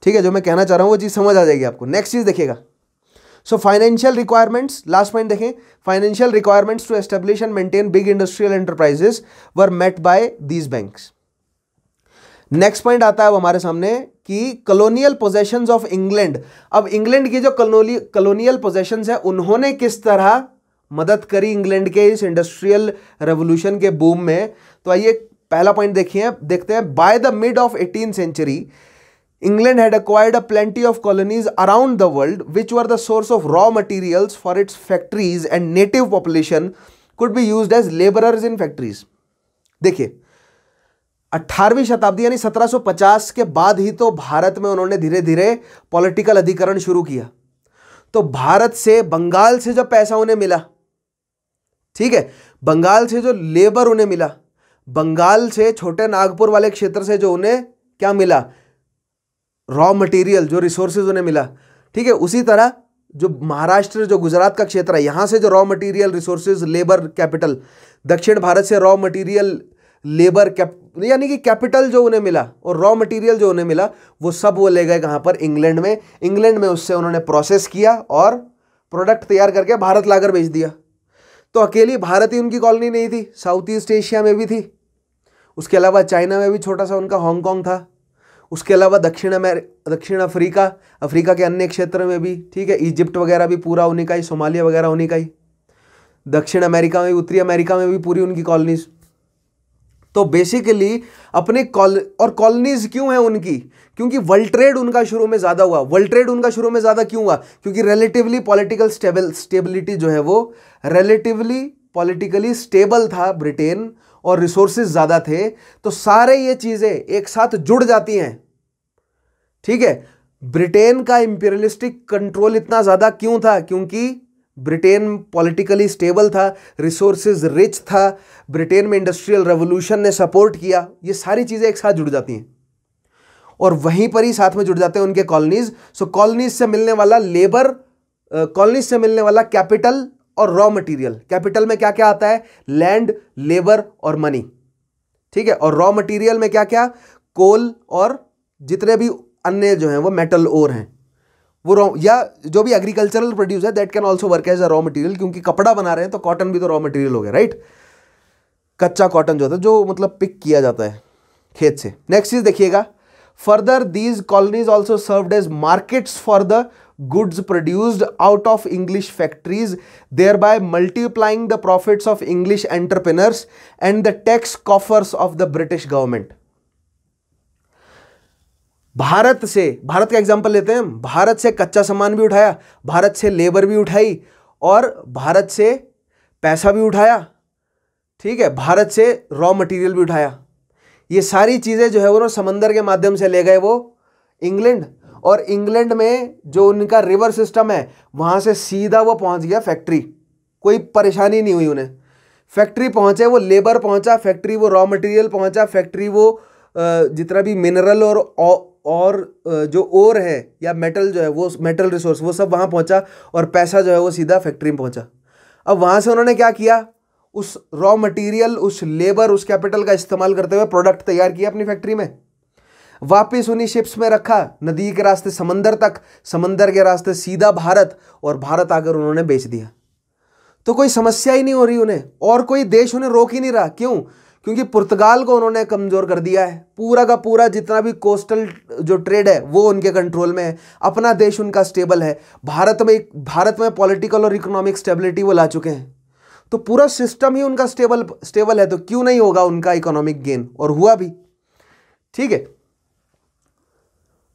ठीक है जो मैं कहना चाह रहा हूँ वो चीज़ समझ आ जाएगी आपको नेक्स्ट चीज़ देखिएगा so financial requirements last point देखें financial requirements to establish and maintain big industrial enterprises were met by these banks next point आता है अब हमारे सामने कि कलोनियल पोजेशन ऑफ इंग्लैंड अब इंग्लैंड की जो कलोनियल पोजेशन है उन्होंने किस तरह मदद करी इंग्लैंड के इस इंडस्ट्रियल रेवोल्यूशन के बूम में तो आइए पहला पॉइंट देखिए देखते हैं by the mid of eighteen century England had acquired a plenty of colonies around the world which were the source of raw materials for its factories and native population could be use as labourers in factories देखिए अट्ठारहवीं शताब्दी यानी 1750 के बाद ही तो भारत में उन्होंने धीरे धीरे पॉलिटिकल अधिकरण शुरू किया तो भारत से बंगाल से जो पैसा उन्हें मिला ठीक है बंगाल से जो लेबर उन्हें मिला बंगाल से छोटे नागपुर वाले क्षेत्र से जो उन्हें क्या मिला रॉ मटेरियल जो रिसोर्सेज उन्हें मिला ठीक है उसी तरह जो महाराष्ट्र जो गुजरात का क्षेत्र है यहाँ से जो raw material resources labour capital दक्षिण भारत से रॉ मटेरियल लेबर कैप यानी कि कैपिटल जो उन्हें मिला और रॉ मटेरियल जो उन्हें मिला वो सब वो ले गए कहाँ पर इंग्लैंड में इंग्लैंड में उससे उन्होंने प्रोसेस किया और प्रोडक्ट तैयार करके भारत लाकर बेच दिया तो अकेली भारत ही उनकी कॉलोनी नहीं थी साउथ ईस्ट एशिया में भी थी उसके अलावा चाइना में भी छोटा सा उनका हांगकॉन्ग था उसके अलावा दक्षिण अमेर दक्षिण अफ्रीका अफ्रीका के अन्य क्षेत्र में भी ठीक है इजिप्ट वगैरह भी पूरा उन्हीं का ही सोमालिया वगैरह उन्हीं का ही दक्षिण अमेरिका में उत्तरी अमेरिका में भी पूरी उनकी कॉलोनीज़ तो बेसिकली अपने कॉल और कॉलोनीज क्यों है उनकी क्योंकि वर्ल्ड ट्रेड उनका शुरू में ज़्यादा हुआ वर्ल्ड ट्रेड उनका शुरू में ज़्यादा क्यों हुआ क्योंकि रिलेटिवली पॉलिटिकल स्टेबल स्टेबिलिटी जो है वो रिलेटिवली पॉलिटिकली स्टेबल था ब्रिटेन और रिसोर्सेज ज़्यादा थे तो सारे ये चीज़ें एक साथ जुड़ जाती हैं ठीक है ब्रिटेन का इंपेरियलिस्टिक कंट्रोल इतना ज़्यादा क्यों था क्योंकि ब्रिटेन पॉलिटिकली स्टेबल था रिसोर्सेज रिच था ब्रिटेन में इंडस्ट्रियल रेवोल्यूशन ने सपोर्ट किया ये सारी चीज़ें एक साथ जुड़ जाती हैं और वहीं पर ही साथ में जुड़ जाते हैं उनके कॉलोनीज सो कॉलोनीज से मिलने वाला लेबर कॉलोनीज से मिलने वाला कैपिटल और रॉ मटेरियल कैपिटल में क्या क्या आता है लैंड लेबर और मनी ठीक है और रॉ मटेरियल में क्या क्या कोल और जितने भी अन्य जो हैं वो मेटल ओर हैं वो रॉ या जो भी एग्रीकल्चरल प्रोड्यूस है that can also work as a raw material क्योंकि कपड़ा बना रहे हैं तो कॉटन भी तो रॉ मटेरियल हो गया राइट कच्चा कॉटन जो होता है जो मतलब पिक किया जाता है खेत से नेक्स्ट चीज देखिएगा further these colonies also served as markets for the goods produced out of English factories thereby multiplying the profits of English entrepreneurs and the tax coffers of the British government Bharat से भारत का example लेते हैं भारत से कच्चा सामान भी उठाया भारत से लेबर भी उठाई और भारत से पैसा भी उठाया ठीक है भारत से रॉ मटेरियल भी उठाया ये सारी चीज़ें जो है वो समंदर के माध्यम से ले गए वो इंग्लैंड और इंग्लैंड में जो उनका रिवर सिस्टम है वहाँ से सीधा वो पहुँच गया फैक्ट्री कोई परेशानी नहीं हुई उन्हें फैक्ट्री पहुँचे वो लेबर पहुँचा फैक्ट्री वो रॉ मटेरियल पहुँचा फैक्ट्री वो जितना भी मिनरल और और जो ओर है या मेटल जो है वो मेटल रिसोर्स वो सब वहाँ पहुँचा और पैसा जो है वो सीधा फैक्ट्री में पहुँचा अब वहाँ से उन्होंने क्या किया उस रॉ मटेरियल उस लेबर उस कैपिटल का इस्तेमाल करते हुए प्रोडक्ट तैयार किया अपनी फैक्ट्री में वापस उन्हीं शिप्स में रखा नदी के रास्ते समंदर तक समंदर के रास्ते सीधा भारत और भारत आकर उन्होंने बेच दिया तो कोई समस्या ही नहीं हो रही उन्हें और कोई देश उन्हें रोक ही नहीं रहा क्यों क्योंकि पुर्तगाल को उन्होंने कमज़ोर कर दिया है पूरा का पूरा जितना भी कोस्टल जो ट्रेड है वो उनके कंट्रोल में है अपना देश उनका स्टेबल है भारत में भारत में पॉलिटिकल और इकोनॉमिक स्टेबिलिटी वो ला चुके हैं तो पूरा सिस्टम ही उनका स्टेबल स्टेबल है तो क्यों नहीं होगा उनका इकोनॉमिक गेन और हुआ भी ठीक है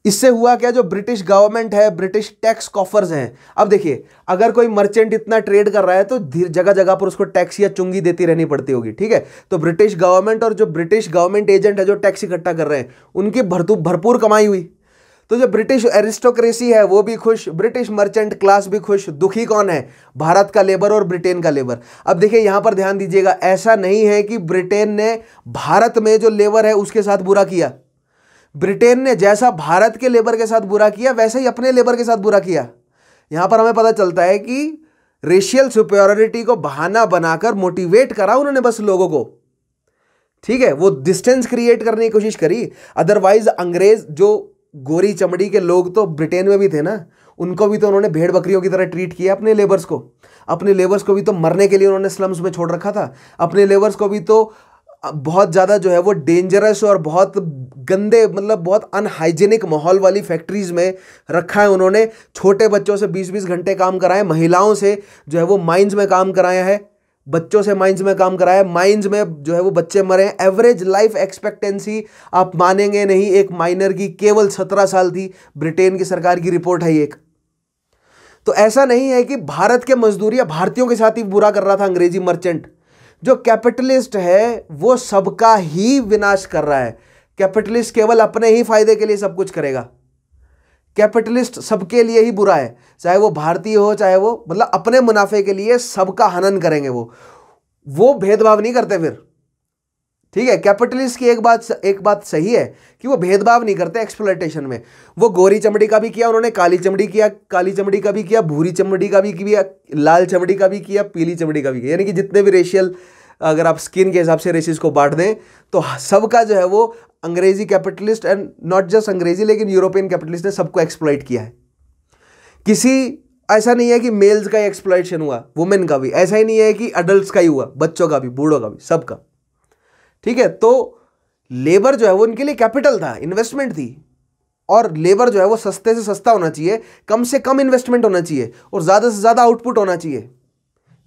इससे हुआ क्या जो ब्रिटिश गवर्नमेंट है ब्रिटिश टैक्स कॉफर्स हैं अब देखिए अगर कोई मर्चेंट इतना ट्रेड कर रहा है तो जगह जगह पर उसको टैक्स या चुंगी देती रहनी पड़ती होगी ठीक है तो ब्रिटिश गवर्नमेंट और जो ब्रिटिश गवर्नमेंट एजेंट है जो टैक्स इकट्ठा कर रहे हैं उनकी भरतू भरपूर कमाई हुई तो जो ब्रिटिश एरिस्टोक्रेसी है वो भी खुश ब्रिटिश मर्चेंट क्लास भी खुश दुखी कौन है भारत का लेबर और ब्रिटेन का लेबर अब देखिए यहाँ पर ध्यान दीजिएगा ऐसा नहीं है कि ब्रिटेन ने भारत में जो लेबर है उसके साथ बुरा किया ब्रिटेन ने जैसा भारत के लेबर के साथ बुरा किया वैसे ही अपने लेबर के साथ बुरा किया यहाँ पर हमें पता चलता है कि रेशियल सुपेरिटी को बहाना बनाकर मोटिवेट करा उन्होंने बस लोगों को ठीक है वो डिस्टेंस क्रिएट करने की कोशिश करी अदरवाइज अंग्रेज जो गोरी चमड़ी के लोग तो ब्रिटेन में भी थे ना उनको भी तो उन्होंने भेड़ बकरियों की तरह ट्रीट किया अपने लेबर्स को अपने लेबर्स को भी तो मरने के लिए उन्होंने स्लम्स में छोड़ रखा था अपने लेबर्स को भी तो बहुत ज़्यादा जो है वो डेंजरस और बहुत गंदे मतलब बहुत अनहाइजेनिक माहौल वाली फैक्ट्रीज़ में रखा है उन्होंने छोटे बच्चों से 20-20 घंटे काम कराए महिलाओं से जो है वो माइंस में काम कराया है बच्चों से माइंस में काम कराया माइंस में जो है वो बच्चे मरे हैं एवरेज लाइफ एक्सपेक्टेंसी आप मानेंगे नहीं एक माइनर की केवल सत्रह साल थी ब्रिटेन की सरकार की रिपोर्ट है एक तो ऐसा नहीं है कि भारत के मजदूर या भारतीयों के साथ ही बुरा कर रहा था अंग्रेजी मर्चेंट जो कैपिटलिस्ट है वो सबका ही विनाश कर रहा है कैपिटलिस्ट केवल अपने ही फायदे के लिए सब कुछ करेगा कैपिटलिस्ट सबके लिए ही बुरा है चाहे वो भारतीय हो चाहे वो मतलब अपने मुनाफे के लिए सबका हनन करेंगे वो वो भेदभाव नहीं करते फिर ठीक है कैपिटलिस्ट की एक बात एक बात सही है कि वो भेदभाव नहीं करते एक्सप्लोइटेशन में वो गोरी चमड़ी का भी किया उन्होंने काली चमड़ी किया काली चमड़ी का भी किया भूरी चमड़ी का भी किया लाल चमड़ी का भी किया पीली चमड़ी का भी किया यानी कि जितने भी रेशियल अगर आप स्किन के हिसाब से रेसिस को बांट दें तो सबका जो है वो अंग्रेजी कैपिटलिस्ट एंड नॉट जस्ट अंग्रेजी लेकिन यूरोपियन कैपिटलिस्ट ने सबको एक्सप्लॉइट किया है किसी ऐसा नहीं है कि मेल्स का ही एक्सप्लॉइटेशन हुआ वुमेन का भी ऐसा ही नहीं है कि अडल्ट का ही हुआ बच्चों का भी बूढ़ों का भी सबका ठीक है तो लेबर जो है वो इनके लिए कैपिटल था इन्वेस्टमेंट थी और लेबर जो है वो सस्ते से सस्ता होना चाहिए कम से कम इन्वेस्टमेंट होना चाहिए और ज़्यादा से ज़्यादा आउटपुट होना चाहिए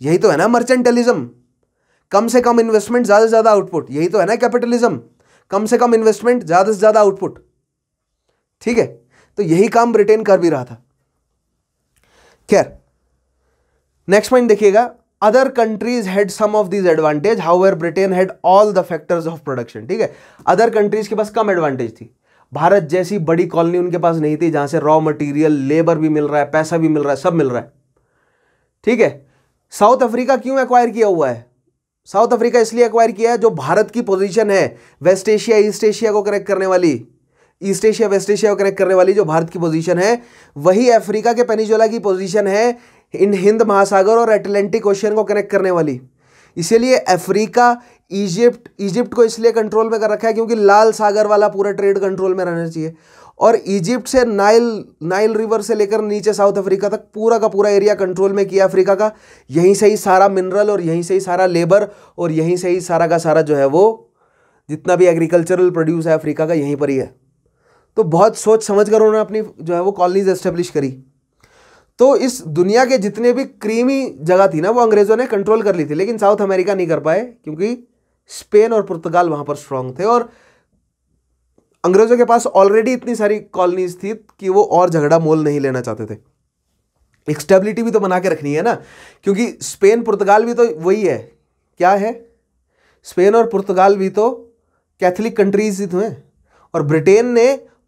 यही तो है ना मर्चेंटलिज्म कम से कम इन्वेस्टमेंट ज़्यादा से ज़्यादा आउटपुट यही तो है ना कैपिटलिज्म कम से कम इन्वेस्टमेंट ज़्यादा से ज़्यादा आउटपुट ठीक है तो यही काम ब्रिटेन कर भी रहा था खैर नेक्स्ट पॉइंट देखिएगा other countries had some of this advantage however Britain had all the factors of production ठीक है अदर कंट्रीज के पास कम एडवांटेज थी भारत जैसी बड़ी कॉलोनी उनके पास नहीं थी जहां से रॉ मटेरियल लेबर भी मिल रहा है पैसा भी मिल रहा है सब मिल रहा है ठीक है साउथ अफ्रीका क्यों एक्वायर किया हुआ है साउथ अफ्रीका इसलिए एक्वायर किया है जो भारत की पोजीशन है वेस्ट एशिया ईस्ट एशिया को कनेक्ट करने वाली ईस्ट एशिया वेस्ट एशिया को कनेक्ट करने वाली जो भारत की पोजीशन है वही अफ्रीका के पेनीजोला की पोजीशन है इन हिंद महासागर और एटलांटिक ओशियन को कनेक्ट करने वाली इसीलिए अफ्रीका इजिप्ट इजिप्ट को इसलिए कंट्रोल में कर रखा है क्योंकि लाल सागर वाला पूरा ट्रेड कंट्रोल में रहना चाहिए और इजिप्ट से नाइल नाइल रिवर से लेकर नीचे साउथ अफ्रीका तक पूरा का पूरा एरिया कंट्रोल में किया अफ्रीका का यहीं से ही सारा मिनरल और यहीं से ही सारा लेबर और यहीं से ही सारा का सारा जो है वो जितना भी एग्रीकल्चरल प्रोड्यूस है अफ्रीका का यहीं पर ही है तो बहुत सोच समझ कर उन्होंने अपनी जो है वो कॉलोनीज एस्टेब्लिश करी तो इस दुनिया के जितने भी क्रीमी जगह थी ना वो अंग्रेज़ों ने कंट्रोल कर ली थी लेकिन साउथ अमेरिका नहीं कर पाए क्योंकि स्पेन और पुर्तगाल वहाँ पर स्ट्रांग थे और अंग्रेज़ों के पास ऑलरेडी इतनी सारी कॉलोनीज थी कि वो और झगड़ा मोल नहीं लेना चाहते थे एक स्टेबिलिटी भी तो बना के रखनी है ना क्योंकि स्पेन पुर्तगाल भी तो वही है क्या है स्पेन और पुर्तगाल भी तो कैथलिक कंट्रीज ही तो हैं और ब्रिटेन ने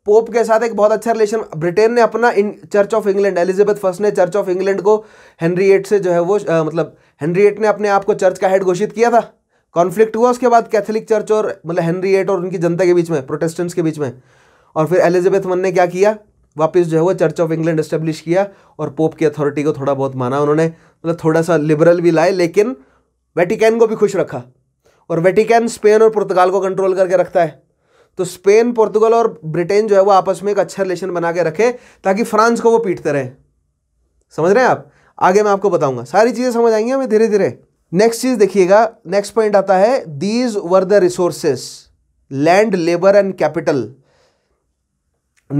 पोप के साथ एक बहुत अच्छा रिलेशन ब्रिटेन ने अपना इन Church of England Elizabeth first ने चर्च ऑफ इंग्लैंड को हेनरी एट से जो है वो आ, मतलब हेनरी एट ने अपने आप को चर्च का हेड घोषित किया था कॉन्फ्लिक्ट हुआ उसके बाद कैथोलिक चर्च और मतलब हेनरी एट और उनकी जनता के बीच में प्रोटेस्टेंट्स के बीच में और फिर एलिजाबेथ वन ने क्या किया वापस जो है वो चर्च ऑफ इंग्लैंड इस्टेब्लिश किया और पोप की अथॉरिटी को थोड़ा बहुत माना उन्होंने मतलब थोड़ा सा लिबरल भी लाए लेकिन वेटिकैन को भी खुश रखा और वेटिकन स्पेन और पुर्तगाल को कंट्रोल करके रखता है तो स्पेन पोर्तुगल और ब्रिटेन जो है वो आपस में एक अच्छा रिलेशन बना के रखे ताकि फ्रांस को वो पीटते रहे समझ रहे हैं आप आगे मैं आपको बताऊंगा सारी चीज़ें समझ आएंगी हमें धीरे धीरे नेक्स्ट चीज़ देखिएगा नेक्स्ट पॉइंट आता है these were the resources land labour and capital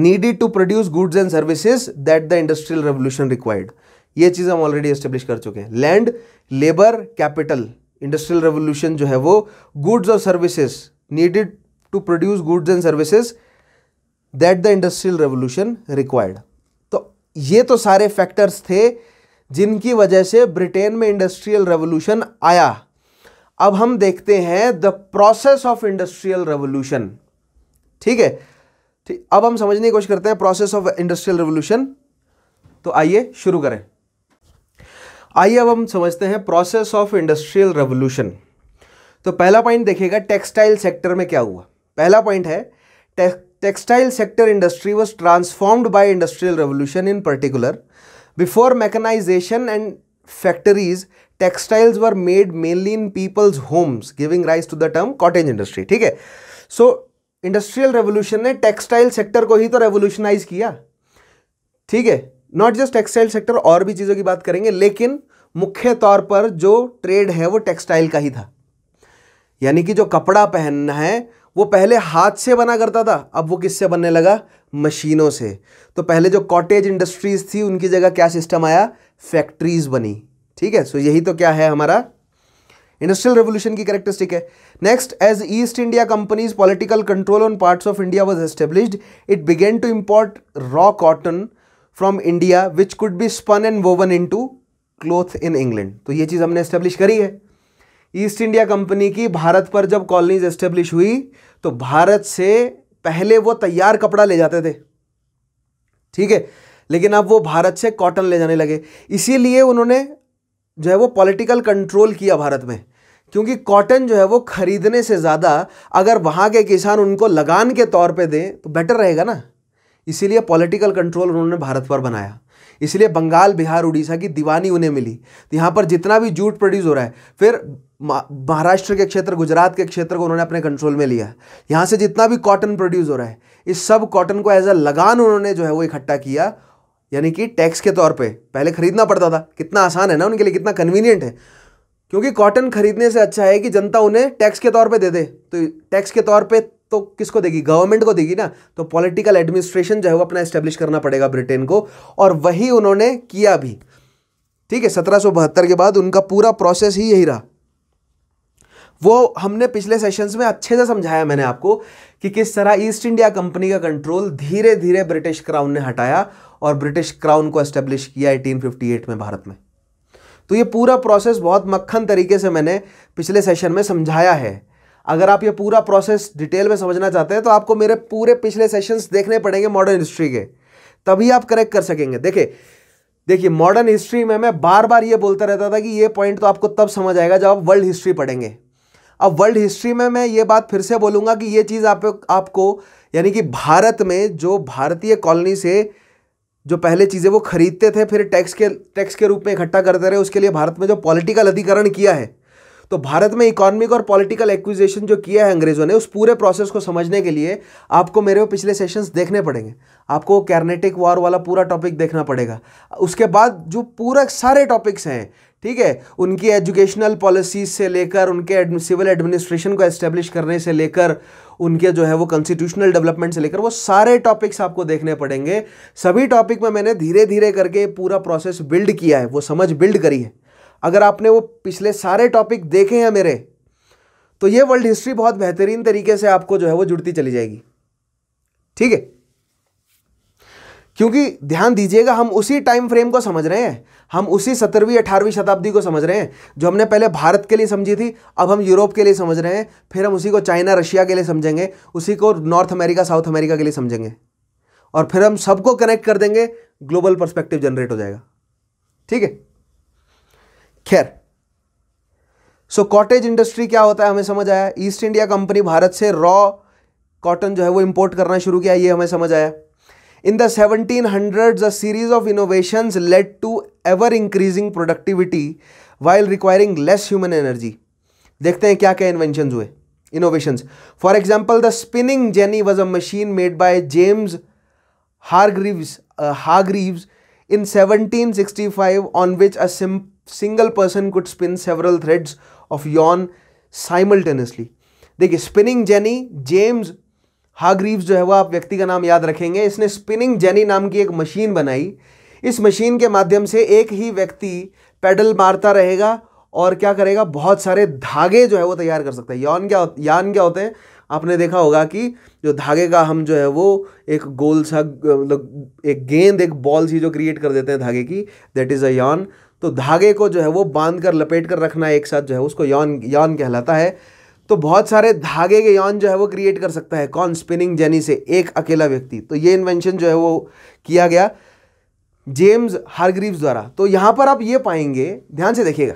needed to produce goods and services that the industrial revolution required ये चीज़ हम ऑलरेडी एस्टेब्लिश कर चुके हैं land labour capital industrial revolution जो है वो गुड्स और services needed to produce goods and services that the industrial revolution required तो ये तो सारे फैक्टर्स थे जिनकी वजह से ब्रिटेन में इंडस्ट्रियल रेवोल्यूशन आया अब हम देखते हैं the process of industrial revolution ठीक है ठीक अब हम समझने की कोशिश करते हैं प्रोसेस ऑफ इंडस्ट्रियल रेवोल्यूशन तो आइए शुरू करें आइए अब हम समझते हैं प्रोसेस ऑफ इंडस्ट्रियल रेवोल्यूशन तो पहला पॉइंट देखिएगा टेक्सटाइल सेक्टर में क्या हुआ पहला पॉइंट है textile sector industry was transformed by industrial revolution in particular before mechanisation and factories textiles were made mainly in people's homes giving rise to the term cottage industry ठीक है so industrial revolution ने textile sector को ही तो revolutionise किया ठीक है not just textile sector और भी चीज़ों की बात करेंगे लेकिन मुख्य तौर पर जो ट्रेड है वो टेक्सटाइल का ही था यानी कि जो कपड़ा पहनना है वो पहले हाथ से बना करता था अब वो किससे बनने लगा मशीनों से तो पहले जो कॉटेज इंडस्ट्रीज थी उनकी जगह क्या सिस्टम आया फैक्ट्रीज बनी ठीक है सो so यही तो क्या है हमारा इंडस्ट्रियल रेवोल्यूशन की करेक्टरिस्टिक है next as East India Company's political control on parts of India was established it began to import raw cotton from India which could be spun and woven into cloth in England तो ये चीज़ हमने establish करी है east India company की भारत पर जब colonies establish हुई तो भारत से पहले वो तैयार कपड़ा ले जाते थे ठीक है लेकिन अब वो भारत से कॉटन ले जाने लगे इसीलिए उन्होंने जो है वो पॉलिटिकल कंट्रोल किया भारत में क्योंकि कॉटन जो है वो खरीदने से ज़्यादा अगर वहाँ के किसान उनको लगान के तौर पे दें तो बेटर रहेगा ना इसीलिए पॉलिटिकल कंट्रोल उन्होंने भारत पर बनाया इसलिए बंगाल बिहार उड़ीसा की दीवानी उन्हें मिली तो यहाँ पर जितना भी जूट प्रोड्यूस हो रहा है फिर महाराष्ट्र के क्षेत्र गुजरात के क्षेत्र को उन्होंने अपने कंट्रोल में लिया यहाँ से जितना भी कॉटन प्रोड्यूस हो रहा है इस सब कॉटन को एज अ लगान उन्होंने जो है वो इकट्ठा किया यानी कि टैक्स के तौर पे पहले खरीदना पड़ता था कितना आसान है ना उनके लिए कितना कन्वीनियंट है क्योंकि कॉटन खरीदने से अच्छा है कि जनता उन्हें टैक्स के तौर पे दे दे तो टैक्स के तौर पे तो किसको देगी गवर्नमेंट को देगी ना तो पॉलिटिकल एडमिनिस्ट्रेशन जो है वो अपना एस्टेब्लिश करना पड़ेगा ब्रिटेन को और वही उन्होंने किया भी ठीक है सत्रह के बाद उनका पूरा प्रोसेस ही यही रहा वो हमने पिछले सेशंस में अच्छे से समझाया मैंने आपको कि किस तरह ईस्ट इंडिया कंपनी का कंट्रोल धीरे धीरे ब्रिटिश क्राउन ने हटाया और ब्रिटिश क्राउन को एस्टेब्लिश किया 1858 में भारत में तो ये पूरा प्रोसेस बहुत मक्खन तरीके से मैंने पिछले सेशन में समझाया है अगर आप ये पूरा प्रोसेस डिटेल में समझना चाहते हैं तो आपको मेरे पूरे पिछले सेशंस देखने पड़ेंगे मॉडर्न हिस्ट्री के तभी आप करेक्ट कर सकेंगे देखिए देखिए मॉडर्न हिस्ट्री में मैं बार बार ये बोलता रहता था कि ये पॉइंट तो आपको तब समझ आएगा जब आप वर्ल्ड हिस्ट्री पढ़ेंगे अब वर्ल्ड हिस्ट्री में मैं ये बात फिर से बोलूँगा कि ये चीज़ आप आपको यानी कि भारत में जो भारतीय कॉलोनी से जो पहले चीज़ें वो खरीदते थे फिर टैक्स के टैक्स के रूप में इकट्ठा करते रहे उसके लिए भारत में जो पॉलिटिकल अधिकरण किया है तो भारत में इकोनॉमिक और पॉलिटिकल एक्विजेशन जो किया है अंग्रेज़ों ने उस पूरे प्रोसेस को समझने के लिए आपको मेरे पिछले सेशंस देखने पड़ेंगे आपको कैर्नेटिक वॉर वाला पूरा टॉपिक देखना पड़ेगा उसके बाद जो पूरा सारे टॉपिक्स हैं ठीक है उनकी एजुकेशनल पॉलिसीज से लेकर उनके सिविल एडमिनिस्ट्रेशन को एस्टेब्लिश करने से लेकर उनके जो है वो कॉन्स्टिट्यूशनल डेवलपमेंट से लेकर वो सारे टॉपिक्स आपको देखने पड़ेंगे सभी टॉपिक में मैंने धीरे धीरे करके पूरा प्रोसेस बिल्ड किया है वो समझ बिल्ड करी है अगर आपने वो पिछले सारे टॉपिक देखे हैं मेरे तो ये वर्ल्ड हिस्ट्री बहुत बेहतरीन तरीके से आपको जो है वो जुड़ती चली जाएगी ठीक है क्योंकि ध्यान दीजिएगा हम उसी टाइम फ्रेम को समझ रहे हैं हम उसी सत्रहवीं अठारहवीं शताब्दी को समझ रहे हैं जो हमने पहले भारत के लिए समझी थी अब हम यूरोप के लिए समझ रहे हैं फिर हम उसी को चाइना रशिया के लिए समझेंगे उसी को नॉर्थ अमेरिका साउथ अमेरिका के लिए समझेंगे और फिर हम सबको कनेक्ट कर देंगे ग्लोबल परस्पेक्टिव जनरेट हो जाएगा ठीक है खैर सो कॉटेज इंडस्ट्री क्या होता है हमें समझ आया ईस्ट इंडिया कंपनी भारत से रॉ कॉटन जो है वो इंपोर्ट करना शुरू किया ये हमें समझ आया in the seventeen hundred a series of innovation led to ever increasing productivity while requiring less human energy देखते हैं क्या क्या इन्वेंशन हुए innovation for example the spinning jenny was a machine made by James Hargreaves Hargreaves in seventeen five on which a simple single person could spin several threads of yarn simultaneously देखिए spinning jenny James Hargreaves जो है वो आप व्यक्ति का नाम याद रखेंगे इसने स्पिनिंग जेनी नाम की एक मशीन बनाई इस मशीन के माध्यम से एक ही व्यक्ति पेडल मारता रहेगा और क्या करेगा बहुत सारे धागे जो है वो तैयार कर सकता है यौन क्या यान क्या होते हैं आपने देखा होगा कि जो धागे का हम जो है वो एक गोल सा मतलब एक गेंद एक बॉल सी जो क्रिएट कर देते हैं धागे की दैट इज़ अ यॉन तो धागे को जो है वो बांध कर लपेट कर रखना एक साथ जो है उसको यौन यौन कहलाता है तो बहुत सारे धागे के यौन जो है वो क्रिएट कर सकता है कौन स्पिनिंग जेनी से एक अकेला व्यक्ति तो ये इन्वेंशन जो है वो किया गया जेम्स हारग्रीव्स द्वारा तो यहाँ पर आप ये पाएंगे ध्यान से देखिएगा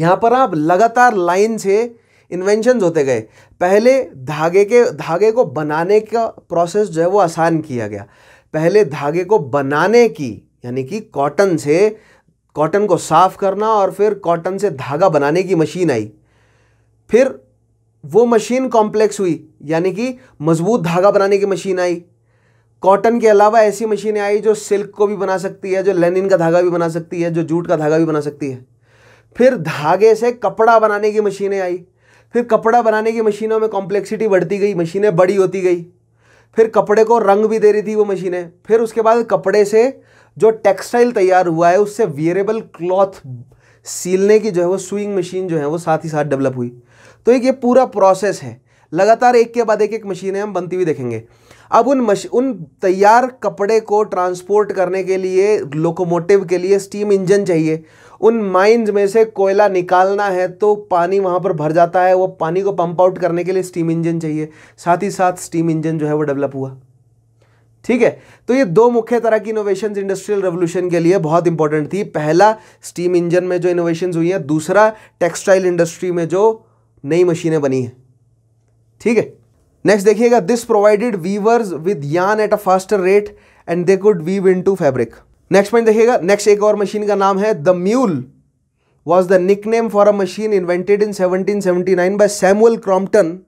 यहाँ पर आप लगातार लाइन से इन्वेंशन होते गए पहले धागे के धागे को बनाने का प्रोसेस जो है वो आसान किया गया पहले धागे को बनाने की यानी कि कॉटन से कॉटन को साफ़ करना और फिर कॉटन से धागा बनाने की मशीन आई फिर वो मशीन कॉम्प्लेक्स हुई यानी कि मजबूत धागा बनाने की मशीन आई कॉटन के अलावा ऐसी मशीनें आई जो सिल्क को भी बना सकती है जो लेनिन का धागा भी बना सकती है जो जूट का धागा भी बना सकती है फिर धागे से कपड़ा बनाने की मशीनें आई फिर कपड़ा बनाने की मशीनों में कॉम्प्लेक्सिटी बढ़ती गई मशीनें बड़ी होती गई फिर कपड़े को रंग भी दे रही थी वो मशीनें फिर उसके बाद कपड़े से जो टेक्सटाइल तैयार हुआ है उससे वियरेबल क्लॉथ सीलने की जो है वो सुइंग मशीन जो है वो साथ ही साथ डेवलप हुई तो एक ये पूरा प्रोसेस है लगातार एक के बाद एक एक मशीनें हम बनती हुई देखेंगे अब उन मश उन तैयार कपड़े को ट्रांसपोर्ट करने के लिए लोकोमोटिव के लिए स्टीम इंजन चाहिए उन माइंस में से कोयला निकालना है तो पानी वहाँ पर भर जाता है वो पानी को पंप आउट करने के लिए स्टीम इंजन चाहिए साथ ही साथ स्टीम इंजन जो है वो डेवलप हुआ ठीक है तो ये दो मुख्य तरह की इनोवेशन इंडस्ट्रियल रेवोल्यूशन के लिए बहुत इंपॉर्टेंट थी पहला स्टीम इंजन में जो इनोवेशन हुई है दूसरा टेक्सटाइल इंडस्ट्री में जो नई मशीनें बनी हैं ठीक है नेक्स्ट देखिएगा this provided weavers with yarn at a faster rate and they could weave into fabric next point देखिएगा नेक्स्ट एक और मशीन का नाम है the mule was the nickname for a machine invented in seventeen nine by Samuel Crompton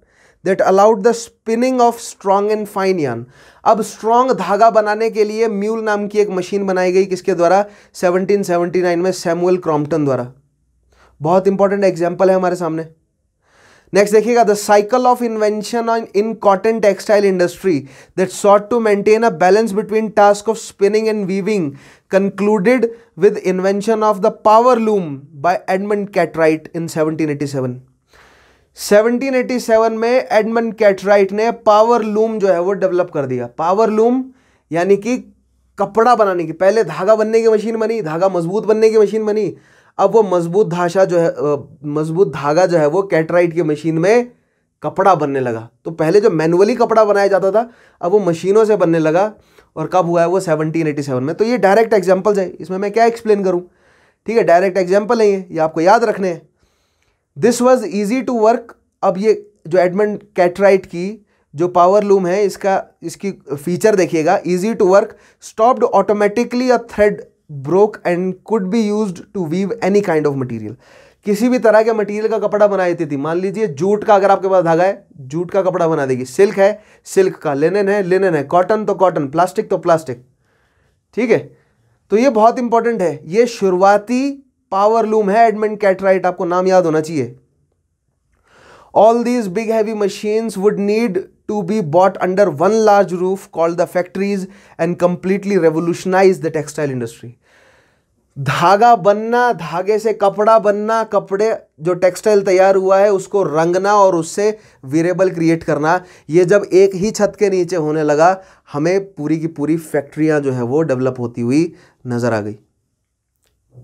that allowed the spinning of strong and fine yarn अब strong धागा बनाने के लिए म्यूल नाम की एक मशीन बनाई गई किसके द्वारा 1779 में सेमुअल क्रॉम्पटन द्वारा बहुत इंपॉर्टेंट एग्जाम्पल है हमारे सामने नेक्स्ट देखिएगा the cycle of invention on in cotton textile industry that sought to maintain a balance between task of spinning and weaving concluded with invention of the power loom by Edmund Cartwright in seven 1787 में Edmund Cartwright ने power loom जो है वो develop कर दिया power loom यानी कि कपड़ा बनाने की पहले धागा बनने की मशीन बनी धागा मजबूत बनने की मशीन बनी अब वो मजबूत धाशा जो है मजबूत धागा जो है वो कैटराइट की मशीन में कपड़ा बनने लगा तो पहले जो मैनुअली कपड़ा बनाया जाता था अब वो मशीनों से बनने लगा और कब हुआ है वो 1787 में तो ये डायरेक्ट एग्जाम्पल्स है इसमें मैं क्या एक्सप्लेन करूँ ठीक है डायरेक्ट एग्जाम्पल है ये ये आपको याद रखने हैं this was easy to work अब ये जो एडमंड कैटराइट की जो पावर लूम है इसका इसकी फीचर देखिएगा easy to work stopped automatically a thread broke and could be use to weave any kind of material किसी भी तरह के मटेरियल का कपड़ा बना देती थी मान लीजिए जूट का अगर आपके पास धागा है जूट का कपड़ा बना देगी सिल्क है सिल्क का लेनन है लेनन है कॉटन तो कॉटन प्लास्टिक तो प्लास्टिक ठीक है तो ये बहुत इंपॉर्टेंट है ये शुरुआती पावर लूम है एडमंड कैटराइट आपको नाम याद होना चाहिए all these big heavy machines would need to be bought under one large roof call the factories and completely revolutionize the textile industry धागा बनना धागे से कपड़ा बनना कपड़े जो टेक्सटाइल तैयार हुआ है उसको रंगना और उससे वेरेबल क्रिएट करना ये जब एक ही छत के नीचे होने लगा हमें पूरी की पूरी फैक्ट्रियाँ जो है वो डेवलप होती हुई नज़र आ गई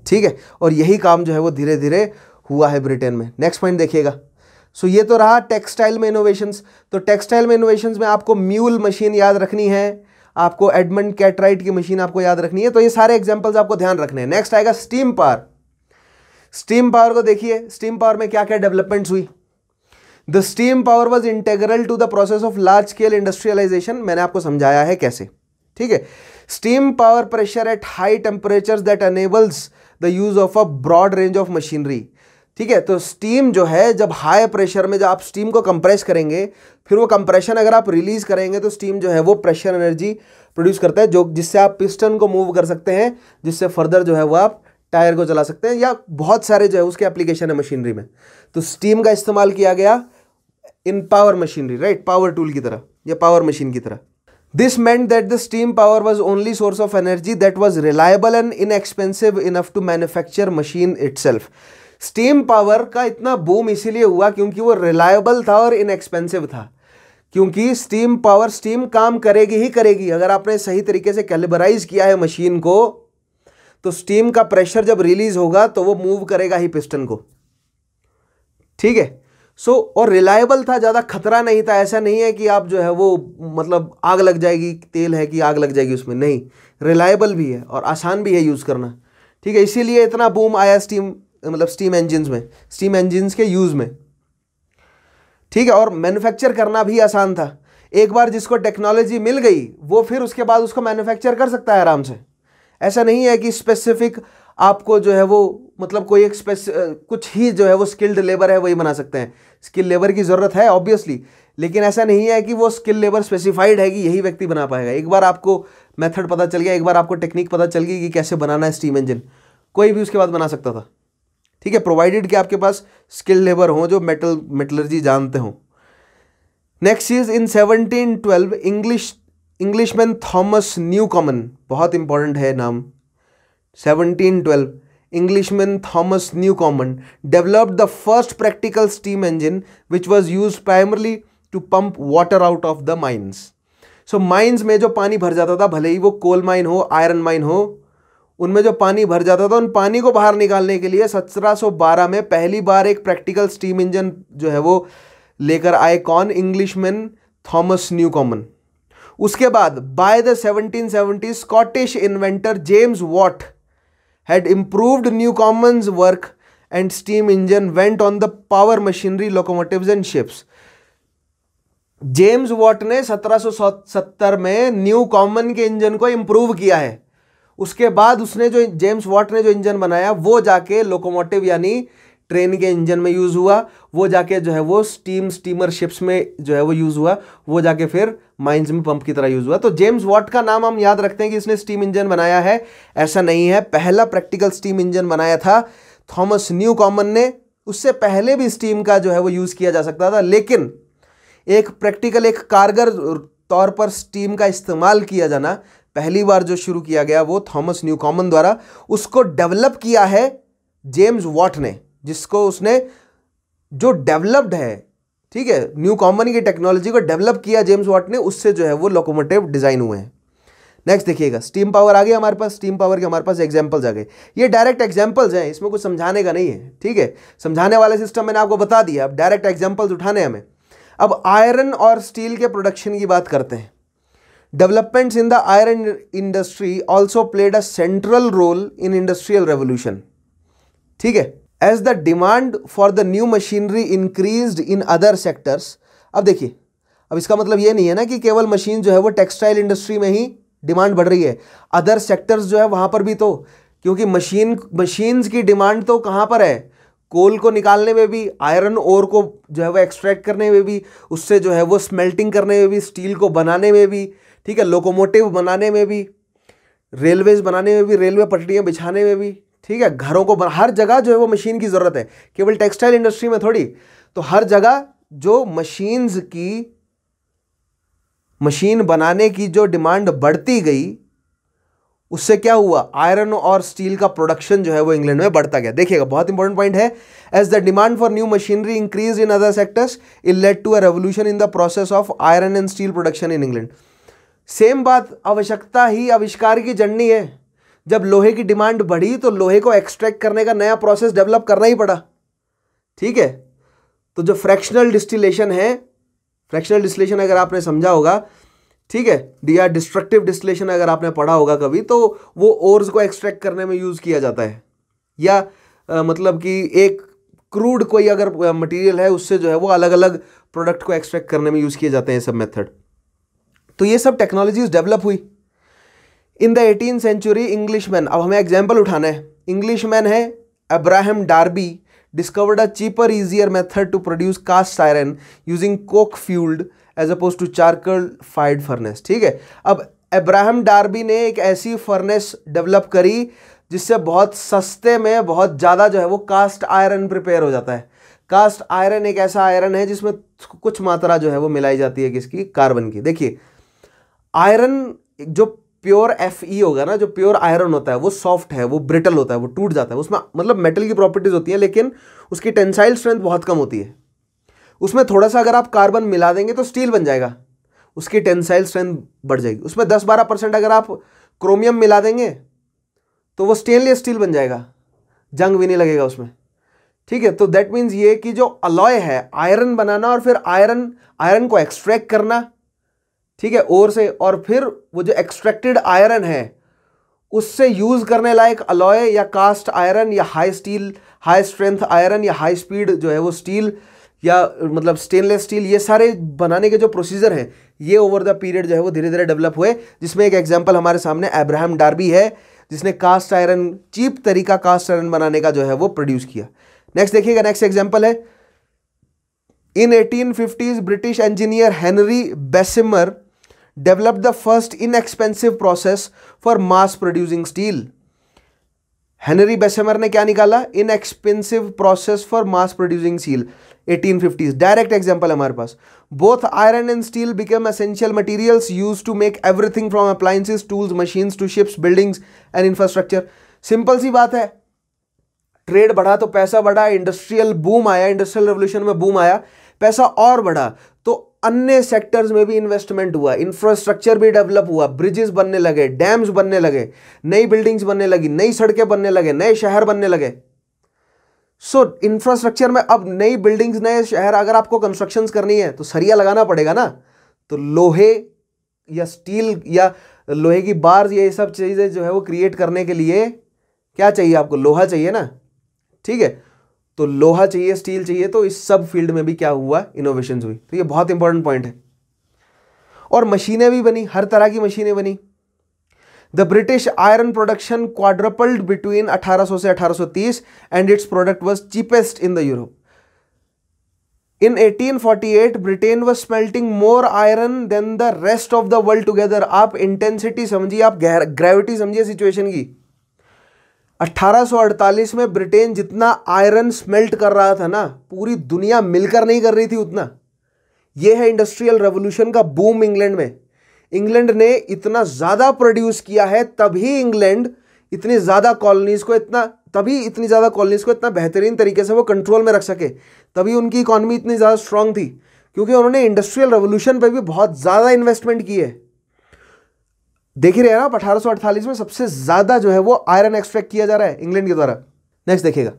ठीक है और यही काम जो है वो धीरे धीरे हुआ है ब्रिटेन में नेक्स्ट पॉइंट देखिएगा सो ये तो रहा टेक्सटाइल में इनोवेशंस तो टेक्सटाइल में इनोवेशंस में आपको म्यूल मशीन याद रखनी है आपको एडमंड कैटराइट की मशीन आपको याद रखनी है तो ये सारे एग्जाम्पल्स आपको ध्यान रखने हैं नेक्स्ट आएगा स्टीम पावर स्टीम पावर को देखिए स्टीम पावर में क्या क्या डेवलपमेंट्स हुई the steam power was integral to the process of large scale industrialization मैंने आपको समझाया है कैसे ठीक है steam power pressure at high temperature that enables the use of a broad range of machinery ठीक है तो स्टीम जो है जब हाई प्रेशर में जब आप स्टीम को कंप्रेस करेंगे फिर वो कंप्रेशन अगर आप रिलीज़ करेंगे तो स्टीम जो है वो प्रेशर एनर्जी प्रोड्यूस करता है जो जिससे आप पिस्टन को मूव कर सकते हैं जिससे फर्दर जो है वो आप टायर को चला सकते हैं या बहुत सारे जो है उसके एप्लीकेशन है मशीनरी में तो स्टीम का इस्तेमाल किया गया इन power machinery right power tool की तरह या पावर मशीन की तरह This meant that the steam power was only source of energy that was reliable and inexpensive enough to manufacture machine itself. Steam power का इतना बूम इसीलिए हुआ क्योंकि वो रिलायबल था और इनएक्सपेंसिव था क्योंकि स्टीम पावर स्टीम काम करेगी ही करेगी अगर आपने सही तरीके से कैलिबराइज किया है मशीन को तो स्टीम का प्रेशर जब रिलीज होगा तो वो मूव करेगा ही पिस्टन को ठीक है सो so, और रिलायबल था ज़्यादा खतरा नहीं था ऐसा नहीं है कि आप जो है वो मतलब आग लग जाएगी तेल है कि आग लग जाएगी उसमें नहीं रिलायबल भी है और आसान भी है यूज़ करना ठीक है इसीलिए इतना बूम आया स्टीम मतलब स्टीम इंजिनस में स्टीम इंजिनस के यूज़ में ठीक है और मैन्युफैक्चर करना भी आसान था एक बार जिसको टेक्नोलॉजी मिल गई वो फिर उसके बाद उसको मैन्युफैक्चर कर सकता है आराम से ऐसा नहीं है कि स्पेसिफिक आपको जो है वो मतलब कोई एक स्पेस कुछ ही जो है वो स्किल्ड लेबर है वही बना सकते हैं स्किल लेबर की ज़रूरत है ऑब्वियसली लेकिन ऐसा नहीं है कि वो स्किल लेबर स्पेसिफाइड है कि यही व्यक्ति बना पाएगा एक बार आपको मेथड पता चल गया एक बार आपको टेक्निक पता चल गई कि कैसे बनाना है स्टीम इंजन कोई भी उसके बाद बना सकता था ठीक है प्रोवाइडेड कि आपके पास स्किल लेबर हों जो मेटल मेटलर्जी जानते हों next is in seventeen twelve English Englishman Thomas Newcomen बहुत इंपॉर्टेंट है नाम 1712 Englishman Thomas Newcomen developed the first practical steam engine which was used primarily to pump water out of the mines. So so, में जो पानी भर जाता था भले ही वो कोल माइन हो आयरन माइन हो उनमें जो पानी भर जाता था उन पानी को बाहर निकालने के लिए 1712 में पहली बार एक प्रैक्टिकल स्टीम इंजन जो है वो लेकर आए कौन इंग्लिशमैन थॉमस न्यू कॉमन उसके बाद by the 1770 Scottish inventor James Watt had improved Newcomen's work and steam engine went on the power machinery locomotives and ships. James Watt ने 1770 में न्यू कॉमन के इंजन को इम्प्रूव किया है उसके बाद उसने जो जेम्स वॉट ने जो इंजन बनाया वो जाके लोकोमोटिव यानी ट्रेन के इंजन में यूज़ हुआ वो जाके जो है वो स्टीम स्टीमर शिप्स में जो है वो यूज़ हुआ वो जाके फिर माइंस में पंप की तरह यूज़ हुआ तो जेम्स वॉट का नाम हम याद रखते हैं कि इसने स्टीम इंजन बनाया है ऐसा नहीं है पहला प्रैक्टिकल स्टीम इंजन बनाया था थॉमस न्यू कॉमन ने उससे पहले भी स्टीम का जो है वो यूज़ किया जा सकता था लेकिन एक प्रैक्टिकल एक कारगर तौर पर स्टीम का इस्तेमाल किया जाना पहली बार जो शुरू किया गया वो थॉमस न्यू कॉमन द्वारा उसको डेवलप किया है जेम्स वॉट ने जिसको उसने जो डेवलप्ड है ठीक है न्यू कॉमन की टेक्नोलॉजी को डेवलप किया जेम्स वाट ने उससे जो है वो लोकोमोटिव डिज़ाइन हुए हैं नेक्स्ट देखिएगा स्टीम पावर आ गया हमारे पास स्टीम पावर के हमारे पास एग्जाम्पल्स आ गए ये डायरेक्ट एग्जाम्पल्स हैं इसमें कुछ समझाने का नहीं है ठीक है समझाने वाले सिस्टम मैंने आपको बता दिया अब डायरेक्ट एग्जाम्पल्स उठाने हमें अब आयरन और स्टील के प्रोडक्शन की बात करते हैं developments in the iron industry also played a central role in industrial revolution ठीक है as the demand for the new machinery increase in other sectors अब देखिए अब इसका मतलब ये नहीं है ना कि केवल मशीन जो है वो टेक्सटाइल इंडस्ट्री में ही डिमांड बढ़ रही है अदर सेक्टर्स जो है वहाँ पर भी तो क्योंकि मशीन मशीन्स की डिमांड तो कहाँ पर है कोल को निकालने में भी आयरन ओर को जो है वो एक्सट्रैक्ट करने में भी उससे जो है वो स्मेल्टिंग करने में भी स्टील को बनाने में भी ठीक है लोकोमोटिव बनाने में भी रेलवेज बनाने में भी रेलवे पटरियाँ बिछाने में भी ठीक है घरों को हर जगह जो है वो मशीन की ज़रूरत है केवल टेक्सटाइल इंडस्ट्री में थोड़ी तो हर जगह जो मशीन्स की मशीन बनाने की जो डिमांड बढ़ती गई उससे क्या हुआ आयरन और स्टील का प्रोडक्शन जो है वो इंग्लैंड में बढ़ता गया देखिएगा बहुत इंपॉर्टेंट पॉइंट है as the demand for new machinery increase in other sectors it led to a revolution in the process of iron and steel production in England same बात आवश्यकता ही आविष्कार की जर्नी है जब लोहे की डिमांड बढ़ी तो लोहे को एक्सट्रैक्ट करने का नया प्रोसेस डेवलप करना ही पड़ा ठीक है तो जो फ्रैक्शनल डिस्टिलेशन है फ्रैक्शनल डिस्टिलेशन अगर आपने समझा होगा ठीक है या डिस्ट्रक्टिव डिस्टिलेशन अगर आपने पढ़ा होगा कभी तो वो ओर्स को एक्सट्रैक्ट करने में यूज़ किया जाता है या आ, मतलब कि एक क्रूड कोई अगर मटेरियल है उससे जो है वो अलग अलग प्रोडक्ट को एक्सट्रैक्ट करने में यूज़ किए जाते हैं सब मेथड तो ये सब टेक्नोलॉजीज डेवलप हुई in the eighteen century English man अब हमें एग्जाम्पल उठाना है इंग्लिश मैन है Abraham Darby discovered a cheaper easier method to produce cast iron using coke fuelled as oppose to charcoal fired furnace ठीक है अब Abraham Derby ने एक ऐसी फर्नेस डेवलप करी जिससे बहुत सस्ते में बहुत ज़्यादा जो है वो कास्ट आयरन प्रिपेयर हो जाता है कास्ट आयरन एक ऐसा आयरन है जिसमें कुछ मात्रा जो है वो मिलाई जाती है किसकी कार्बन की देखिए आयरन जो प्योर एफ ई e होगा ना जो प्योर आयरन होता है वो सॉफ्ट है वो ब्रिटल होता है वो टूट जाता है उसमें मतलब मेटल की प्रॉपर्टीज होती है लेकिन उसकी टेंसाइल स्ट्रेंथ बहुत कम होती है उसमें थोड़ा सा अगर आप कार्बन मिला देंगे तो स्टील बन जाएगा उसकी टेंसाइल स्ट्रेंथ बढ़ जाएगी उसमें दस बारह परसेंट अगर आप क्रोमियम मिला देंगे तो वो स्टेनलेस स्टील बन जाएगा जंग भी नहीं लगेगा उसमें ठीक है तो दैट मीन्स ये कि जो अलॉय है आयरन बनाना और फिर आयरन आयरन को एक्सट्रैक्ट करना ठीक है ओर से और फिर वो जो एक्सट्रैक्टेड आयरन है उससे यूज़ करने लायक अलॉय या कास्ट आयरन या high steel high strength iron या हाई स्पीड जो है वो स्टील या मतलब स्टेनलेस स्टील ये सारे बनाने के जो प्रोसीजर हैं ये ओवर द पीरियड जो है वो धीरे धीरे डेवलप हुए जिसमें एक एग्जाम्पल हमारे सामने एब्राहम डार्बी है जिसने कास्ट आयरन चीप तरीका कास्ट आयरन बनाने का जो है वो प्रोड्यूस किया नेक्स्ट देखिएगा नेक्स्ट एग्जाम्पल है in eighteen fifties British engineer Henry Bessemer developed the first inexpensive process for mass producing steel. Henry Bessemer ने क्या निकाला inexpensive process for mass producing steel 1850s direct example हमारे पास both iron and steel become essential materials use to make everything from appliances tools machines to ships buildings and infrastructure simple सी बात है trade बढ़ा तो पैसा बढ़ा industrial boom आया इंडस्ट्रियल रेवोल्यूशन में बूम आया पैसा और बढ़ा अन्य सेक्टर्स में भी इन्वेस्टमेंट हुआ इंफ्रास्ट्रक्चर भी डेवलप हुआ ब्रिजेस बनने लगे डैम्स बनने लगे नई बिल्डिंग्स बनने लगी नई सड़कें बनने लगे नए शहर बनने लगे सो so, इंफ्रास्ट्रक्चर में अब नई बिल्डिंग्स नए शहर अगर आपको कंस्ट्रक्शंस करनी है तो सरिया लगाना पड़ेगा ना तो लोहे या स्टील या लोहे की बार्स ये सब चीज़ें जो है वो क्रिएट करने के लिए क्या चाहिए आपको लोहा चाहिए ना ठीक है तो लोहा चाहिए स्टील चाहिए तो इस सब फील्ड में भी क्या हुआ इनोवेशन हुई तो ये बहुत इंपॉर्टेंट पॉइंट है और मशीनें भी बनी हर तरह की मशीनें बनी the British iron production quadrupled between 1800 से 1830 and its product was cheapest in the Europe in 1848 Britain was smelting more iron than the rest of the world together आप इंटेंसिटी समझिए आप ग्रेविटी समझिए सिचुएशन की 1848 में ब्रिटेन जितना iron smelt कर रहा था ना पूरी दुनिया मिलकर नहीं कर रही थी उतना ये है इंडस्ट्रियल रेवोल्यूशन का बूम इंग्लैंड में इंग्लैंड ने इतना ज़्यादा प्रोड्यूस किया है तभी इंग्लैंड इतनी ज़्यादा कॉलोनीज़ को इतना तभी इतनी ज़्यादा कॉलोनीज़ को इतना बेहतरीन तरीके से वो कंट्रोल में रख सके तभी उनकी इकॉनमी इतनी ज़्यादा स्ट्रांग थी क्योंकि उन्होंने इंडस्ट्रियल रेवोल्यूशन पर भी बहुत ज़्यादा इन्वेस्टमेंट की है देख ही रहे ना अठारह में सबसे ज्यादा जो है वो आयरन एक्सट्रैक्ट किया जा रहा है इंग्लैंड के द्वारा नेक्स्ट देखिएगा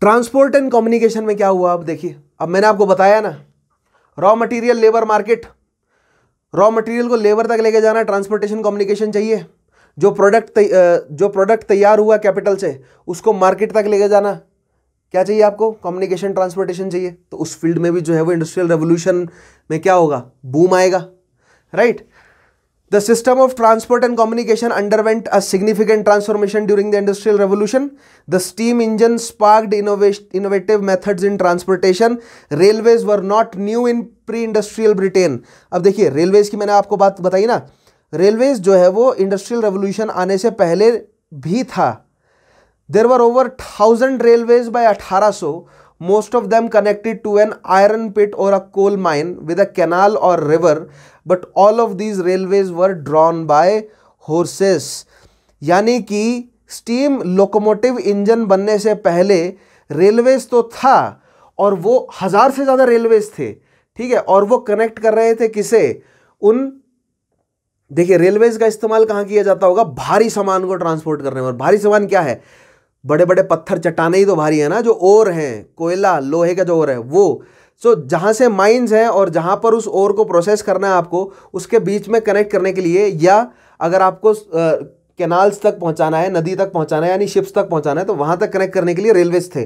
ट्रांसपोर्ट एंड कम्युनिकेशन में क्या हुआ अब देखिए अब मैंने आपको बताया ना raw material labour market raw material को लेबर तक लेके जाना ट्रांसपोर्टेशन कम्युनिकेशन चाहिए जो प्रोडक्ट जो प्रोडक्ट तैयार हुआ कैपिटल से उसको मार्केट तक लेके जाना क्या चाहिए आपको कम्युनिकेशन ट्रांसपोर्टेशन चाहिए तो उस फील्ड में भी जो है वो इंडस्ट्रियल रेवोल्यूशन में क्या होगा बूम आएगा right The system of transport and communication underwent a significant transformation during the Industrial Revolution. The steam engine sparked innovative methods in transportation. Railways were not new in pre-industrial Britain. अब देखिए railways की मैंने आपको बात बताई ना railways जो है वो इंडस्ट्रियल रेवोल्यूशन आने से पहले भी था there were over thousand railways by 1800 most of them connected to an iron pit or a coal mine with a canal or river but all of these railways were drawn by horses यानी कि steam locomotive engine बनने से पहले railways तो था और वो हज़ार से ज़्यादा रेलवेज थे ठीक है और वो कनेक्ट कर रहे थे किसे उन देखिए रेलवेज का इस्तेमाल कहाँ किया जाता होगा भारी सामान को ट्रांसपोर्ट करने में और भारी सामान क्या है बड़े बड़े पत्थर चट्टाने ही तो भारी है ना जो ओर है कोयला लोहे का जो ओर है वो सो so, जहाँ से माइंस हैं और जहाँ पर उस ओर को प्रोसेस करना है आपको उसके बीच में कनेक्ट करने के लिए या अगर आपको कैनाल्स तक पहुँचाना है नदी तक पहुँचाना है यानी शिप्स तक पहुँचाना है तो वहाँ तक कनेक्ट करने के लिए रेलवेज थे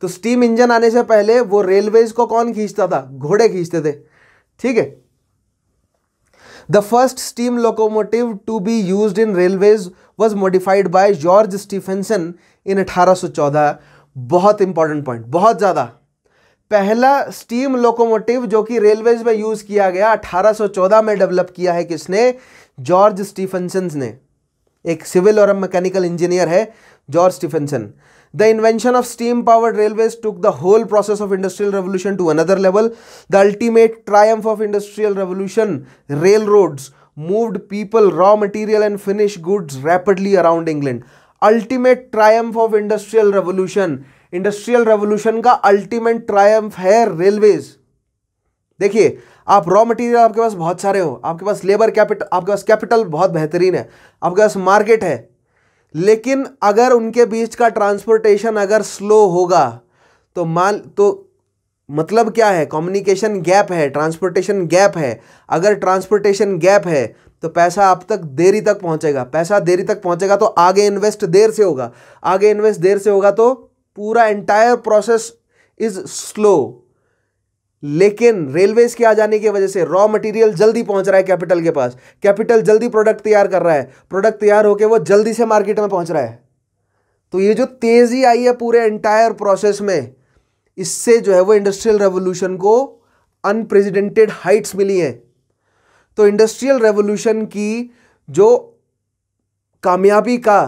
तो स्टीम इंजन आने से पहले वो रेलवेज को कौन खींचता था घोड़े खींचते थे ठीक है the first steam locomotive to be use in railways was modified by George Stephenson in 1814 बहुत इंपॉर्टेंट पॉइंट बहुत ज्यादा पहला स्टीम लोकोमोटिव जो कि रेलवे में यूज किया गया 1814 में डेवलप किया है किसने जॉर्ज स्टीफनसन ने एक सिविल और मैकेनिकल इंजीनियर है George Stephenson the invention of steam power railway took the whole process of industrial revolution to another level the ultimate triumph of industrial revolution railroads moved people raw material and finish goods rapidly around England ultimate triumph of industrial revolution industrial revolution का ultimate triumph है railways देखिए आप raw material आपके पास बहुत सारे हो आपके पास लेबर कैपिटल आपके पास कैपिटल बहुत बेहतरीन है आपके पास मार्केट है लेकिन अगर उनके बीच का ट्रांसपोर्टेशन अगर स्लो होगा तो माल तो मतलब क्या है कम्युनिकेशन गैप है ट्रांसपोर्टेशन गैप है अगर ट्रांसपोर्टेशन गैप है तो पैसा आप तक देरी तक पहुंचेगा पैसा देरी तक पहुंचेगा तो आगे इन्वेस्ट देर से होगा आगे इन्वेस्ट देर से होगा तो पूरा एंटायर प्रोसेस इज स्लो लेकिन रेलवेज के आ जाने की वजह से रॉ मटेरियल जल्दी पहुंच रहा है कैपिटल के पास कैपिटल जल्दी प्रोडक्ट तैयार कर रहा है प्रोडक्ट तैयार होकर वो जल्दी से मार्केट में पहुंच रहा है तो ये जो तेज़ी आई है पूरे एंटायर प्रोसेस में इससे जो है वो इंडस्ट्रियल रेवोल्यूशन को अनप्रेजिडेंटेड हाइट्स मिली हैं तो इंडस्ट्रियल रेवोल्यूशन की जो कामयाबी का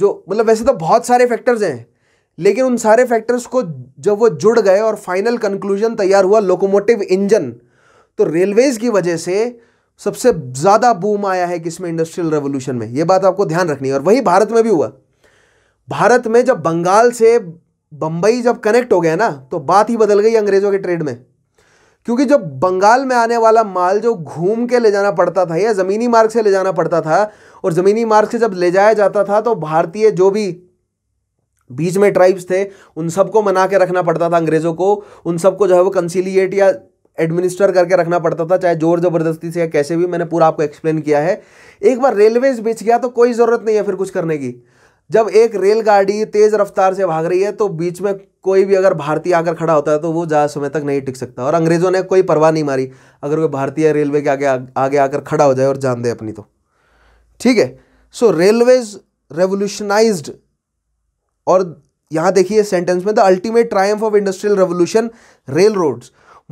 जो मतलब वैसे तो बहुत सारे फैक्टर्स हैं लेकिन उन सारे फैक्टर्स को जब वो जुड़ गए और फाइनल कंक्लूजन तैयार हुआ लोकोमोटिव इंजन तो रेलवेज़ की वजह से सबसे ज़्यादा बूम आया है किसमें इंडस्ट्रियल रेवोल्यूशन में ये बात आपको ध्यान रखनी है और वही भारत में भी हुआ भारत में जब बंगाल से बम्बई जब कनेक्ट हो गया ना तो बात ही बदल गई अंग्रेज़ों के ट्रेड में क्योंकि जब बंगाल में आने वाला माल जो घूम के ले जाना पड़ता था या ज़मीनी मार्ग से ले जाना पड़ता था और ज़मीनी मार्ग से जब ले जाया जाता था तो भारतीय जो भी बीच में ट्राइब्स थे उन सबको मना के रखना पड़ता था अंग्रेज़ों को उन सबको जो है वो कंसिलिएट या एडमिनिस्टर करके रखना पड़ता था चाहे जोर ज़बरदस्ती से या कैसे भी मैंने पूरा आपको एक्सप्लेन किया है एक बार रेलवे बेच गया तो कोई ज़रूरत नहीं है फिर कुछ करने की जब एक रेलगाड़ी तेज़ रफ्तार से भाग रही है तो बीच में कोई भी अगर भारतीय आकर खड़ा होता है तो वो ज़्यादा समय तक नहीं टिक सकता और अंग्रेज़ों ने कोई परवाह नहीं मारी अगर वो भारतीय रेलवे के आगे आगे आकर खड़ा हो जाए और जान दे अपनी तो ठीक है सो रेलवेज रेवोल्यूशनाइज और यहाँ देखिए सेंटेंस में the ultimate triumph of industrial revolution railroads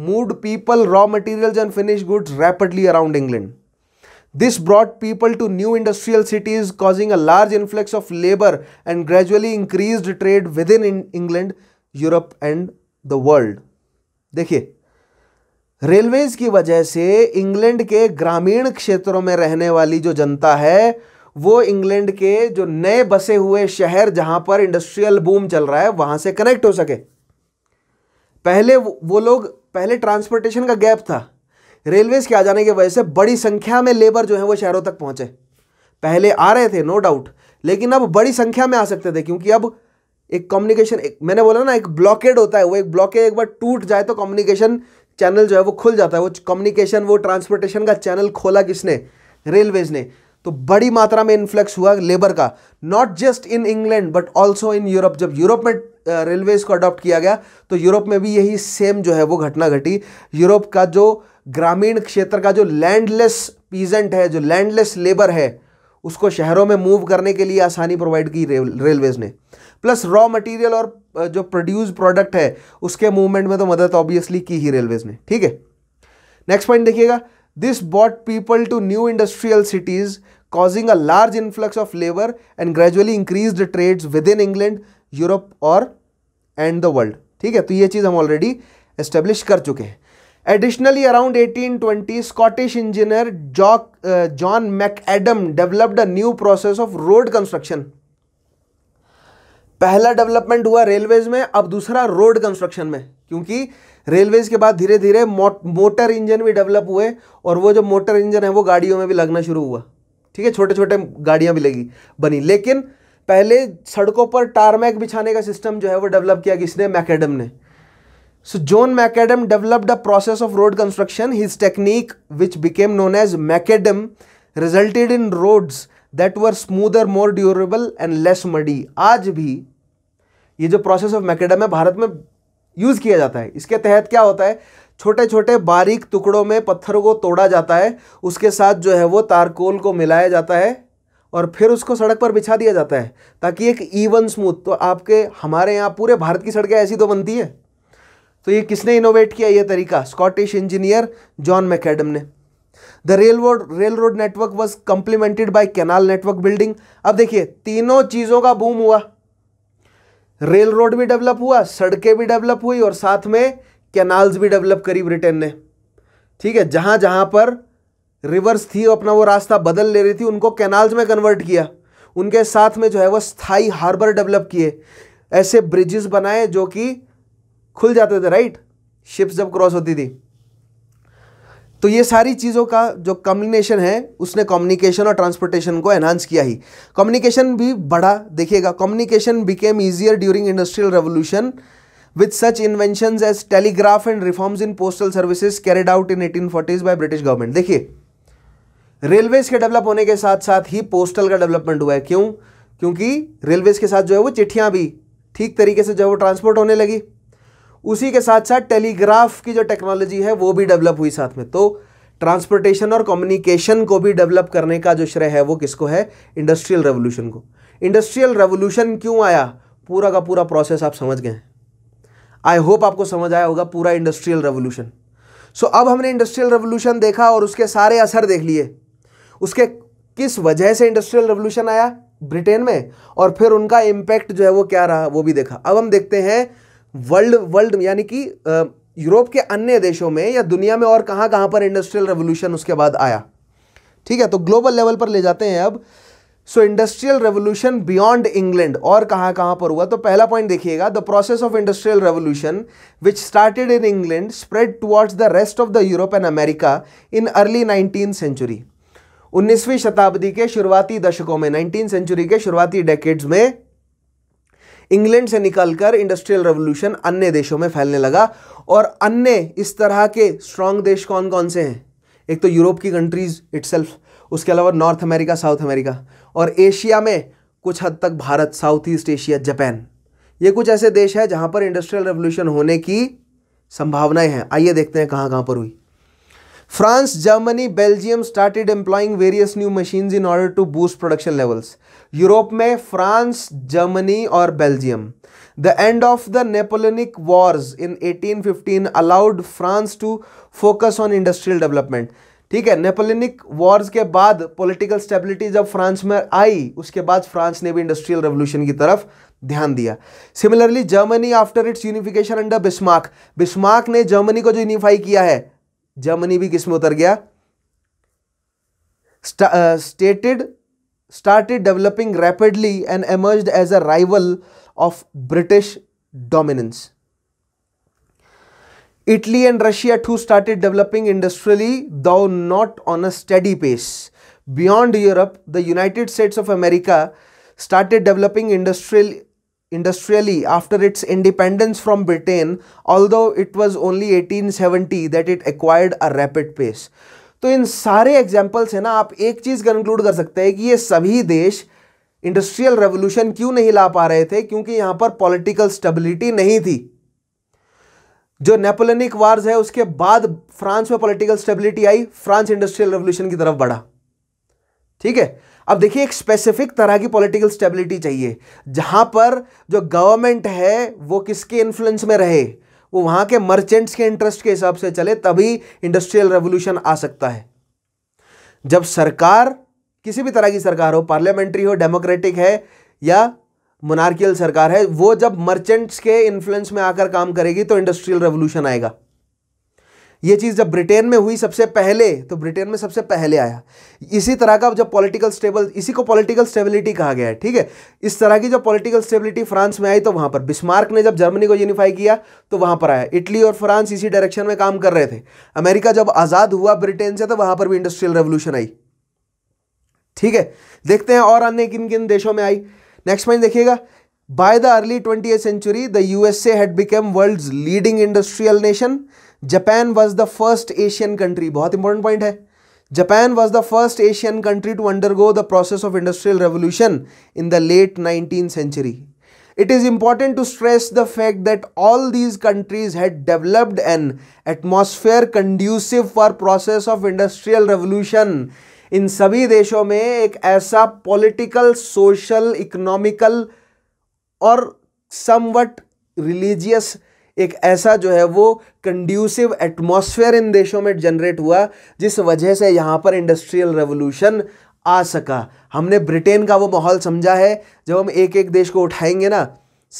moved people raw materials and finish goods rapidly around England This brought people to new industrial cities, causing a large influx of labor and gradually increased trade within England, Europe and the world देखिए railways की वजह से England के ग्रामीण क्षेत्रों में रहने वाली जो जनता है वो इंग्लैंड के जो नए बसे हुए शहर जहां पर इंडस्ट्रियल बूम चल रहा है वहां से कनेक्ट हो सके पहले वो लोग पहले ट्रांसपोर्टेशन का गैप था रेलवेज के आ जाने की वजह से बड़ी संख्या में लेबर जो है वो शहरों तक पहुंचे पहले आ रहे थे नो डाउट लेकिन अब बड़ी संख्या में आ सकते थे क्योंकि अब एक कम्युनिकेशन एक मैंने बोला ना एक ब्लॉकेड होता है वो एक ब्लॉकेड एक बार टूट जाए तो कम्युनिकेशन चैनल जो है वो खुल जाता है वो कम्युनिकेशन वो ट्रांसपोर्टेशन का चैनल खोला किसने रेलवेज ने तो बड़ी मात्रा में इन्फ्लेक्स हुआ लेबर का not just in England but also in Europe जब यूरोप में रेलवेज को अडॉप्ट किया गया तो यूरोप में भी यही सेम जो है वो घटना घटी यूरोप का जो ग्रामीण क्षेत्र का जो लैंडलेस पीजेंट है जो लैंडलेस लेबर है उसको शहरों में मूव करने के लिए आसानी प्रोवाइड की रेलवेज ने प्लस रॉ मटेरियल और जो प्रोड्यूस प्रोडक्ट है उसके मूवमेंट में तो मदद ऑब्वियसली की ही रेलवेज ने ठीक है नेक्स्ट पॉइंट देखिएगा this bought people to new industrial cities causing a large influx of labour and gradually increase trade within England Europe और एंड द वर्ल्ड ठीक है तो ये चीज़ हम ऑलरेडी एस्टेब्लिश कर चुके हैं additionally around 1820 Scottish engineer Jock John McAdam developed a new process of road construction पहला डेवलपमेंट हुआ रेलवेज में अब दूसरा रोड कंस्ट्रक्शन में क्योंकि रेलवेज के बाद धीरे धीरे मोटर इंजन भी डेवलप हुए और वो जो मोटर इंजन है वो गाड़ियों में भी लगना शुरू हुआ ठीक है छोटे छोटे गाड़ियां भी लगी बनी लेकिन पहले सड़कों पर टारमैक बिछाने का सिस्टम जो है वो डेवलप किया किसने मैकेडम ने so John McAdam developed a process of road construction his technique which became known as macadam resulted in roads that were smoother more durable and less muddy आज भी ये जो प्रोसेस ऑफ मैकेडम है भारत में use किया जाता है इसके तहत क्या होता है छोटे छोटे बारीक टुकड़ों में पत्थरों को तोड़ा जाता है उसके साथ जो है वो तारकोल को मिलाया जाता है और फिर उसको सड़क पर बिछा दिया जाता है ताकि एक ईवन स्मूथ तो आपके हमारे यहाँ पूरे भारत की सड़कें ऐसी तो बनती है तो ये किसने इनोवेट किया ये तरीका स्कॉटिश इंजीनियर जॉन मैकेडम ने the railroad network was complemented by canal network building अब देखिए तीनों चीज़ों का बूम हुआ रेल रोड भी डेवलप हुआ सड़कें भी डेवलप हुई और साथ में कैनाल्स भी डेवलप करी ब्रिटेन ने ठीक है जहां जहां पर रिवर्स थी अपना वो रास्ता बदल ले रही थी उनको कैनाल्स में कन्वर्ट किया उनके साथ में जो है वो स्थाई हार्बर डेवलप किए ऐसे ब्रिजेस बनाए जो कि खुल जाते थे राइट शिप्स जब क्रॉस होती थी तो ये सारी चीज़ों का जो कम्युनिकेशन है उसने कम्युनिकेशन और ट्रांसपोर्टेशन को एनहांस किया ही कम्युनिकेशन भी बढ़ा देखिएगा communication became easier during industrial revolution such invention as telegraph and reforms in postal services carried out in eighteen forties by British government देखिए रेलवेज के डेवलप होने के साथ साथ ही पोस्टल का डेवलपमेंट हुआ है क्यों क्योंकि रेलवेज के साथ जो है वो चिट्ठियां भी ठीक तरीके से जो है वो ट्रांसपोर्ट होने लगी उसी के साथ साथ टेलीग्राफ की जो टेक्नोलॉजी है वो भी डेवलप हुई साथ में तो ट्रांसपोर्टेशन और कम्युनिकेशन को भी डेवलप करने का जो श्रेय है वो किसको है इंडस्ट्रियल रेवोल्यूशन को इंडस्ट्रियल रेवोल्यूशन क्यों आया पूरा का पूरा प्रोसेस आप समझ गए आई होप आपको समझ आया होगा पूरा इंडस्ट्रियल रेवोल्यूशन सो अब हमने इंडस्ट्रियल रेवोल्यूशन देखा और उसके सारे असर देख लिए उसके किस वजह से इंडस्ट्रियल रेवोल्यूशन आया ब्रिटेन में और फिर उनका इम्पैक्ट जो है वो क्या रहा वो भी देखा अब हम देखते हैं वर्ल्ड वर्ल्ड यानी कि यूरोप के अन्य देशों में या दुनिया में और कहाँ कहाँ पर इंडस्ट्रियल रेवोल्यूशन उसके बाद आया ठीक है तो ग्लोबल लेवल पर ले जाते हैं अब so industrial revolution beyond England और कहाँ कहाँ पर हुआ तो पहला पॉइंट देखिएगा the process of industrial revolution which started in England spread towards the rest of the Europe and America in early nineteen century उन्नीसवीं शताब्दी के शुरुआती दशकों में नाइनटीन सेंचुरी के शुरुआती डेकेड्स में इंग्लैंड से निकलकर इंडस्ट्रियल रेवोल्यूशन अन्य देशों में फैलने लगा और अन्य इस तरह के स्ट्रांग देश कौन कौन से हैं एक तो यूरोप की कंट्रीज़ इट्सल्फ उसके अलावा नॉर्थ अमेरिका साउथ अमेरिका और एशिया में कुछ हद तक Bharat South east Asia Japan ये कुछ ऐसे देश हैं जहाँ पर इंडस्ट्रियल रेवोल्यूशन होने की संभावनाएं हैं आइए देखते हैं कहाँ कहाँ पर हुई France Germany Belgium started employing various new machines in order to boost production levels Europe में फ्रांस जर्मनी और Belgium the end of the Napoleonic wars in 1815 allowed France to focus on industrial development ठीक है नेपोलिनिक Wars के बाद political stability जब France में आई उसके बाद फ्रांस ने भी इंडस्ट्रियल रेवोल्यूशन की तरफ ध्यान दिया similarly Germany after its unification under Bismarck Bismarck ने जर्मनी को जो यूनिफाई किया है जर्मनी भी किस में उतर गया stated started developing rapidly and emerged as a rival of British dominance. Italy and Russia too started developing industrially, though not on a steady pace. Beyond Europe, the United States of America started developing industrial, industrially after its independence from Britain, although it was only 1870 that it acquired a rapid pace. तो इन सारे example है ना आप एक चीज़ conclude कर सकते हैं कि ये सभी देश इंडस्ट्रियल रेवोल्यूशन क्यों नहीं ला पा रहे थे क्योंकि यहां पर पॉलिटिकल स्टेबिलिटी नहीं थी जो नेपोलियनिक वार्स है उसके बाद फ्रांस में पॉलिटिकल स्टेबिलिटी आई फ्रांस इंडस्ट्रियल रेवोल्यूशन की तरफ बढ़ा ठीक है अब देखिए एक स्पेसिफिक तरह की पॉलिटिकल स्टेबिलिटी चाहिए जहां पर जो गवर्नमेंट है वो किसके इन्फ्लुएंस में रहे वो वहां के मर्चेंट्स के इंटरेस्ट के हिसाब से चले तभी इंडस्ट्रियल रेवोल्यूशन आ सकता है जब सरकार किसी भी तरह की सरकार हो पार्लियामेंट्री हो डेमोक्रेटिक है या मोनार्कियल सरकार है वो जब मर्चेंट्स के इन्फ्लुएंस में आकर काम करेगी तो इंडस्ट्रियल रेवोल्यूशन आएगा ये चीज़ जब ब्रिटेन में हुई सबसे पहले तो ब्रिटेन में सबसे पहले आया इसी तरह का जब पॉलिटिकल स्टेबल इसी को पॉलिटिकल स्टेबिलिटी कहा गया है ठीक है इस तरह की जब पॉलिटिकल स्टेबिलिटी फ्रांस में आई तो वहाँ पर बिस्मार्क ने जब जर्मनी को यूनिफाई किया तो वहाँ पर आया इटली और फ्रांस इसी डायरेक्शन में काम कर रहे थे अमेरिका जब आज़ाद हुआ ब्रिटेन से तो वहाँ पर भी इंडस्ट्रियल रेवोल्यूशन आई ठीक है देखते हैं और अन्य किन किन देशों में आई नेक्स्ट पॉइंट देखिएगा by the early twenty century the USA had become world leading industrial nation Japan was the first Asian country बहुत इंपॉर्टेंट पॉइंट है Japan was the first Asian country to undergo the process of industrial revolution in the late nineteen century it is important to stress the fact that all these countries had developed an atmosphere conducive for process of industrial revolution इन सभी देशों में एक ऐसा political social economical और somewhat religious एक ऐसा जो है वो कंड्यूसिव एटमॉस्फेयर इन देशों में जनरेट हुआ जिस वजह से यहाँ पर इंडस्ट्रियल रेवोल्यूशन आ सका हमने ब्रिटेन का वो माहौल समझा है जब हम एक एक देश को उठाएंगे ना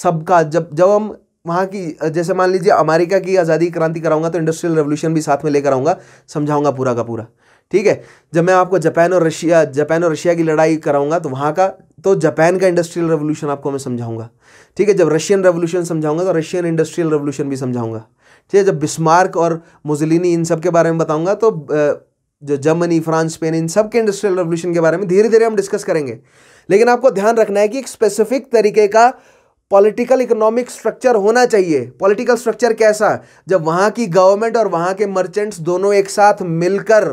सबका जब जब हम वहाँ की जैसे मान लीजिए अमेरिका की आज़ादी क्रांति कराऊंगा तो इंडस्ट्रियल रेवोल्यूशन भी साथ में लेकर आऊँगा समझाऊंगा पूरा का पूरा ठीक है जब मैं आपको जापान और रशिया जापान और रशिया की लड़ाई कराऊंगा तो वहाँ का तो जापान का इंडस्ट्रियल रेवोल्यूशन आपको मैं समझाऊंगा ठीक है जब रशियन रेवोल्यूशन समझाऊंगा तो रशियन इंडस्ट्रियल रेवोल्यूशन भी समझाऊंगा ठीक है जब बिस्मार्क और मुजलिनी इन सब के बारे में बताऊंगा तो जो जर्मनी फ्रांस स्पेन इन सब के इंडस्ट्रियल रेवोल्यूशन के बारे में धीरे धीरे हम डिस्कस करेंगे लेकिन आपको ध्यान रखना है कि एक स्पेसिफिक तरीके का पॉलिटिकल इकोनॉमिक स्ट्रक्चर होना चाहिए पॉलिटिकल स्ट्रक्चर कैसा जब वहाँ की गवर्नमेंट और वहाँ के मर्चेंट्स दोनों एक साथ मिलकर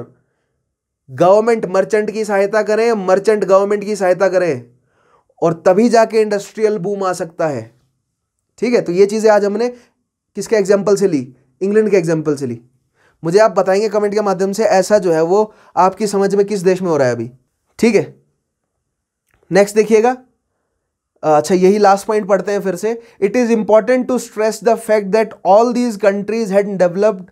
गवर्नमेंट मर्चेंट की सहायता करें मर्चेंट गवर्नमेंट की सहायता करें और तभी जाके इंडस्ट्रियल बूम आ सकता है ठीक है तो ये चीज़ें आज हमने किसके एग्जाम्पल से ली इंग्लैंड के एग्जाम्पल से ली मुझे आप बताएंगे कमेंट के माध्यम से ऐसा जो है वो आपकी समझ में किस देश में हो रहा है अभी ठीक है नेक्स्ट देखिएगा अच्छा यही लास्ट पॉइंट पढ़ते हैं फिर से it is important to stress the fact that all these countries had developed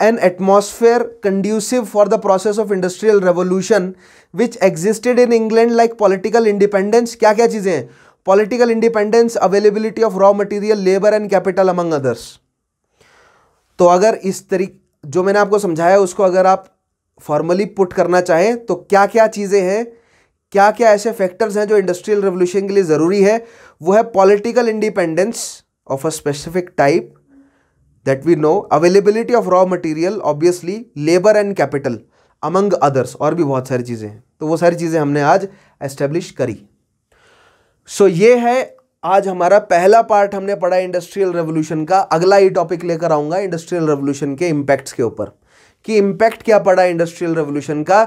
an atmosphere conducive for the process of industrial revolution which existed in England like political independence क्या क्या चीज़ें हैं political independence availability of raw material labor and capital among others तो अगर इस तरीक जो मैंने आपको समझाया उसको अगर आप फॉर्मली पुट करना चाहें तो क्या क्या चीज़ें हैं क्या क्या ऐसे फैक्टर्स हैं जो इंडस्ट्रियल रेवोल्यूशन के लिए ज़रूरी है वो है political independence of a specific type that we know availability of raw material obviously labour and capital among others और भी बहुत सारी चीज़ें हैं तो वो सारी चीज़ें हमने आज एस्टेब्लिश करी सो so, ये है आज हमारा पहला पार्ट हमने पढ़ा इंडस्ट्रियल रेवोल्यूशन का अगला ये टॉपिक लेकर आऊँगा इंडस्ट्रियल रेवोल्यूशन के इम्पैक्ट्स के ऊपर कि इम्पैक्ट क्या पड़ा इंडस्ट्रियल रेवोल्यूशन का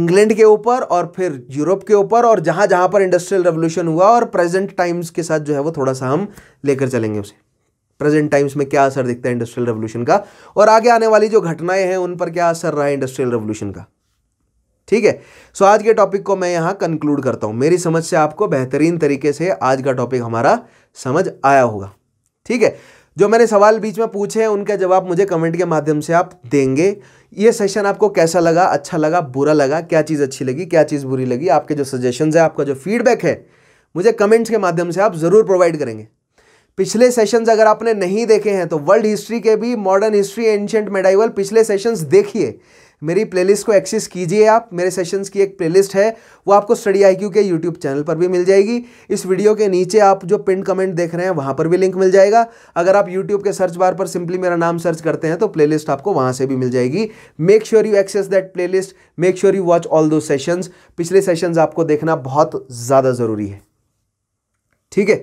इंग्लैंड के ऊपर और फिर यूरोप के ऊपर और जहाँ जहाँ पर इंडस्ट्रियल रेवोल्यूशन हुआ और प्रेजेंट टाइम्स के साथ जो है वो थोड़ा सा हम लेकर चलेंगे उसे प्रेजेंट टाइम्स में क्या असर दिखता है इंडस्ट्रियल रेवोल्यूशन का और आगे आने वाली जो घटनाएं हैं उन पर क्या असर रहा है इंडस्ट्रियल रेवोल्यूशन का ठीक है सो आज के टॉपिक को मैं यहां कंक्लूड करता हूं मेरी समझ से आपको बेहतरीन तरीके से आज का टॉपिक हमारा समझ आया होगा ठीक है जो मैंने सवाल बीच में पूछे हैं उनका जवाब मुझे कमेंट के माध्यम से आप देंगे ये सेशन आपको कैसा लगा अच्छा लगा बुरा लगा क्या चीज़ अच्छी लगी क्या चीज़ बुरी लगी आपके जो सजेशंस है आपका जो फीडबैक है मुझे कमेंट्स के माध्यम से आप ज़रूर प्रोवाइड करेंगे पिछले सेशंस अगर आपने नहीं देखे हैं तो वर्ल्ड हिस्ट्री के भी मॉडर्न हिस्ट्री एंशंट मेडाइवल पिछले सेशंस देखिए मेरी प्लेलिस्ट को एक्सेस कीजिए आप मेरे सेशंस की एक प्लेलिस्ट है वो आपको स्टडी आई के यूट्यूब चैनल पर भी मिल जाएगी इस वीडियो के नीचे आप जो पिन कमेंट देख रहे हैं वहाँ पर भी लिंक मिल जाएगा अगर आप यूट्यूब के सर्च बार पर सिंपली मेरा नाम सर्च करते हैं तो प्ले आपको वहाँ से भी मिल जाएगी make sure you access that playlist make sure you watch all two sessions पिछले सेशंस आपको देखना बहुत ज़्यादा ज़रूरी है ठीक है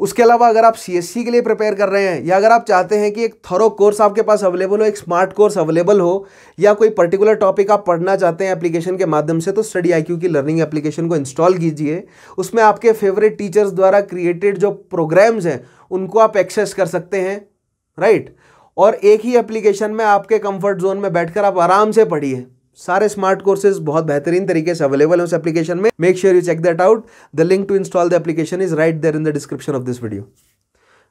उसके अलावा अगर आप सी के लिए प्रिपेयर कर रहे हैं या अगर आप चाहते हैं कि एक थरो कोर्स आपके पास अवेलेबल हो एक स्मार्ट कोर्स अवेलेबल हो या कोई पर्टिकुलर टॉपिक आप पढ़ना चाहते हैं एप्लीकेशन के माध्यम से तो स्टडी आई की लर्निंग एप्लीकेशन को इंस्टॉल कीजिए उसमें आपके फेवरेट टीचर्स द्वारा क्रिएटेड जो प्रोग्राम्स हैं उनको आप एक्सेस कर सकते हैं राइट और एक ही एप्लीकेशन में आपके कम्फर्ट जोन में बैठ आप आराम से पढ़िए सारे स्मार्ट कोर्सेज बहुत बेहतरीन तरीके से अवेलेबल है उस एप्लीकेशन में make sure you check that out the link to install the application is right there in the description of this video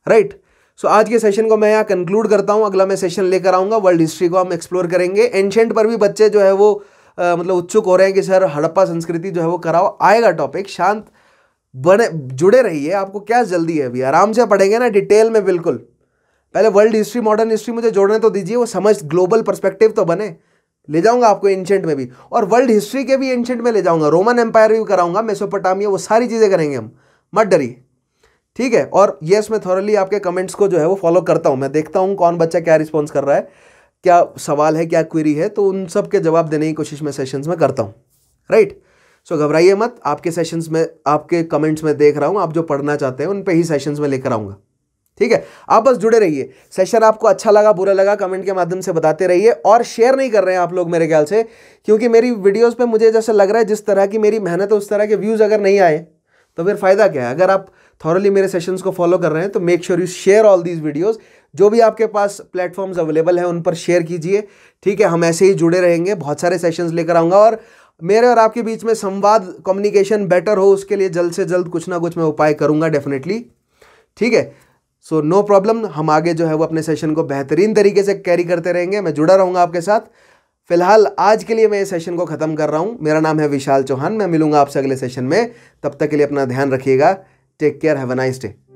right so आज के सेशन को मैं यहाँ कंक्लूड करता हूँ अगला मैं सेशन लेकर आऊँगा वर्ल्ड हिस्ट्री को हम एक्सप्लोर करेंगे एंशेंट पर भी बच्चे जो है वो आ, मतलब उत्सुक हो रहे हैं कि सर हड़प्पा संस्कृति जो है वो कराओ आएगा टॉपिक शांत बने जुड़े रहिए आपको क्या जल्दी है अभी आराम से पढ़ेंगे ना डिटेल में बिल्कुल पहले वर्ल्ड हिस्ट्री मॉडर्न हिस्ट्री मुझे जोड़ने तो दीजिए वो समझ ग्लोबल परस्पेक्टिव तो बने ले जाऊंगा आपको एंशेंट में भी और वर्ल्ड हिस्ट्री के भी एंशेंट में ले जाऊंगा रोमन एम्पायर भी कराऊंगा मेसोपोटामिया वो सारी चीज़ें करेंगे हम मत डरी ठीक है और यस मैं थॉरली आपके कमेंट्स को जो है वो फॉलो करता हूँ मैं देखता हूँ कौन बच्चा क्या रिस्पॉन्स कर रहा है क्या सवाल है क्या क्वेरी है तो उन सब के जवाब देने की कोशिश मैं सेशंस में करता हूँ राइट सो घबराइए मत आपके सेशंस में आपके कमेंट्स में देख रहा हूँ आप जो पढ़ना चाहते हैं उन पर ही सेशंस में लेकर आऊँगा ठीक है आप बस जुड़े रहिए सेशन आपको अच्छा लगा बुरा लगा कमेंट के माध्यम से बताते रहिए और शेयर नहीं कर रहे हैं आप लोग मेरे ख्याल से क्योंकि मेरी वीडियोस पे मुझे जैसा लग रहा है जिस तरह की मेरी मेहनत है उस तरह के व्यूज़ अगर नहीं आए तो फिर फ़ायदा क्या है अगर आप थॉरली मेरे सेशंस को फॉलो कर रहे हैं तो make sure you share all these videos जो भी आपके पास प्लेटफॉर्म्स अवेलेबल हैं उन पर शेयर कीजिए ठीक है हम ऐसे ही जुड़े रहेंगे बहुत सारे सेशंस लेकर आऊँगा और मेरे और आपके बीच में संवाद कम्युनिकेशन बेटर हो उसके लिए जल्द से जल्द कुछ ना कुछ मैं उपाय करूँगा डेफिनेटली ठीक है सो नो प्रॉब्लम हम आगे जो है वो अपने सेशन को बेहतरीन तरीके से कैरी करते रहेंगे मैं जुड़ा रहूँगा आपके साथ फिलहाल आज के लिए मैं इस सेशन को ख़त्म कर रहा हूँ मेरा नाम है विशाल चौहान मैं मिलूंगा आपसे अगले सेशन में तब तक के लिए अपना ध्यान रखिएगा take care have a nice day